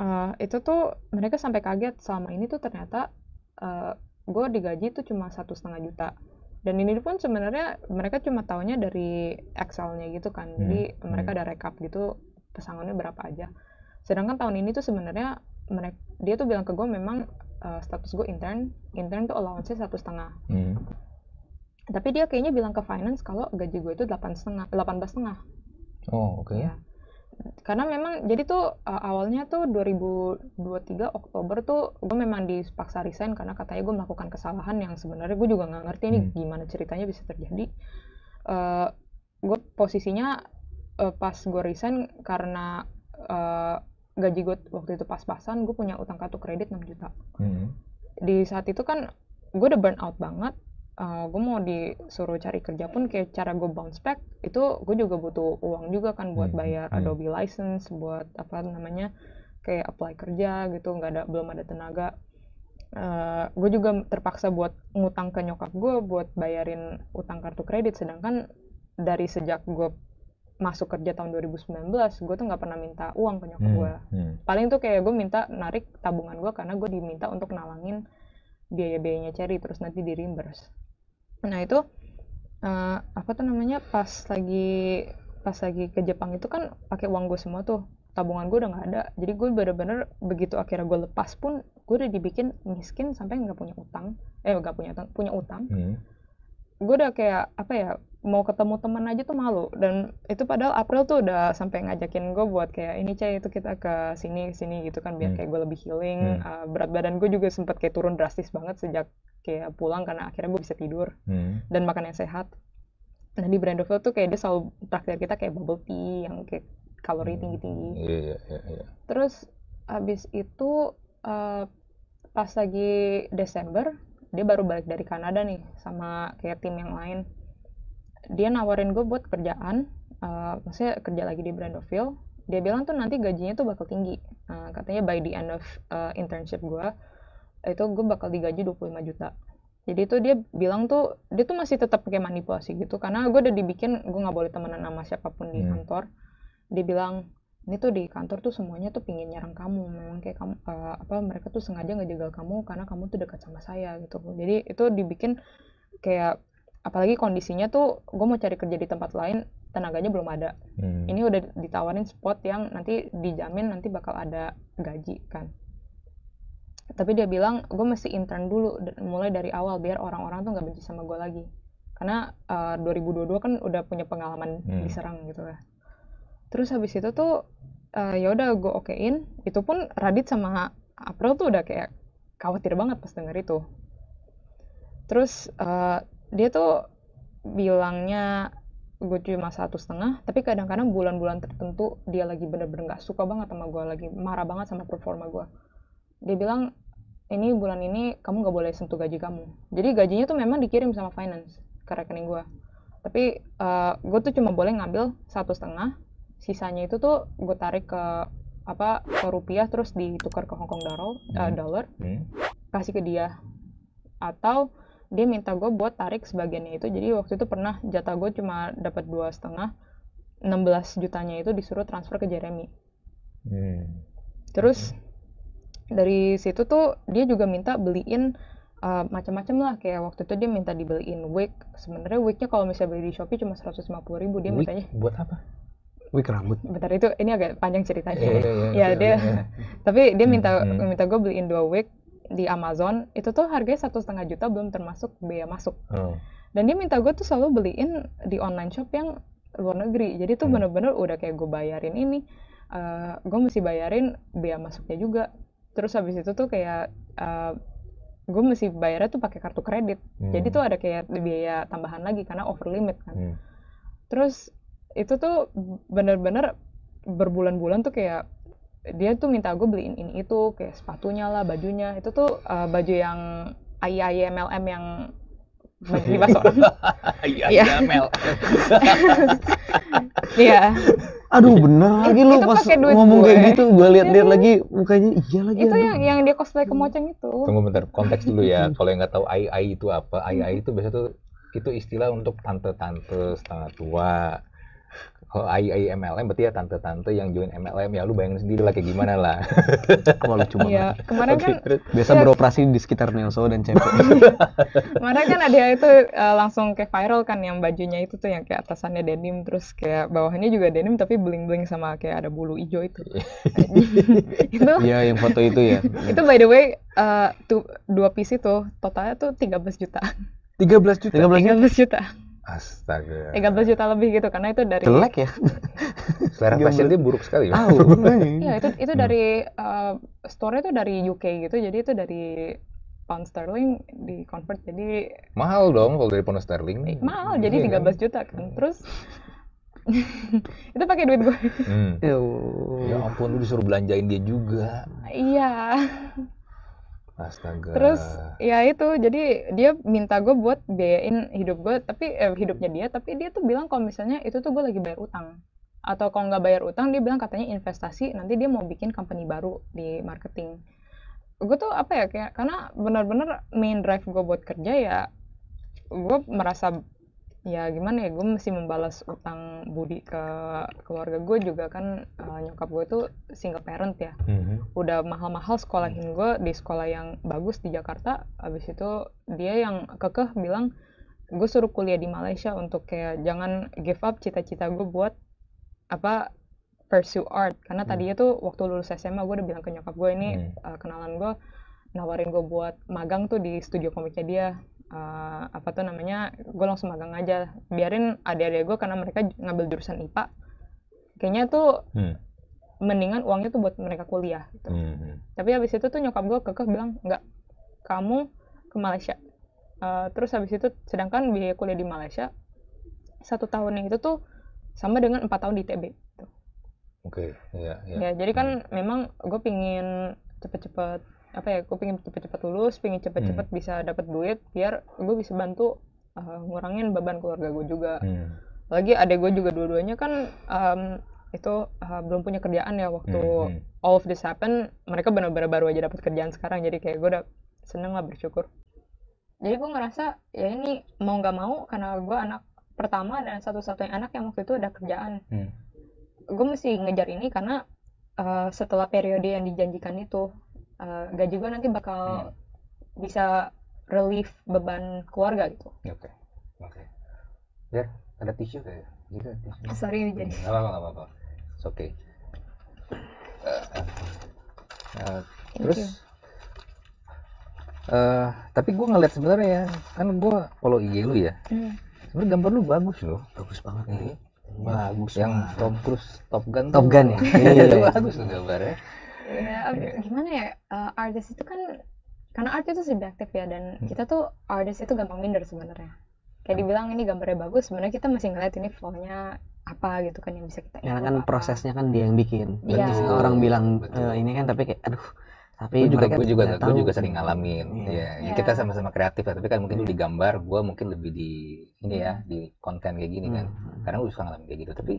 uh, itu tuh mereka sampai kaget selama ini tuh ternyata uh, gue digaji tuh cuma satu setengah juta dan ini pun sebenarnya mereka cuma taunya dari Excel-nya gitu kan jadi hmm. mereka hmm. ada rekap gitu pesangonnya berapa aja sedangkan tahun ini tuh sebenarnya mereka dia tuh bilang ke gue memang uh, status gue intern intern tuh allowance-nya satu setengah hmm. tapi dia kayaknya bilang ke finance kalau gaji gue itu delapan setengah delapan belas setengah oh oke okay. ya karena memang jadi tuh uh, awalnya tuh 2023 Oktober tuh gue memang dipaksa resign karena katanya gue melakukan kesalahan yang sebenarnya gue juga nggak ngerti hmm. nih gimana ceritanya bisa terjadi uh, eh, gue posisinya uh, pas gue resign karena uh, gaji gue waktu itu pas-pasan gue punya utang kartu kredit 6 juta hmm. di saat itu kan gue udah burn out banget uh, eh, gue mau disuruh cari kerja pun kayak cara gue bounce back itu gue juga butuh uang juga kan buat hmm, bayar hmm. Adobe license buat apa namanya kayak apply kerja gitu nggak ada belum ada tenaga uh, eh, gue juga terpaksa buat ngutang ke nyokap gue buat bayarin utang kartu kredit sedangkan dari sejak gue masuk kerja tahun 2019 gue tuh nggak pernah minta uang ke nyokap hmm, gue hmm. paling tuh kayak gue minta narik tabungan gue karena gue diminta untuk nalangin biaya-biayanya cari terus nanti di reimburse nah itu uh, apa tuh namanya pas lagi pas lagi ke Jepang itu kan pakai uang gue semua tuh tabungan gue udah nggak ada jadi gue bener-bener begitu akhirnya gue lepas pun gue udah dibikin miskin sampai nggak punya utang eh nggak punya utang punya utang hmm gue udah kayak apa ya mau ketemu temen aja tuh malu dan itu padahal April tuh udah sampai ngajakin gue buat kayak ini cah itu kita ke sini sini gitu kan biar hmm. kayak gue lebih healing hmm. uh, berat badan gue juga sempat kayak turun drastis banget sejak kayak pulang karena akhirnya gue bisa tidur hmm. dan makan yang sehat nah di Brandoville tuh kayak dia selalu traktir kita kayak bubble tea yang kayak kalori hmm. tinggi tinggi iya iya yeah. Iya. terus abis itu uh, pas lagi Desember dia baru balik dari Kanada nih sama kayak tim yang lain dia nawarin gue buat kerjaan uh, maksudnya kerja lagi di Brandoville dia bilang tuh nanti gajinya tuh bakal tinggi uh, katanya by the end of uh, internship gue itu gue bakal digaji 25 juta jadi itu dia bilang tuh dia tuh masih tetap pakai manipulasi gitu karena gue udah dibikin gue nggak boleh temenan sama siapapun di hmm. kantor dia bilang ini tuh di kantor tuh semuanya tuh pingin nyerang kamu memang kayak kamu uh, apa mereka tuh sengaja ngejegal kamu karena kamu tuh dekat sama saya gitu jadi itu dibikin kayak apalagi kondisinya tuh gue mau cari kerja di tempat lain tenaganya belum ada hmm. ini udah ditawarin spot yang nanti dijamin nanti bakal ada gaji kan tapi dia bilang gue mesti intern dulu mulai dari awal biar orang-orang tuh nggak benci sama gue lagi karena eh, uh, 2022 kan udah punya pengalaman hmm. diserang gitu ya terus habis itu tuh uh, ya udah gue okein itu pun Radit sama April tuh udah kayak khawatir banget pas denger itu terus uh, dia tuh bilangnya gue cuma satu setengah tapi kadang-kadang bulan-bulan tertentu dia lagi bener-bener gak suka banget sama gue lagi marah banget sama performa gue dia bilang ini bulan ini kamu gak boleh sentuh gaji kamu jadi gajinya tuh memang dikirim sama finance ke rekening gue tapi uh, eh, gue tuh cuma boleh ngambil satu setengah sisanya itu tuh gue tarik ke apa ke rupiah terus ditukar ke Hongkong dollar eh, hmm. uh, dollar hmm. kasih ke dia atau dia minta gue buat tarik sebagiannya itu jadi waktu itu pernah jatah gue cuma dapat dua setengah 16 jutanya itu disuruh transfer ke Jeremy hmm. terus hmm. dari situ tuh dia juga minta beliin uh, macam-macam lah kayak waktu itu dia minta dibeliin wig sebenarnya wignya kalau misalnya beli di Shopee cuma seratus lima puluh ribu dia wig mintanya buat apa wig rambut. Bentar itu ini agak panjang ceritanya. Iya, yeah, yeah, yeah, dia. Yeah. Tapi dia minta hmm. minta gue beliin dua wig di Amazon. Itu tuh harganya satu setengah juta belum termasuk biaya masuk. Hmm. Dan dia minta gue tuh selalu beliin di online shop yang luar negeri. Jadi tuh bener hmm. bener-bener udah kayak gue bayarin ini, uh, eh, gue mesti bayarin biaya masuknya juga. Terus habis itu tuh kayak uh, eh, gue mesti bayarnya tuh pakai kartu kredit. Hmm. Jadi tuh ada kayak biaya tambahan lagi karena over limit kan. Hmm. Terus itu tuh bener-bener berbulan-bulan tuh kayak dia tuh minta gue beliin ini itu kayak sepatunya lah bajunya itu tuh uh, baju yang AI MLM yang di bahasa orang iya ML iya aduh bener lagi lu pas ngomong gue. kayak gitu gue liat liat lagi mukanya iya lagi itu yang yang dia cosplay ke kemoceng itu tunggu bentar konteks dulu ya kalau yang nggak tahu AI itu apa AI hmm. itu biasa tuh itu istilah untuk tante-tante setengah tua AI oh, ai MLM berarti ya tante-tante yang join MLM ya lu bayangin sendiri lah kayak gimana lah. kalau lu cuma Ya, kemarin okay, kan biasa ya, beroperasi di sekitar Nelso dan CP. kemarin kan ada itu uh, langsung kayak viral kan yang bajunya itu tuh yang kayak atasannya denim terus kayak bawahnya juga denim tapi bling-bling sama kayak ada bulu hijau itu. Iya. itu Iya yang foto itu ya. itu by the way uh, eh, tuh dua piece itu totalnya tuh 13 juta. 13 juta. 13 juta. 13 juta. Astaga. 13 juta lebih gitu karena itu dari Jelek ya. Selera fashion dia buruk sekali. Oh, Iya, itu itu hmm. dari uh, eh, store itu dari UK gitu. Jadi itu dari pound sterling di convert jadi mahal dong kalau dari pound sterling. Eh, mahal. Iya, jadi yeah, iya, iya. 13 juta kan. Hmm. Terus itu pakai duit gue. Hmm. Ya ampun lu disuruh belanjain dia juga. Iya. Astaga. Terus ya itu jadi dia minta gue buat biayain hidup gue tapi eh, hidupnya dia tapi dia tuh bilang kalau misalnya itu tuh gue lagi bayar utang atau kalau nggak bayar utang dia bilang katanya investasi nanti dia mau bikin company baru di marketing. Gue tuh apa ya kayak karena benar-benar main drive gue buat kerja ya gue merasa ya gimana ya gue mesti membalas utang budi ke keluarga gue juga kan uh, nyokap gue tuh single parent ya mm-hmm. udah mahal-mahal sekolahin hmm. gue di sekolah yang bagus di Jakarta abis itu dia yang kekeh bilang gue suruh kuliah di Malaysia untuk kayak jangan give up cita-cita gue buat apa pursue art karena mm. tadinya tuh waktu lulus SMA gue udah bilang ke nyokap gue ini mm. uh, kenalan gue nawarin gue buat magang tuh di studio komiknya dia uh, apa tuh namanya gue langsung magang aja biarin adik-adik gue karena mereka ngambil jurusan IPA kayaknya tuh hmm. mendingan uangnya tuh buat mereka kuliah gitu. hmm. hmm. tapi habis itu tuh nyokap gue kekeh bilang enggak kamu ke Malaysia uh, terus habis itu sedangkan biaya kuliah di Malaysia satu tahunnya itu tuh sama dengan empat tahun di tb gitu. Oke, okay. yeah, Yeah. ya. Jadi kan hmm. memang gue pingin cepet-cepet apa ya gue pengen cepet-cepet lulus pengen cepet-cepet hmm. bisa dapat duit biar gue bisa bantu uh, ngurangin beban keluarga gue juga hmm. lagi adek gue juga dua-duanya kan um, itu uh, belum punya kerjaan ya waktu hmm. hmm. all of this happen mereka benar-benar baru aja dapat kerjaan sekarang jadi kayak gue udah seneng lah bersyukur jadi gue ngerasa ya ini mau nggak mau karena gue anak pertama dan satu-satunya anak yang waktu itu ada kerjaan hmm. gue mesti ngejar ini karena uh, setelah periode yang dijanjikan itu uh, gaji gue nanti bakal hmm. bisa relief beban keluarga gitu. Ya, oke, okay. oke. Okay. ada tisu kayak gitu. Tisu. Ah, sorry jadi. Gak apa-apa, gak apa-apa. It's okay. Uh, uh, terus, uh, tapi gue ngeliat sebenarnya ya, kan gue follow IG lu ya. Hmm. Sebenarnya gambar lu bagus loh. Bagus banget iya. ini. Ya. Bagus. Yang Tom Cruise Top Gun. Top Gun ya. Iya, iya, bagus tuh gambarnya ya gimana ya uh, artis itu kan karena art itu subjektif ya dan hmm. kita tuh artis itu gampang minder sebenarnya kayak hmm. dibilang ini gambarnya bagus sebenarnya kita masih ngeliat ini flownya apa gitu kan yang bisa kita karena kan apa. prosesnya kan dia yang bikin ya. orang bilang Betul. E, ini kan tapi kayak aduh tapi gue juga gue juga gue juga sering ngalamin iya. Iya, ya yeah. yeah. kita sama-sama kreatif ya, tapi kan mungkin yeah. di gambar gue mungkin lebih di ini ya hmm. di konten kayak gini kan hmm. karena gue suka ngalamin kayak gitu tapi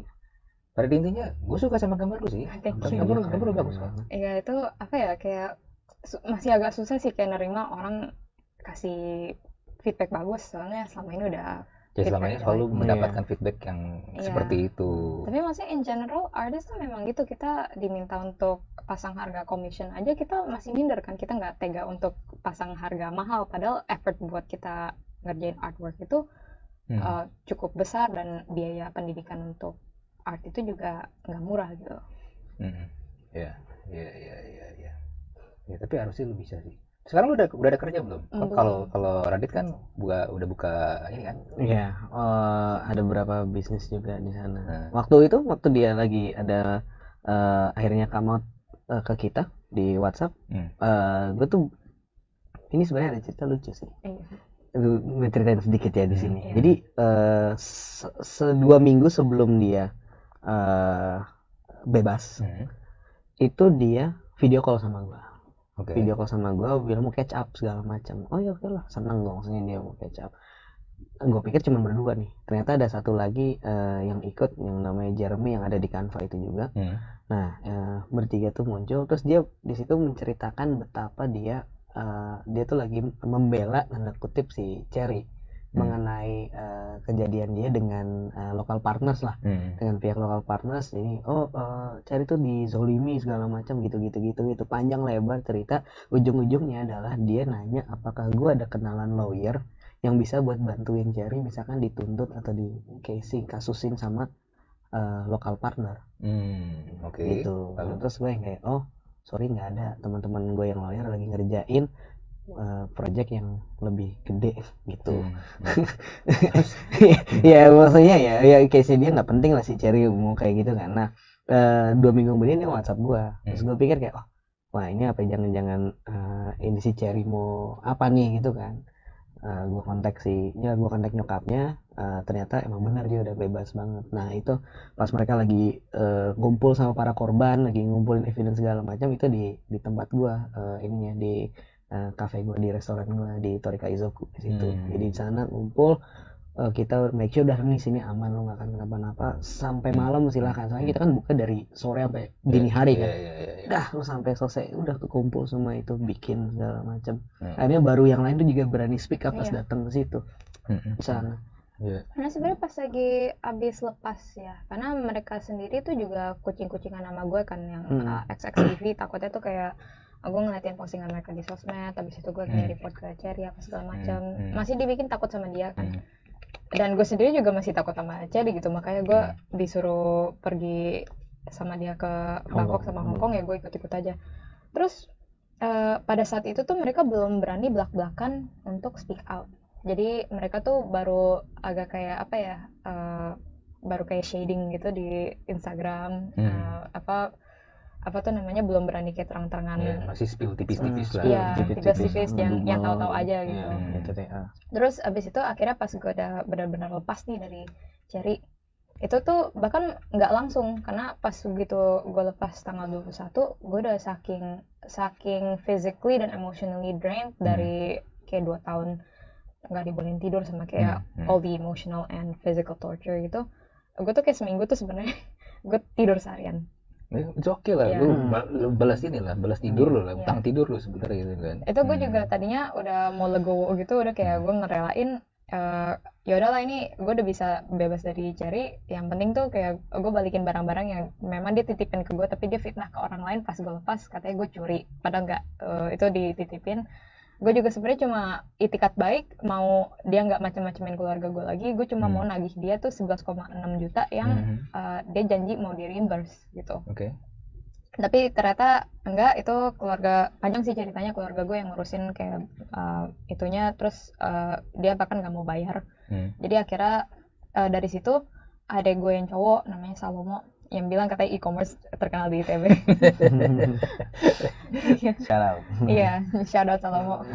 pada intinya gue suka sama gambar gue sih ah, gambar gambar bagus kan iya itu apa ya kayak masih agak susah sih kayak nerima orang kasih feedback bagus soalnya selama ini udah jadi ya, selama ini selalu ya. mendapatkan iya. feedback yang ya. seperti itu tapi maksudnya in general artist tuh memang gitu kita diminta untuk pasang harga commission aja kita masih minder kan kita nggak tega untuk pasang harga mahal padahal effort buat kita ngerjain artwork itu hmm. uh, cukup besar dan biaya pendidikan untuk art itu juga nggak murah gitu loh. ya iya, iya, iya. ya ya tapi harusnya lu bisa sih sekarang lu udah udah ada kerja belum kalau kalau Radit kan buka udah buka ini kan iya uh, ada beberapa bisnis juga di sana nah. waktu itu waktu dia lagi ada uh, akhirnya kamu uh, eh, ke kita di WhatsApp hmm. uh, gue tuh ini sebenarnya ada cerita lucu sih iya. gue ceritain sedikit ya di sini. Yeah. Jadi uh, se dua minggu sebelum dia uh, bebas hmm. itu dia video call sama gue okay. video call sama gue bilang mau catch up segala macam oh ya oke lah seneng dong maksudnya dia mau catch up gue pikir cuma berdua nih ternyata ada satu lagi uh, yang ikut yang namanya Jeremy yang ada di Canva itu juga hmm. nah uh, bertiga tuh muncul terus dia di situ menceritakan betapa dia uh, dia tuh lagi membela tanda kutip si Cherry Hmm. mengenai uh, kejadian dia dengan uh, lokal partners lah hmm. dengan pihak lokal partners ini oh uh, cari tuh di zolimi segala macam gitu gitu gitu gitu panjang lebar cerita ujung-ujungnya adalah dia nanya apakah gue ada kenalan lawyer yang bisa buat bantuin cari misalkan dituntut atau di casing kasusin sama uh, lokal partner hmm, oke okay. gitu Lalu. terus gue yang kayak oh sorry nggak ada teman-teman gue yang lawyer lagi ngerjain proyek eh, project yang lebih gede gitu. Hmm. ya maksudnya ya ya case dia nggak penting lah si Cherry mau kayak gitu kan. Nah uh, dua minggu kemudian dia WhatsApp gua, terus hmm. gua pikir kayak oh wah ini apa ya, jangan-jangan uh, ini si Cherry mau apa nih gitu kan. Uh, gua kontak si ya gue kontak nyokapnya uh, ternyata emang benar dia udah bebas banget nah itu pas mereka lagi uh, ngumpul sama para korban lagi ngumpulin evidence segala macam itu di di tempat gue uh, ininya di Kafe eh, gue di restoran gue di Torika Izoku di situ hmm. jadi di sana ngumpul uh, kita make sure udah nih sini aman lo nggak akan kenapa-napa sampai hmm. malam silahkan soalnya kita kan buka dari sore sampai ya, dini hari ya, kan yeah, yeah, yeah, dah lo sampai selesai udah kekumpul semua itu bikin segala macam yeah. Hmm. akhirnya baru yang lain tuh juga berani speak up yeah. datang ke situ hmm, sana Yeah. Karena sebenarnya pas lagi abis lepas ya, karena mereka sendiri tuh juga kucing-kucingan nama gue kan yang hmm. uh, eh, XXTV takutnya tuh kayak gue ngeliatin postingan mereka di sosmed habis itu gue hmm. kayak report ke Cherry ya, apa segala hmm, macam hmm. masih dibikin takut sama dia kan hmm. dan gue sendiri juga masih takut sama Cherry gitu makanya gue hmm. disuruh pergi sama dia ke Bangkok sama Hong hmm. Kong ya gue ikut-ikut aja terus uh, pada saat itu tuh mereka belum berani belak-belakan untuk speak out jadi mereka tuh baru agak kayak apa ya uh, baru kayak shading gitu di Instagram hmm. uh, apa apa tuh namanya belum berani kayak terang-terangan ya, masih spill tipis-tipis hmm. lah ya, tipis-tipis yang yang tahu-tahu aja iya, gitu ya, terus abis itu akhirnya pas gue udah benar-benar lepas nih dari Cherry itu tuh bahkan nggak langsung karena pas begitu gue lepas tanggal 21 gue udah saking saking physically dan emotionally drained hmm. dari kayak dua tahun nggak dibolehin tidur sama kayak hmm. Hmm. all the emotional and physical torture gitu gue tuh kayak seminggu tuh sebenarnya gue tidur seharian Eh, it's oke okay lah yeah. lu, hmm. lu balas ini lah balas iya. tidur lu lah iya. utang yeah. tidur lu sebenernya gitu kan itu gue hmm. juga tadinya udah mau legowo gitu udah kayak hmm. gue ngerelain uh, ya lah ini gue udah bisa bebas dari cari yang penting tuh kayak gue balikin barang-barang yang memang dia titipin ke gue tapi dia fitnah ke orang lain pas gue lepas katanya gue curi padahal nggak uh, itu dititipin gue juga sebenarnya cuma itikat baik mau dia nggak macam-macamin keluarga gue lagi gue cuma hmm. mau nagih dia tuh 11,6 juta yang hmm. uh, dia janji mau di reimburse gitu oke okay. tapi ternyata enggak itu keluarga panjang sih ceritanya keluarga gue yang ngurusin kayak uh, itunya terus uh, dia bahkan nggak mau bayar hmm. jadi akhirnya uh, dari situ ada gue yang cowok namanya Salomo yang bilang katanya e-commerce terkenal di ITB. shout Iya, shout out Salomo.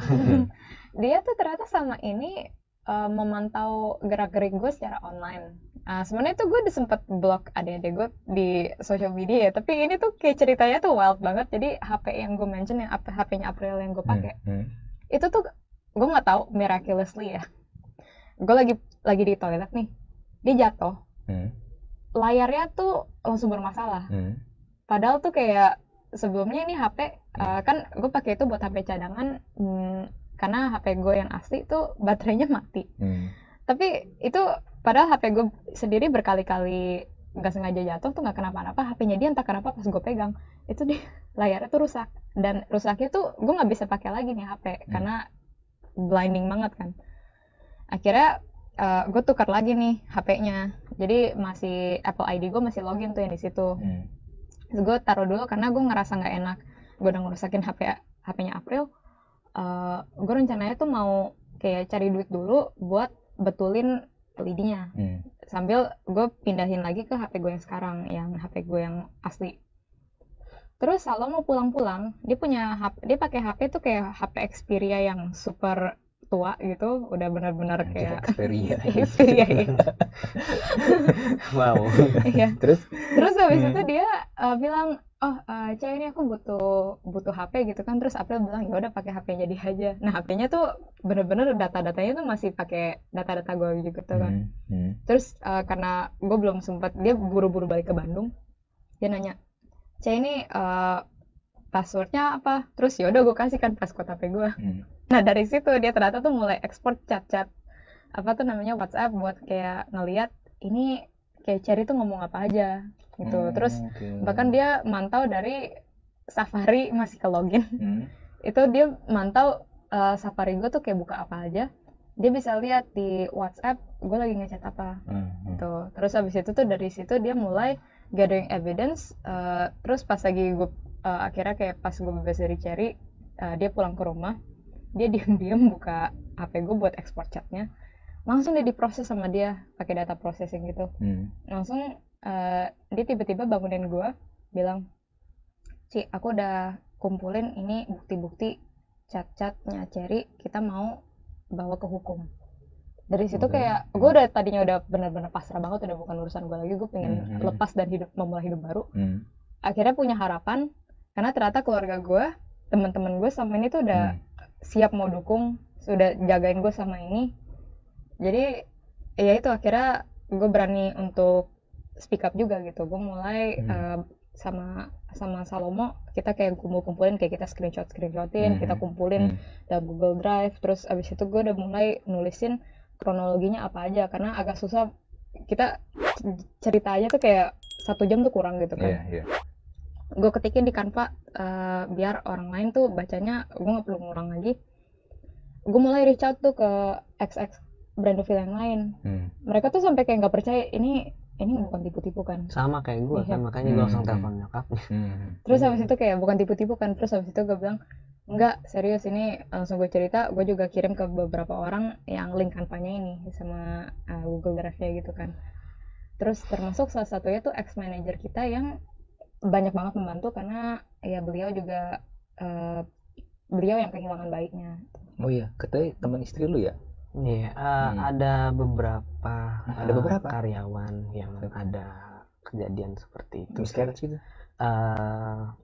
Dia tuh ternyata sama ini uh, memantau gerak-gerik gue secara online. Nah, sebenarnya tuh gue disempet blog adik-adik gue di social media ya, tapi ini tuh kayak ceritanya tuh wild banget. Jadi HP yang gue mention yang HP-nya April yang gue pakai. Hmm, hmm. Itu tuh gue nggak tahu miraculously ya. Gue lagi lagi di toilet nih. Dia jatuh. Hmm layarnya tuh langsung bermasalah. Hmm. Padahal tuh kayak sebelumnya ini HP uh, hmm. eh, kan gue pakai itu buat HP cadangan hmm, karena HP gue yang asli tuh baterainya mati. Hmm. Tapi itu padahal HP gue sendiri berkali-kali nggak sengaja jatuh tuh nggak kenapa-napa HP-nya dia entah kenapa pas gue pegang itu dia layarnya tuh rusak dan rusaknya tuh gue nggak bisa pakai lagi nih HP hmm. karena blinding banget kan akhirnya uh, eh, gue tukar lagi nih HP-nya jadi masih Apple ID gue masih login tuh yang di situ hmm. terus gue taruh dulu karena gue ngerasa nggak enak gue udah ngerusakin HP HP-nya April uh, eh, gue rencananya tuh mau kayak cari duit dulu buat betulin LED-nya hmm. sambil gue pindahin lagi ke HP gue yang sekarang yang HP gue yang asli terus kalau mau pulang-pulang dia punya HP, dia pakai HP tuh kayak HP Xperia yang super tua gitu udah benar-benar kayak Xperia iya wow iya. terus terus habis hmm. itu dia uh, bilang oh uh, eh, cah ini aku butuh butuh HP gitu kan terus April bilang ya udah pakai HP-nya dia aja nah HP-nya tuh benar-benar data-datanya tuh masih pakai data-data gue gitu kan hmm. Hmm. terus uh, karena gue belum sempat dia buru-buru balik ke Bandung dia nanya cah ini uh, passwordnya apa terus ya udah gue kasihkan password HP gue hmm Nah dari situ dia ternyata tuh mulai ekspor chat-chat apa tuh namanya WhatsApp buat kayak ngelihat ini kayak Cherry tuh ngomong apa aja gitu. Hmm, Terus okay. bahkan dia mantau dari Safari masih ke login. Hmm. itu dia mantau uh, Safari gue tuh kayak buka apa aja. Dia bisa lihat di WhatsApp gue lagi ngechat apa. Hmm, hmm. Gitu. Terus abis itu tuh dari situ dia mulai gathering evidence. Uh, terus pas lagi gue uh, akhirnya kayak pas gue bebas dari Cherry, uh, dia pulang ke rumah dia diam-diam buka HP gue buat ekspor chatnya langsung dia diproses sama dia pakai data processing gitu hmm. langsung uh, dia tiba-tiba bangunin gue bilang Ci aku udah kumpulin ini bukti-bukti chat-chatnya Cherry kita mau bawa ke hukum dari situ okay. kayak gue udah tadinya udah benar-benar pasrah banget udah bukan urusan gue lagi gue pengen hmm, hmm. lepas dan hidup memulai hidup baru hmm. akhirnya punya harapan karena ternyata keluarga gue teman-teman gue sama ini tuh udah hmm siap mau dukung sudah jagain gue sama ini jadi ya itu akhirnya gue berani untuk speak up juga gitu gue mulai hmm. uh, sama sama Salomo kita kayak kumpul kumpulin kayak kita screenshot screenshotin hmm. kita kumpulin hmm. dalam Google Drive terus abis itu gue udah mulai nulisin kronologinya apa aja karena agak susah kita ceritanya tuh kayak satu jam tuh kurang gitu kan yeah, yeah gue ketikin di kanva uh, eh, biar orang lain tuh bacanya gue nggak perlu ngulang lagi gue mulai reach out tuh ke xx brand of yang lain hmm. mereka tuh sampai kayak nggak percaya ini ini bukan tipu-tipu kan sama kayak gue kan iya. makanya gue langsung hmm. telepon nyokap hmm. terus habis hmm. itu kayak bukan tipu-tipu kan terus habis itu gue bilang enggak serius ini langsung gue cerita gue juga kirim ke beberapa orang yang link kampanye ini sama uh, Google Drive ya gitu kan terus termasuk salah satunya tuh ex manager kita yang banyak banget membantu karena ya beliau juga uh, beliau yang kehilangan baiknya. Oh iya, katanya teman istri lu ya? Iya, uh, hmm. ada beberapa ada beberapa eh, karyawan yang ada kejadian seperti itu. Miskin gitu.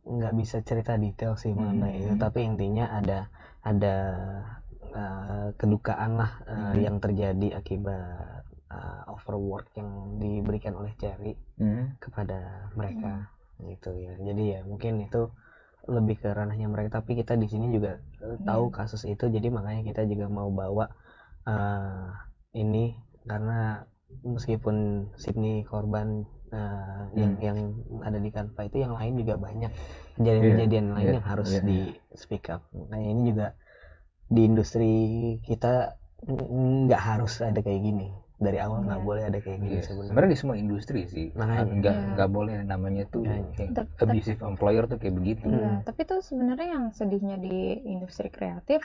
nggak bisa cerita detail sih hmm. mengenai mana itu, tapi intinya ada ada uh, kedukaan lah uh, hmm. yang terjadi akibat uh, overwork yang diberikan oleh Cherry hmm. kepada mereka. Hmm gitu ya jadi ya mungkin itu lebih ke ranahnya mereka tapi kita di sini juga eh, iya. tahu kasus itu jadi makanya kita juga mau bawa uh, ini karena meskipun Sydney korban uh, hmm. yang yang ada di kanva itu yang lain juga banyak iya. kejadian-kejadian yeah, lain yeah, yang harus yeah, di speak up nah ini juga di industri kita nggak harus ada kayak gini dari awal nggak iya. boleh ada kayak gini yeah. sebenarnya. Sebenarnya di semua industri sih. nggak yeah. nggak boleh namanya tuh yeah. Iya. abusive employer tuh kayak begitu. Yeah. Tapi tuh sebenarnya yang sedihnya di industri kreatif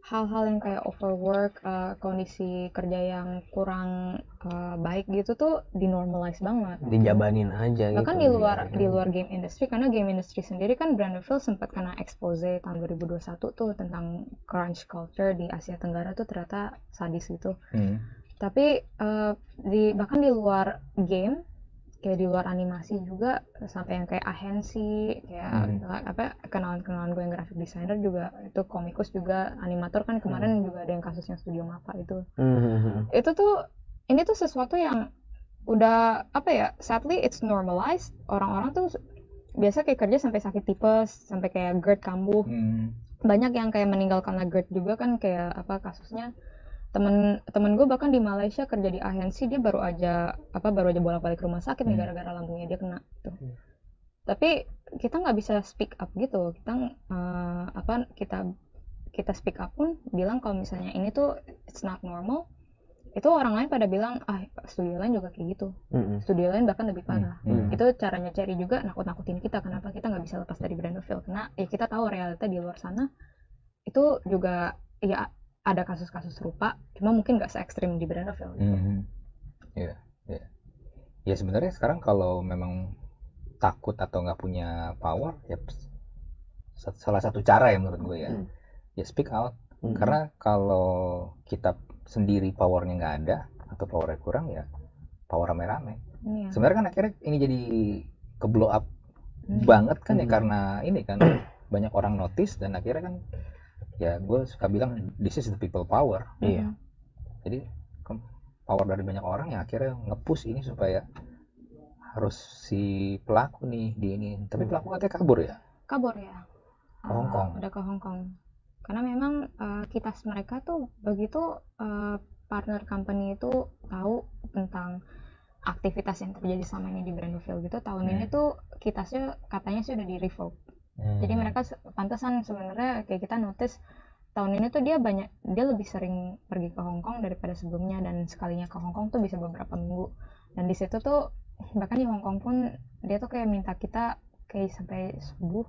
hal-hal yang kayak overwork, uh, kondisi kerja yang kurang uh, baik gitu tuh dinormalize banget. Dijabanin aja. Gitu. Bahkan gitu, di iya. luar ya. di luar game industry karena game industry sendiri kan Brandonville sempat kena expose tahun 2021 tuh tentang crunch culture di Asia Tenggara tuh ternyata sadis gitu. Hmm tapi uh, di bahkan di luar game kayak di luar animasi juga sampai yang kayak ahensi kayak hmm. apa kenalan-kenalan gue yang graphic designer juga itu komikus juga animator kan kemarin hmm. juga ada yang kasusnya studio mapa itu hmm, hmm, hmm. itu tuh ini tuh sesuatu yang udah apa ya sadly it's normalized orang-orang tuh biasa kayak kerja sampai sakit tipes sampai kayak GERD kambuh hmm. banyak yang kayak meninggal karena GERD juga kan kayak apa kasusnya temen temen gue bahkan di Malaysia kerja di agensi dia baru aja apa baru aja bolak-balik ke rumah sakit hmm. gara-gara lambungnya dia kena tuh hmm. tapi kita nggak bisa speak up gitu kita uh, apa kita kita speak up pun bilang kalau misalnya ini tuh it's not normal itu orang lain pada bilang ah studio lain juga kayak gitu mm-hmm. studio lain bahkan lebih hmm. parah mm-hmm. itu caranya cari juga nakut-nakutin kita kenapa kita nggak bisa lepas dari Brandoville karena ya kita tahu realita di luar sana itu juga ya ada kasus-kasus serupa cuma mungkin nggak se ekstrim di Branovil gitu. Mm -hmm. Iya, yeah, yeah. ya sebenarnya sekarang kalau memang takut atau nggak punya power ya salah satu cara ya menurut gue ya mm. ya speak out mm. karena kalau kita sendiri powernya nggak ada atau powernya kurang ya power rame-rame yeah. sebenarnya kan akhirnya ini jadi ke up mm. banget kan mm. ya mhm. karena ini kan banyak orang notice dan akhirnya kan ya gue suka bilang this is the people power iya mm-hmm. jadi power dari banyak orang ya akhirnya ngepus ini supaya harus si pelaku nih di ini tapi mm. pelaku katanya kabur ya kabur ya ke ah, Kong. uh, udah ke Hong Kong. karena memang uh, eh, kita mereka tuh begitu uh, partner company itu tahu tentang aktivitas yang terjadi sama ini di Brandville gitu tahun hmm. ini tuh kitasnya katanya sih udah di revoke Hmm. Jadi mereka pantasan sebenarnya kayak kita notice tahun ini tuh dia banyak dia lebih sering pergi ke Hong Kong daripada sebelumnya dan sekalinya ke Hong Kong tuh bisa beberapa minggu. Dan di situ tuh bahkan di Hong Kong pun dia tuh kayak minta kita kayak sampai subuh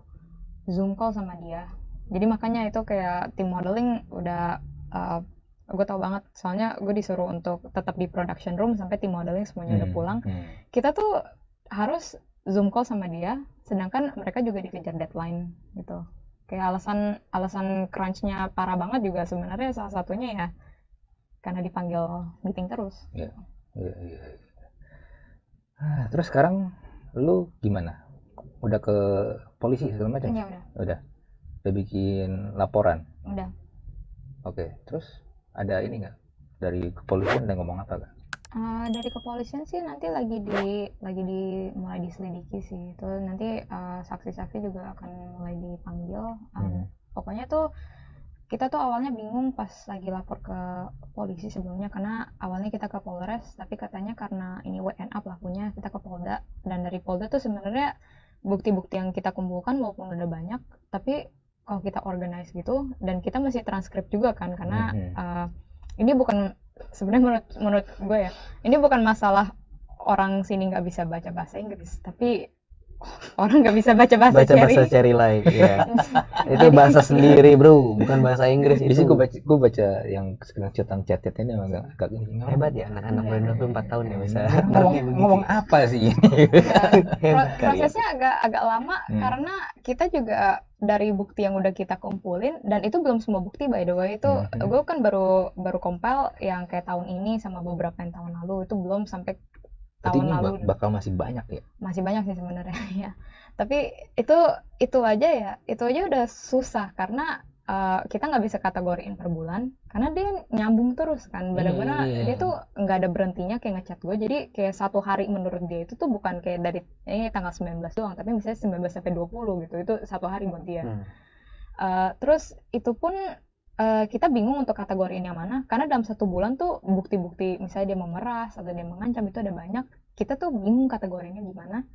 zoom call sama dia. Jadi makanya itu kayak tim modeling udah uh, gue tau banget soalnya gue disuruh untuk tetap di production room sampai tim modeling semuanya hmm, udah pulang hmm. kita tuh harus Zoom call sama dia, sedangkan mereka juga dikejar deadline gitu. Kayak alasan alasan crunchnya parah banget juga sebenarnya salah satunya ya karena dipanggil meeting terus. Iya, iya, iya, iya. Ah, terus sekarang lu gimana? Udah ke polisi segala macam? Iya, udah. Udah. Udah bikin laporan? Udah. Oke, terus ada ini nggak? Dari kepolisian udah ngomong apa nggak? Eh, dari kepolisian sih nanti lagi di lagi di mulai diselidiki sih itu nanti eh, saksi-saksi uh, juga akan mulai dipanggil um, hmm. pokoknya tuh kita tuh awalnya bingung pas lagi lapor ke polisi sebelumnya karena awalnya kita ke Polres tapi katanya karena ini WNA pelakunya kita ke Polda dan dari Polda tuh sebenarnya bukti-bukti yang kita kumpulkan walaupun udah banyak tapi kalau kita organize gitu dan kita masih transkrip juga kan karena mm -hmm. uh, ini bukan sebenarnya menurut menurut gue ya ini bukan masalah orang sini nggak bisa baca bahasa Inggris tapi orang nggak bisa baca bahasa baca bahasa cari like ya itu bahasa sendiri bro bukan bahasa Inggris itu gue baca gue baca yang sekarang catatan catet ini emang agak agak hebat ya, ya anak-anak baru dua empat ya. tahun ya bisa ngomong ngomong iya. apa sih ini iya. ya. prosesnya agak agak lama hmm. karena kita juga dari bukti yang udah kita kumpulin dan itu belum semua bukti by the way itu mm-hmm. gue kan baru baru kompel yang kayak tahun ini sama beberapa yang tahun lalu itu belum sampai Berarti tahun lalu bakal masih banyak ya masih banyak sih sebenarnya ya tapi itu itu aja ya itu aja udah susah karena Eh, kita nggak bisa kategoriin per bulan karena dia nyambung terus kan benar-benar hmm, iya. dia tuh nggak ada berhentinya kayak ngechat gue jadi kayak satu hari menurut dia itu tuh bukan kayak dari eh, tanggal 19 doang tapi misalnya 19 sampai 20 gitu itu satu hari buat dia hmm. uh, terus itu pun uh, kita bingung untuk kategoriin yang mana karena dalam satu bulan tuh bukti-bukti misalnya dia memeras atau dia mengancam itu ada banyak kita tuh bingung kategorinya gimana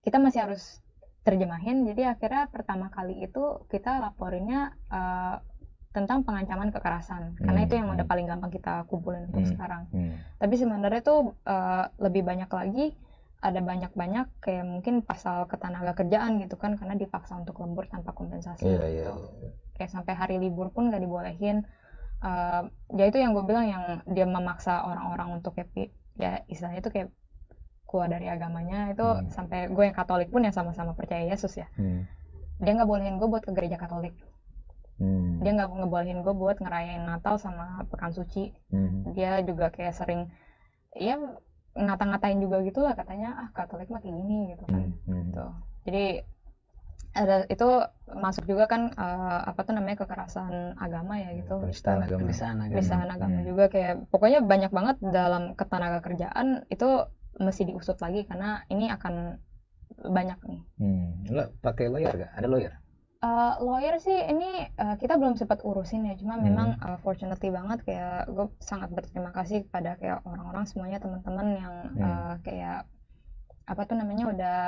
kita masih harus terjemahin jadi akhirnya pertama kali itu kita laporinnya uh, tentang pengancaman kekerasan hmm. karena itu yang udah hmm. paling gampang kita kumpulin untuk hmm. sekarang hmm. tapi sebenarnya tuh uh, lebih banyak lagi ada banyak-banyak kayak mungkin pasal ketenaga kerjaan gitu kan karena dipaksa untuk lembur tanpa kompensasi yeah, gitu. yeah, yeah. kayak sampai hari libur pun gak dibolehin uh, ya itu yang gue bilang yang dia memaksa orang-orang untuk kayak ya istilahnya itu kayak keluar dari agamanya itu hmm. sampai gue yang Katolik pun yang sama-sama percaya Yesus ya hmm. dia nggak bolehin gue buat ke gereja Katolik hmm. dia nggak ngebolehin gue buat ngerayain Natal sama pekan suci hmm. dia juga kayak sering ya ngata-ngatain juga gitu lah katanya ah Katolik mah kayak gini gitu kan hmm. hmm. Gitu. jadi ada itu masuk juga kan uh, apa tuh namanya kekerasan agama ya gitu penistaan agama penistaan agama, agama hmm. juga kayak pokoknya banyak banget dalam ketenaga kerjaan itu mesti diusut lagi karena ini akan banyak nih. Hmm. Lo pakai lawyer gak? Ada lawyer? Uh, lawyer sih ini uh, kita belum sempat urusin ya, cuma hmm. memang uh, fortunately banget kayak gue sangat berterima kasih kepada kayak orang-orang semuanya teman-teman yang hmm. uh, kayak apa tuh namanya udah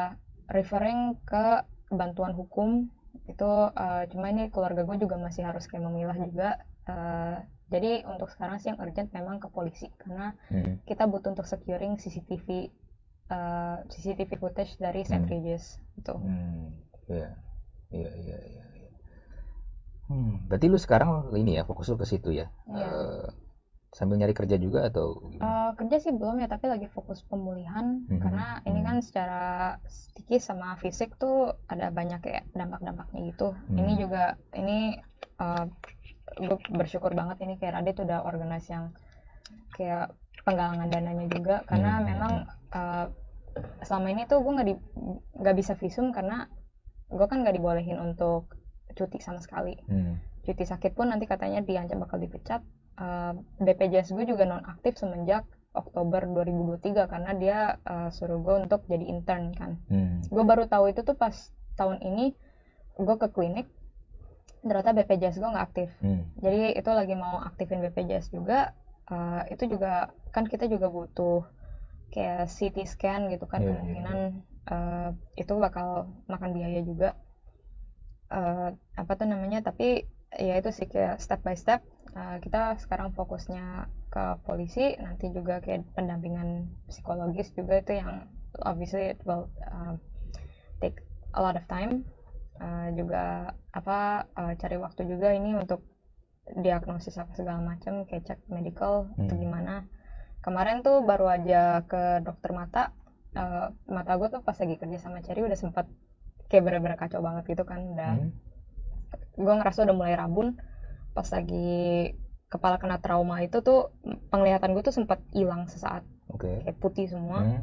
referring ke bantuan hukum itu uh, cuma ini keluarga gue juga masih harus kayak memilah juga uh, jadi untuk sekarang sih yang urgent memang ke polisi karena hmm. kita butuh untuk securing CCTV uh, eh, CCTV footage dari set hmm. Regis itu. Hmm. Iya. iya. Iya iya iya. Hmm, berarti lu sekarang ini ya fokus lu ke situ ya. Yeah. Iya. Uh, sambil nyari kerja juga atau Uh, kerja sih belum ya tapi lagi fokus pemulihan hmm karena hmm, ini hmm. kan secara psikis sama fisik tuh ada banyak ya dampak-dampaknya gitu hmm. ini juga ini uh, gue bersyukur banget ini kayak Radit udah organis yang kayak penggalangan dananya juga karena hmm. hmm memang uh, selama ini tuh gue nggak di nggak bisa visum karena gue kan nggak dibolehin untuk cuti sama sekali hmm. cuti sakit pun nanti katanya diancam bakal dipecat uh, eh, BPJS gue juga non aktif semenjak Oktober 2023 karena dia uh, suruh gue untuk jadi intern kan hmm. gue baru tahu itu tuh pas tahun ini gue ke klinik ternyata BPJS gue nggak aktif hmm. jadi itu lagi mau aktifin BPJS juga uh, itu juga kan kita juga butuh kayak CT scan gitu kan yeah, iya, kemungkinan yeah. Iya. Uh, itu bakal makan biaya juga uh, apa tuh namanya tapi ya itu sih kayak step by step uh, kita sekarang fokusnya ke polisi nanti juga kayak pendampingan psikologis juga itu yang obviously it will uh, take a lot of time Eh, juga apa uh, cari waktu juga ini untuk diagnosis apa segala macam kayak cek medical hmm. atau gimana kemarin tuh baru aja ke dokter mata uh, mata gue tuh pas lagi kerja sama Cherry udah sempat kayak bener-bener kacau banget gitu kan dan hmm. gue ngerasa udah mulai rabun pas lagi kepala kena trauma itu tuh penglihatan gue tuh sempat hilang sesaat okay. kayak putih semua hmm.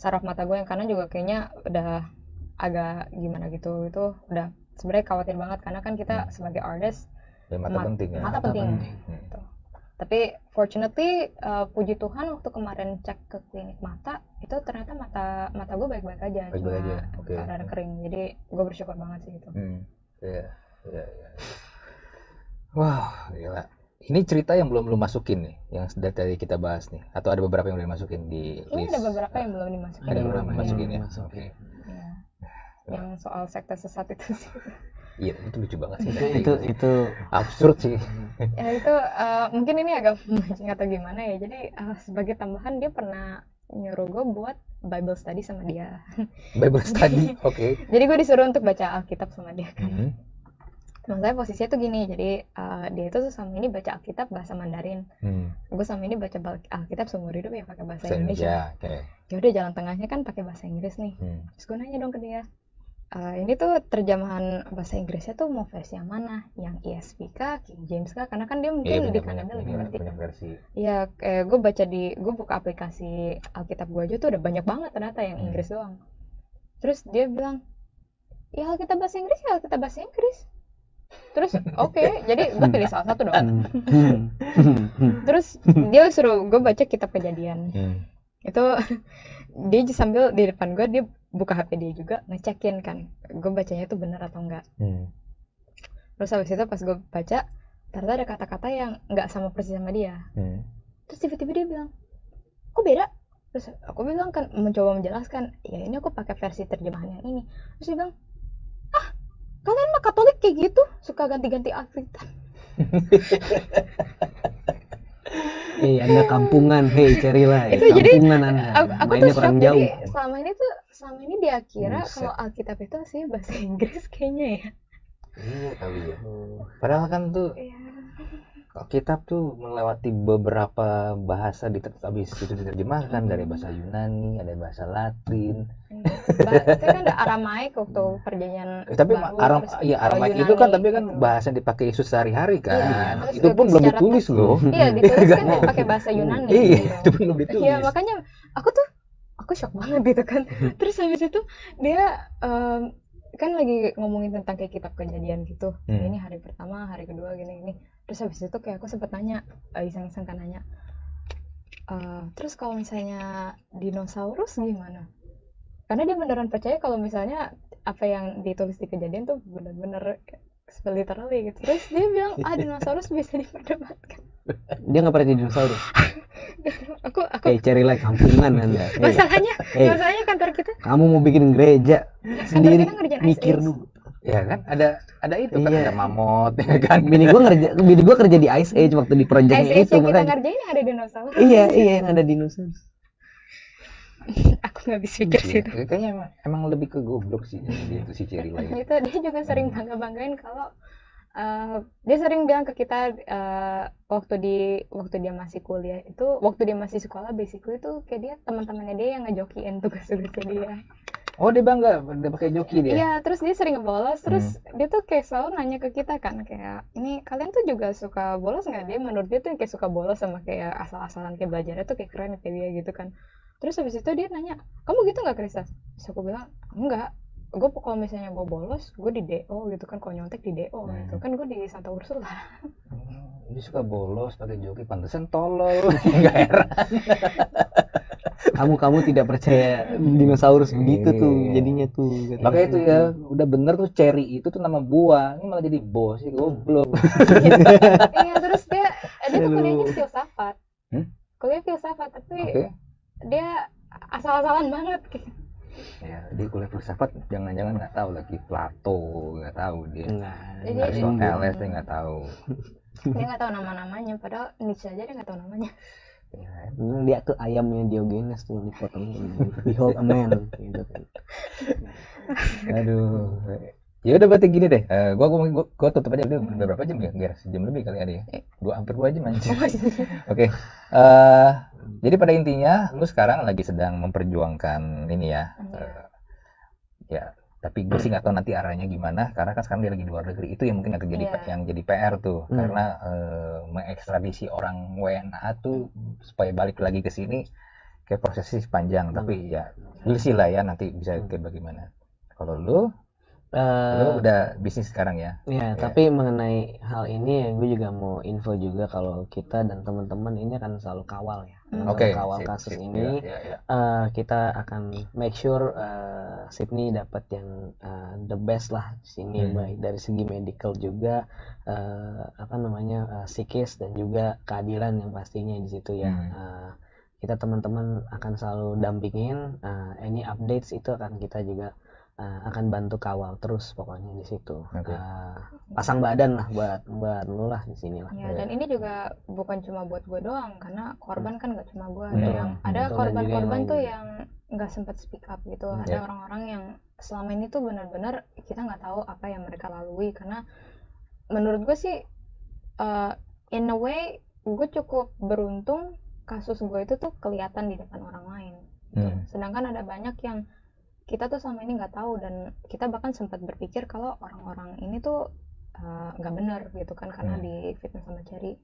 saraf mata gue yang kanan juga kayaknya udah agak gimana gitu itu udah sebenarnya khawatir banget karena kan kita hmm. sebagai artist ya, mata mat penting ya. mata penting, penting. Hmm. Gitu. tapi fortunately uh, puji Tuhan waktu kemarin cek ke klinik mata itu ternyata mata mata gue baik-baik aja baik -baik cuma aja. Okay. kering jadi gue bersyukur banget sih gitu hmm. yeah. Yeah, yeah, iya. wah wow, gila ini cerita yang belum lu masukin nih, yang sudah tadi kita bahas nih, atau ada beberapa yang udah masukin di list? Ini ada beberapa yang belum dimasukin. Ada beberapa yang dimasukin ya. Oke. Ya. yang soal sekte sesat itu sih. Iya, itu lucu banget sih. Itu itu, itu absurd sih. ya itu uh, mungkin ini agak memancing atau gimana ya. Jadi uh, sebagai tambahan dia pernah nyuruh gue buat Bible study sama dia. Bible study, oke. Okay. jadi gue disuruh untuk baca Alkitab sama dia kan. Mm -hmm. saya posisinya tuh gini, jadi uh, dia itu sama ini baca Alkitab bahasa Mandarin. Hmm. Gue sama ini baca Alkitab seumur hidup ya pakai bahasa Indonesia. Ya, okay. Ya udah jalan tengahnya kan pakai bahasa Inggris nih. Hmm. Terus gue nanya dong ke dia, uh, ini tuh terjemahan bahasa Inggrisnya tuh mau versi yang mana yang ESV kah King James kah karena kan dia mungkin iya, lebih kanannya lebih ngerti kan? Iya, ya gue baca di gue buka aplikasi Alkitab gue aja tuh udah banyak banget ternyata yang hmm. Inggris doang terus dia bilang ya Alkitab bahasa Inggris ya Alkitab bahasa Inggris terus oke okay, jadi gue pilih salah satu dong terus dia suruh gue baca kitab kejadian hmm. itu dia sambil di depan gue dia buka HP dia juga ngecekin kan gue bacanya itu bener atau enggak hmm. terus habis itu pas gue baca ternyata ada kata-kata yang enggak sama persis sama dia hmm. terus tiba-tiba dia bilang kok beda terus aku bilang kan mencoba menjelaskan ya ini aku pakai versi terjemahan ini terus dia bilang ah kalian mah Katolik kayak gitu suka ganti-ganti Afrika Hei, anda kampungan, hei carilah, ya. kampungan jadi, anda. Aku, aku tuh shock, jauh. Jadi, selama ini tuh selama ini dia kira Buset. kalau Alkitab itu sih bahasa Inggris kayaknya ya. Iya kali ya. Hmm. Padahal kan tuh iya. Alkitab tuh melewati beberapa bahasa di habis itu diterjemahkan dari bahasa hmm. Yunani, ada bahasa Latin. Iya. Itu kan ada Aramaik waktu hmm. perjanjian. Eh, tapi Aram ya Aramaik itu kan tapi kan gitu. bahasa yang dipakai Yesus sehari-hari iya, kan. Iya, itu pun belum ditulis loh. Iya, ditulis kan pakai bahasa Yunani. Iya, gitu. itu belum iya, ditulis. Iya, makanya aku tuh aku shock banget gitu kan hmm. terus habis itu dia um, kan lagi ngomongin tentang kayak kitab kejadian gitu hmm. ini hari pertama hari kedua gini gini terus habis itu kayak aku sempet nanya uh, iseng-iseng kan nanya uh, terus kalau misalnya dinosaurus gimana karena dia beneran percaya kalau misalnya apa yang ditulis di kejadian tuh bener-bener literally gitu terus dia bilang ah dinosaurus bisa diperdebatkan dia nggak pernah jadi dinosaurus aku aku eh cari lagi kampungan anda iya, hey. Iya. masalahnya hey. Eh. masalahnya kantor kita kamu mau bikin gereja sendiri mikir dulu ya kan ada ada itu kan, iya. kan ada mamot ya kan bini gua kerja bini gua kerja di Ice Age waktu di proyeknya itu Ice Age yang makanya. kita ngerjain ada dinosaurus iya iya yang ada dinosaurus aku nggak bisa pikir iya, sih itu kayaknya emang, emang lebih ke goblok sih itu si Cerila itu dia juga sering bangga banggain kalau Eh, dia sering bilang ke kita uh, waktu di waktu dia masih kuliah itu waktu dia masih sekolah basically itu kayak dia teman-temannya dia yang ngejokiin tugas-tugasnya dia oh dia bangga dia pakai joki dia iya terus dia sering bolos terus hmm. dia tuh kayak selalu nanya ke kita kan kayak ini kalian tuh juga suka bolos nggak dia menurut dia tuh kayak suka bolos sama kayak asal-asalan kayak belajarnya tuh kayak keren kayak dia gitu kan terus habis itu dia nanya kamu gitu nggak Krista terus aku bilang enggak gue kalau misalnya gue bolos gue di do gitu kan kalau nyontek di do hmm. gitu kan gue di Santa Ursula hmm, dia suka bolos pakai joki pantesan tolol nggak heran kamu kamu tidak percaya dinosaurus begitu tuh iya. jadinya tuh gitu. makanya itu ya udah bener tuh cherry itu tuh nama buah ini malah jadi bos sih belum. iya terus dia dia tuh kuliahnya filsafat hmm? kuliah filsafat tapi okay. dia asal-asalan banget gitu Ya. Jadi kuliah filsafat jangan-jangan nggak tahu lagi Plato, nggak tahu dia. Nah, Aristoteles dia nggak tahu. dia nggak tahu nama-namanya, padahal Nietzsche aja dia nggak tahu namanya. Ya, ya. dia tuh ayamnya Diogenes tuh dipotong. Behold a man. Gitu. Kan. Aduh, Ya udah berarti gini deh. Eh, gua, gua gua gua tutup aja dulu. Udah berapa jam ya? biar sejam lebih kali ada ya. Eh. Dua hampir dua jam anjir. Oh, iya. Oke. Eh, jadi pada intinya lu sekarang lagi sedang memperjuangkan ini ya. Oh, iya. eh, ya, tapi gue sih nggak tahu nanti arahnya gimana karena kan sekarang dia lagi di luar negeri itu yang mungkin yang jadi iya. yang jadi PR tuh hmm. karena eh, mengekstradisi orang WNA tuh supaya balik lagi ke sini kayak prosesnya panjang tapi ya lu sih lah ya nanti bisa hmm. kayak bagaimana kalau lu Uh, lu eh, udah bisnis sekarang ya? Iya, yeah. tapi mengenai hal ini ya gue juga mau info juga kalau kita dan teman-teman ini akan selalu kawal ya. Hmm. Oke. Okay. Kawal sip, kasus sip, ini yeah, yeah, Uh, kita akan make sure uh, Sydney dapat yang uh, the best lah di sini hmm. baik dari segi medical juga uh, apa namanya uh, psikis dan juga keadilan yang pastinya di situ ya. Hmm. Uh, kita teman-teman akan selalu dampingin uh, any updates itu akan kita juga uh, akan bantu kawal terus pokoknya di situ okay. uh, eh, pasang badan lah buat buat lu lah di sini lah ya, yeah. dan iya. ini juga bukan cuma buat gue doang karena korban kan gak cuma gue yeah. yang hmm, ada korban-korban tuh yang nggak sempat speak up gitu yeah. Hmm. ada iya. orang-orang yang selama ini tuh benar-benar kita nggak tahu apa yang mereka lalui karena menurut gue sih uh, in a way gue cukup beruntung kasus gue itu tuh kelihatan di depan orang lain hmm. sedangkan ada banyak yang kita tuh sama ini nggak tahu dan kita bahkan sempat berpikir kalau orang-orang ini tuh eh, nggak uh, benar gitu kan karena hmm. di fitnah sama Cherry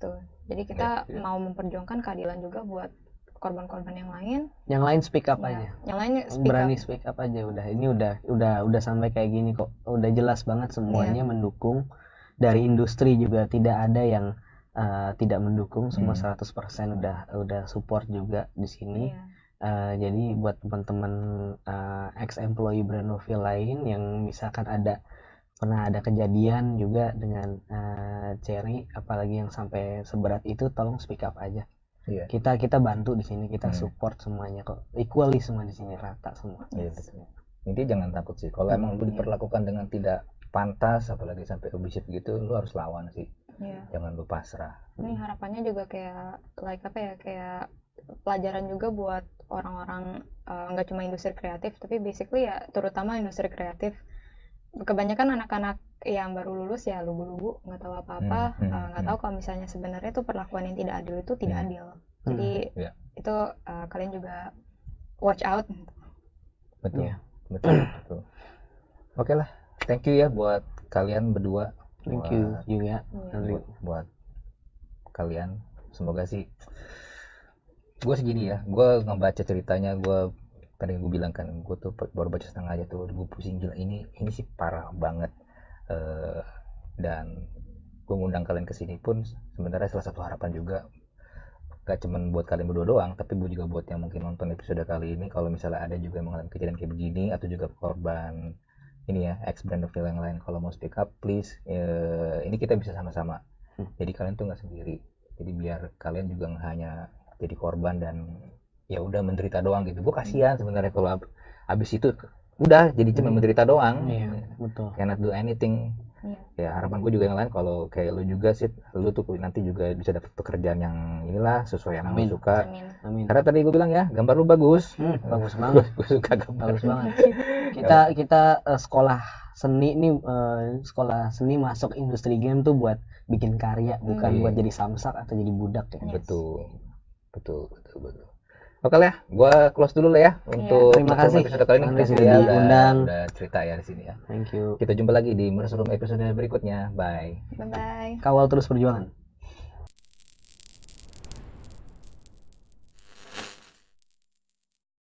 tuh jadi kita ya, ya. mau memperjuangkan keadilan juga buat korban-korban yang lain yang lain speak up ya. aja yang lain speak berani speak up aja udah ini udah udah udah sampai kayak gini kok udah jelas banget semuanya ya. mendukung dari industri juga tidak ada yang uh, tidak mendukung semua hmm. 100% udah udah support juga di sini ya Eh, jadi buat teman-teman uh, eh, ex employee Branovil lain yang misalkan ada pernah ada kejadian juga dengan uh, Cherry apalagi yang sampai seberat itu tolong speak up aja. Yeah. Kita kita bantu di sini, kita hmm. support semuanya kok. Equally semua di sini rata semua. yeah, iya, Jadi jangan takut sih. Kalau emang lu iya. diperlakukan dengan tidak pantas apalagi sampai abusive gitu, lu harus lawan sih. Yeah. Jangan lu pasrah. Ini harapannya juga kayak like apa ya? Kayak pelajaran juga buat orang-orang eh, nggak uh, cuma industri kreatif tapi basically ya terutama industri kreatif kebanyakan anak-anak yang baru lulus ya lugu-lugu nggak tahu apa-apa hmm, hmm, eh, nggak -apa, hmm, uh, hmm. tahu kalau misalnya sebenarnya tuh perlakuan yang tidak adil itu tidak hmm. adil hmm. jadi hmm, itu uh, kalian juga watch out betul yeah. betul betul oke okay lah thank you ya buat kalian berdua thank buat, you juga buat, iya. buat kalian semoga sih gue segini ya gue ngebaca ceritanya gue tadi gue bilang kan gue tuh baru baca setengah aja tuh gue pusing gila ini ini sih parah banget uh, dan gue ngundang kalian kesini pun sebenarnya salah satu harapan juga gak cuman buat kalian berdua doang tapi gue juga buat yang mungkin nonton episode kali ini kalau misalnya ada juga yang mengalami kejadian kayak begini atau juga korban ini ya ex brand of yang lain kalau mau speak up please uh, ini kita bisa sama-sama hmm. jadi kalian tuh nggak sendiri jadi biar kalian juga hanya jadi korban dan ya udah menderita doang gitu gue kasihan hmm. sebenarnya kalau ab abis itu udah jadi cuma hmm. menderita doang iya, betul cannot do anything iya. ya harapan gue juga yang lain kalau kayak lu juga sih lu tuh nanti juga bisa dapat pekerjaan yang inilah sesuai yang lu suka Amin. karena tadi gue bilang ya gambar lu bagus hmm, bagus banget gue suka gambar bagus banget kita kita uh, sekolah seni ini uh, eh, sekolah seni masuk industri game tuh buat bikin karya bukan hmm. buat jadi samsak atau jadi budak ya yes. betul betul betul betul Oke lah, gue close dulu lah ya iya, untuk terima kasih episode kali ini sudah ya, diundang udah cerita ya di sini ya. Thank you. Kita jumpa lagi di Mersum episode berikutnya. Bye. Bye bye. Kawal terus perjuangan.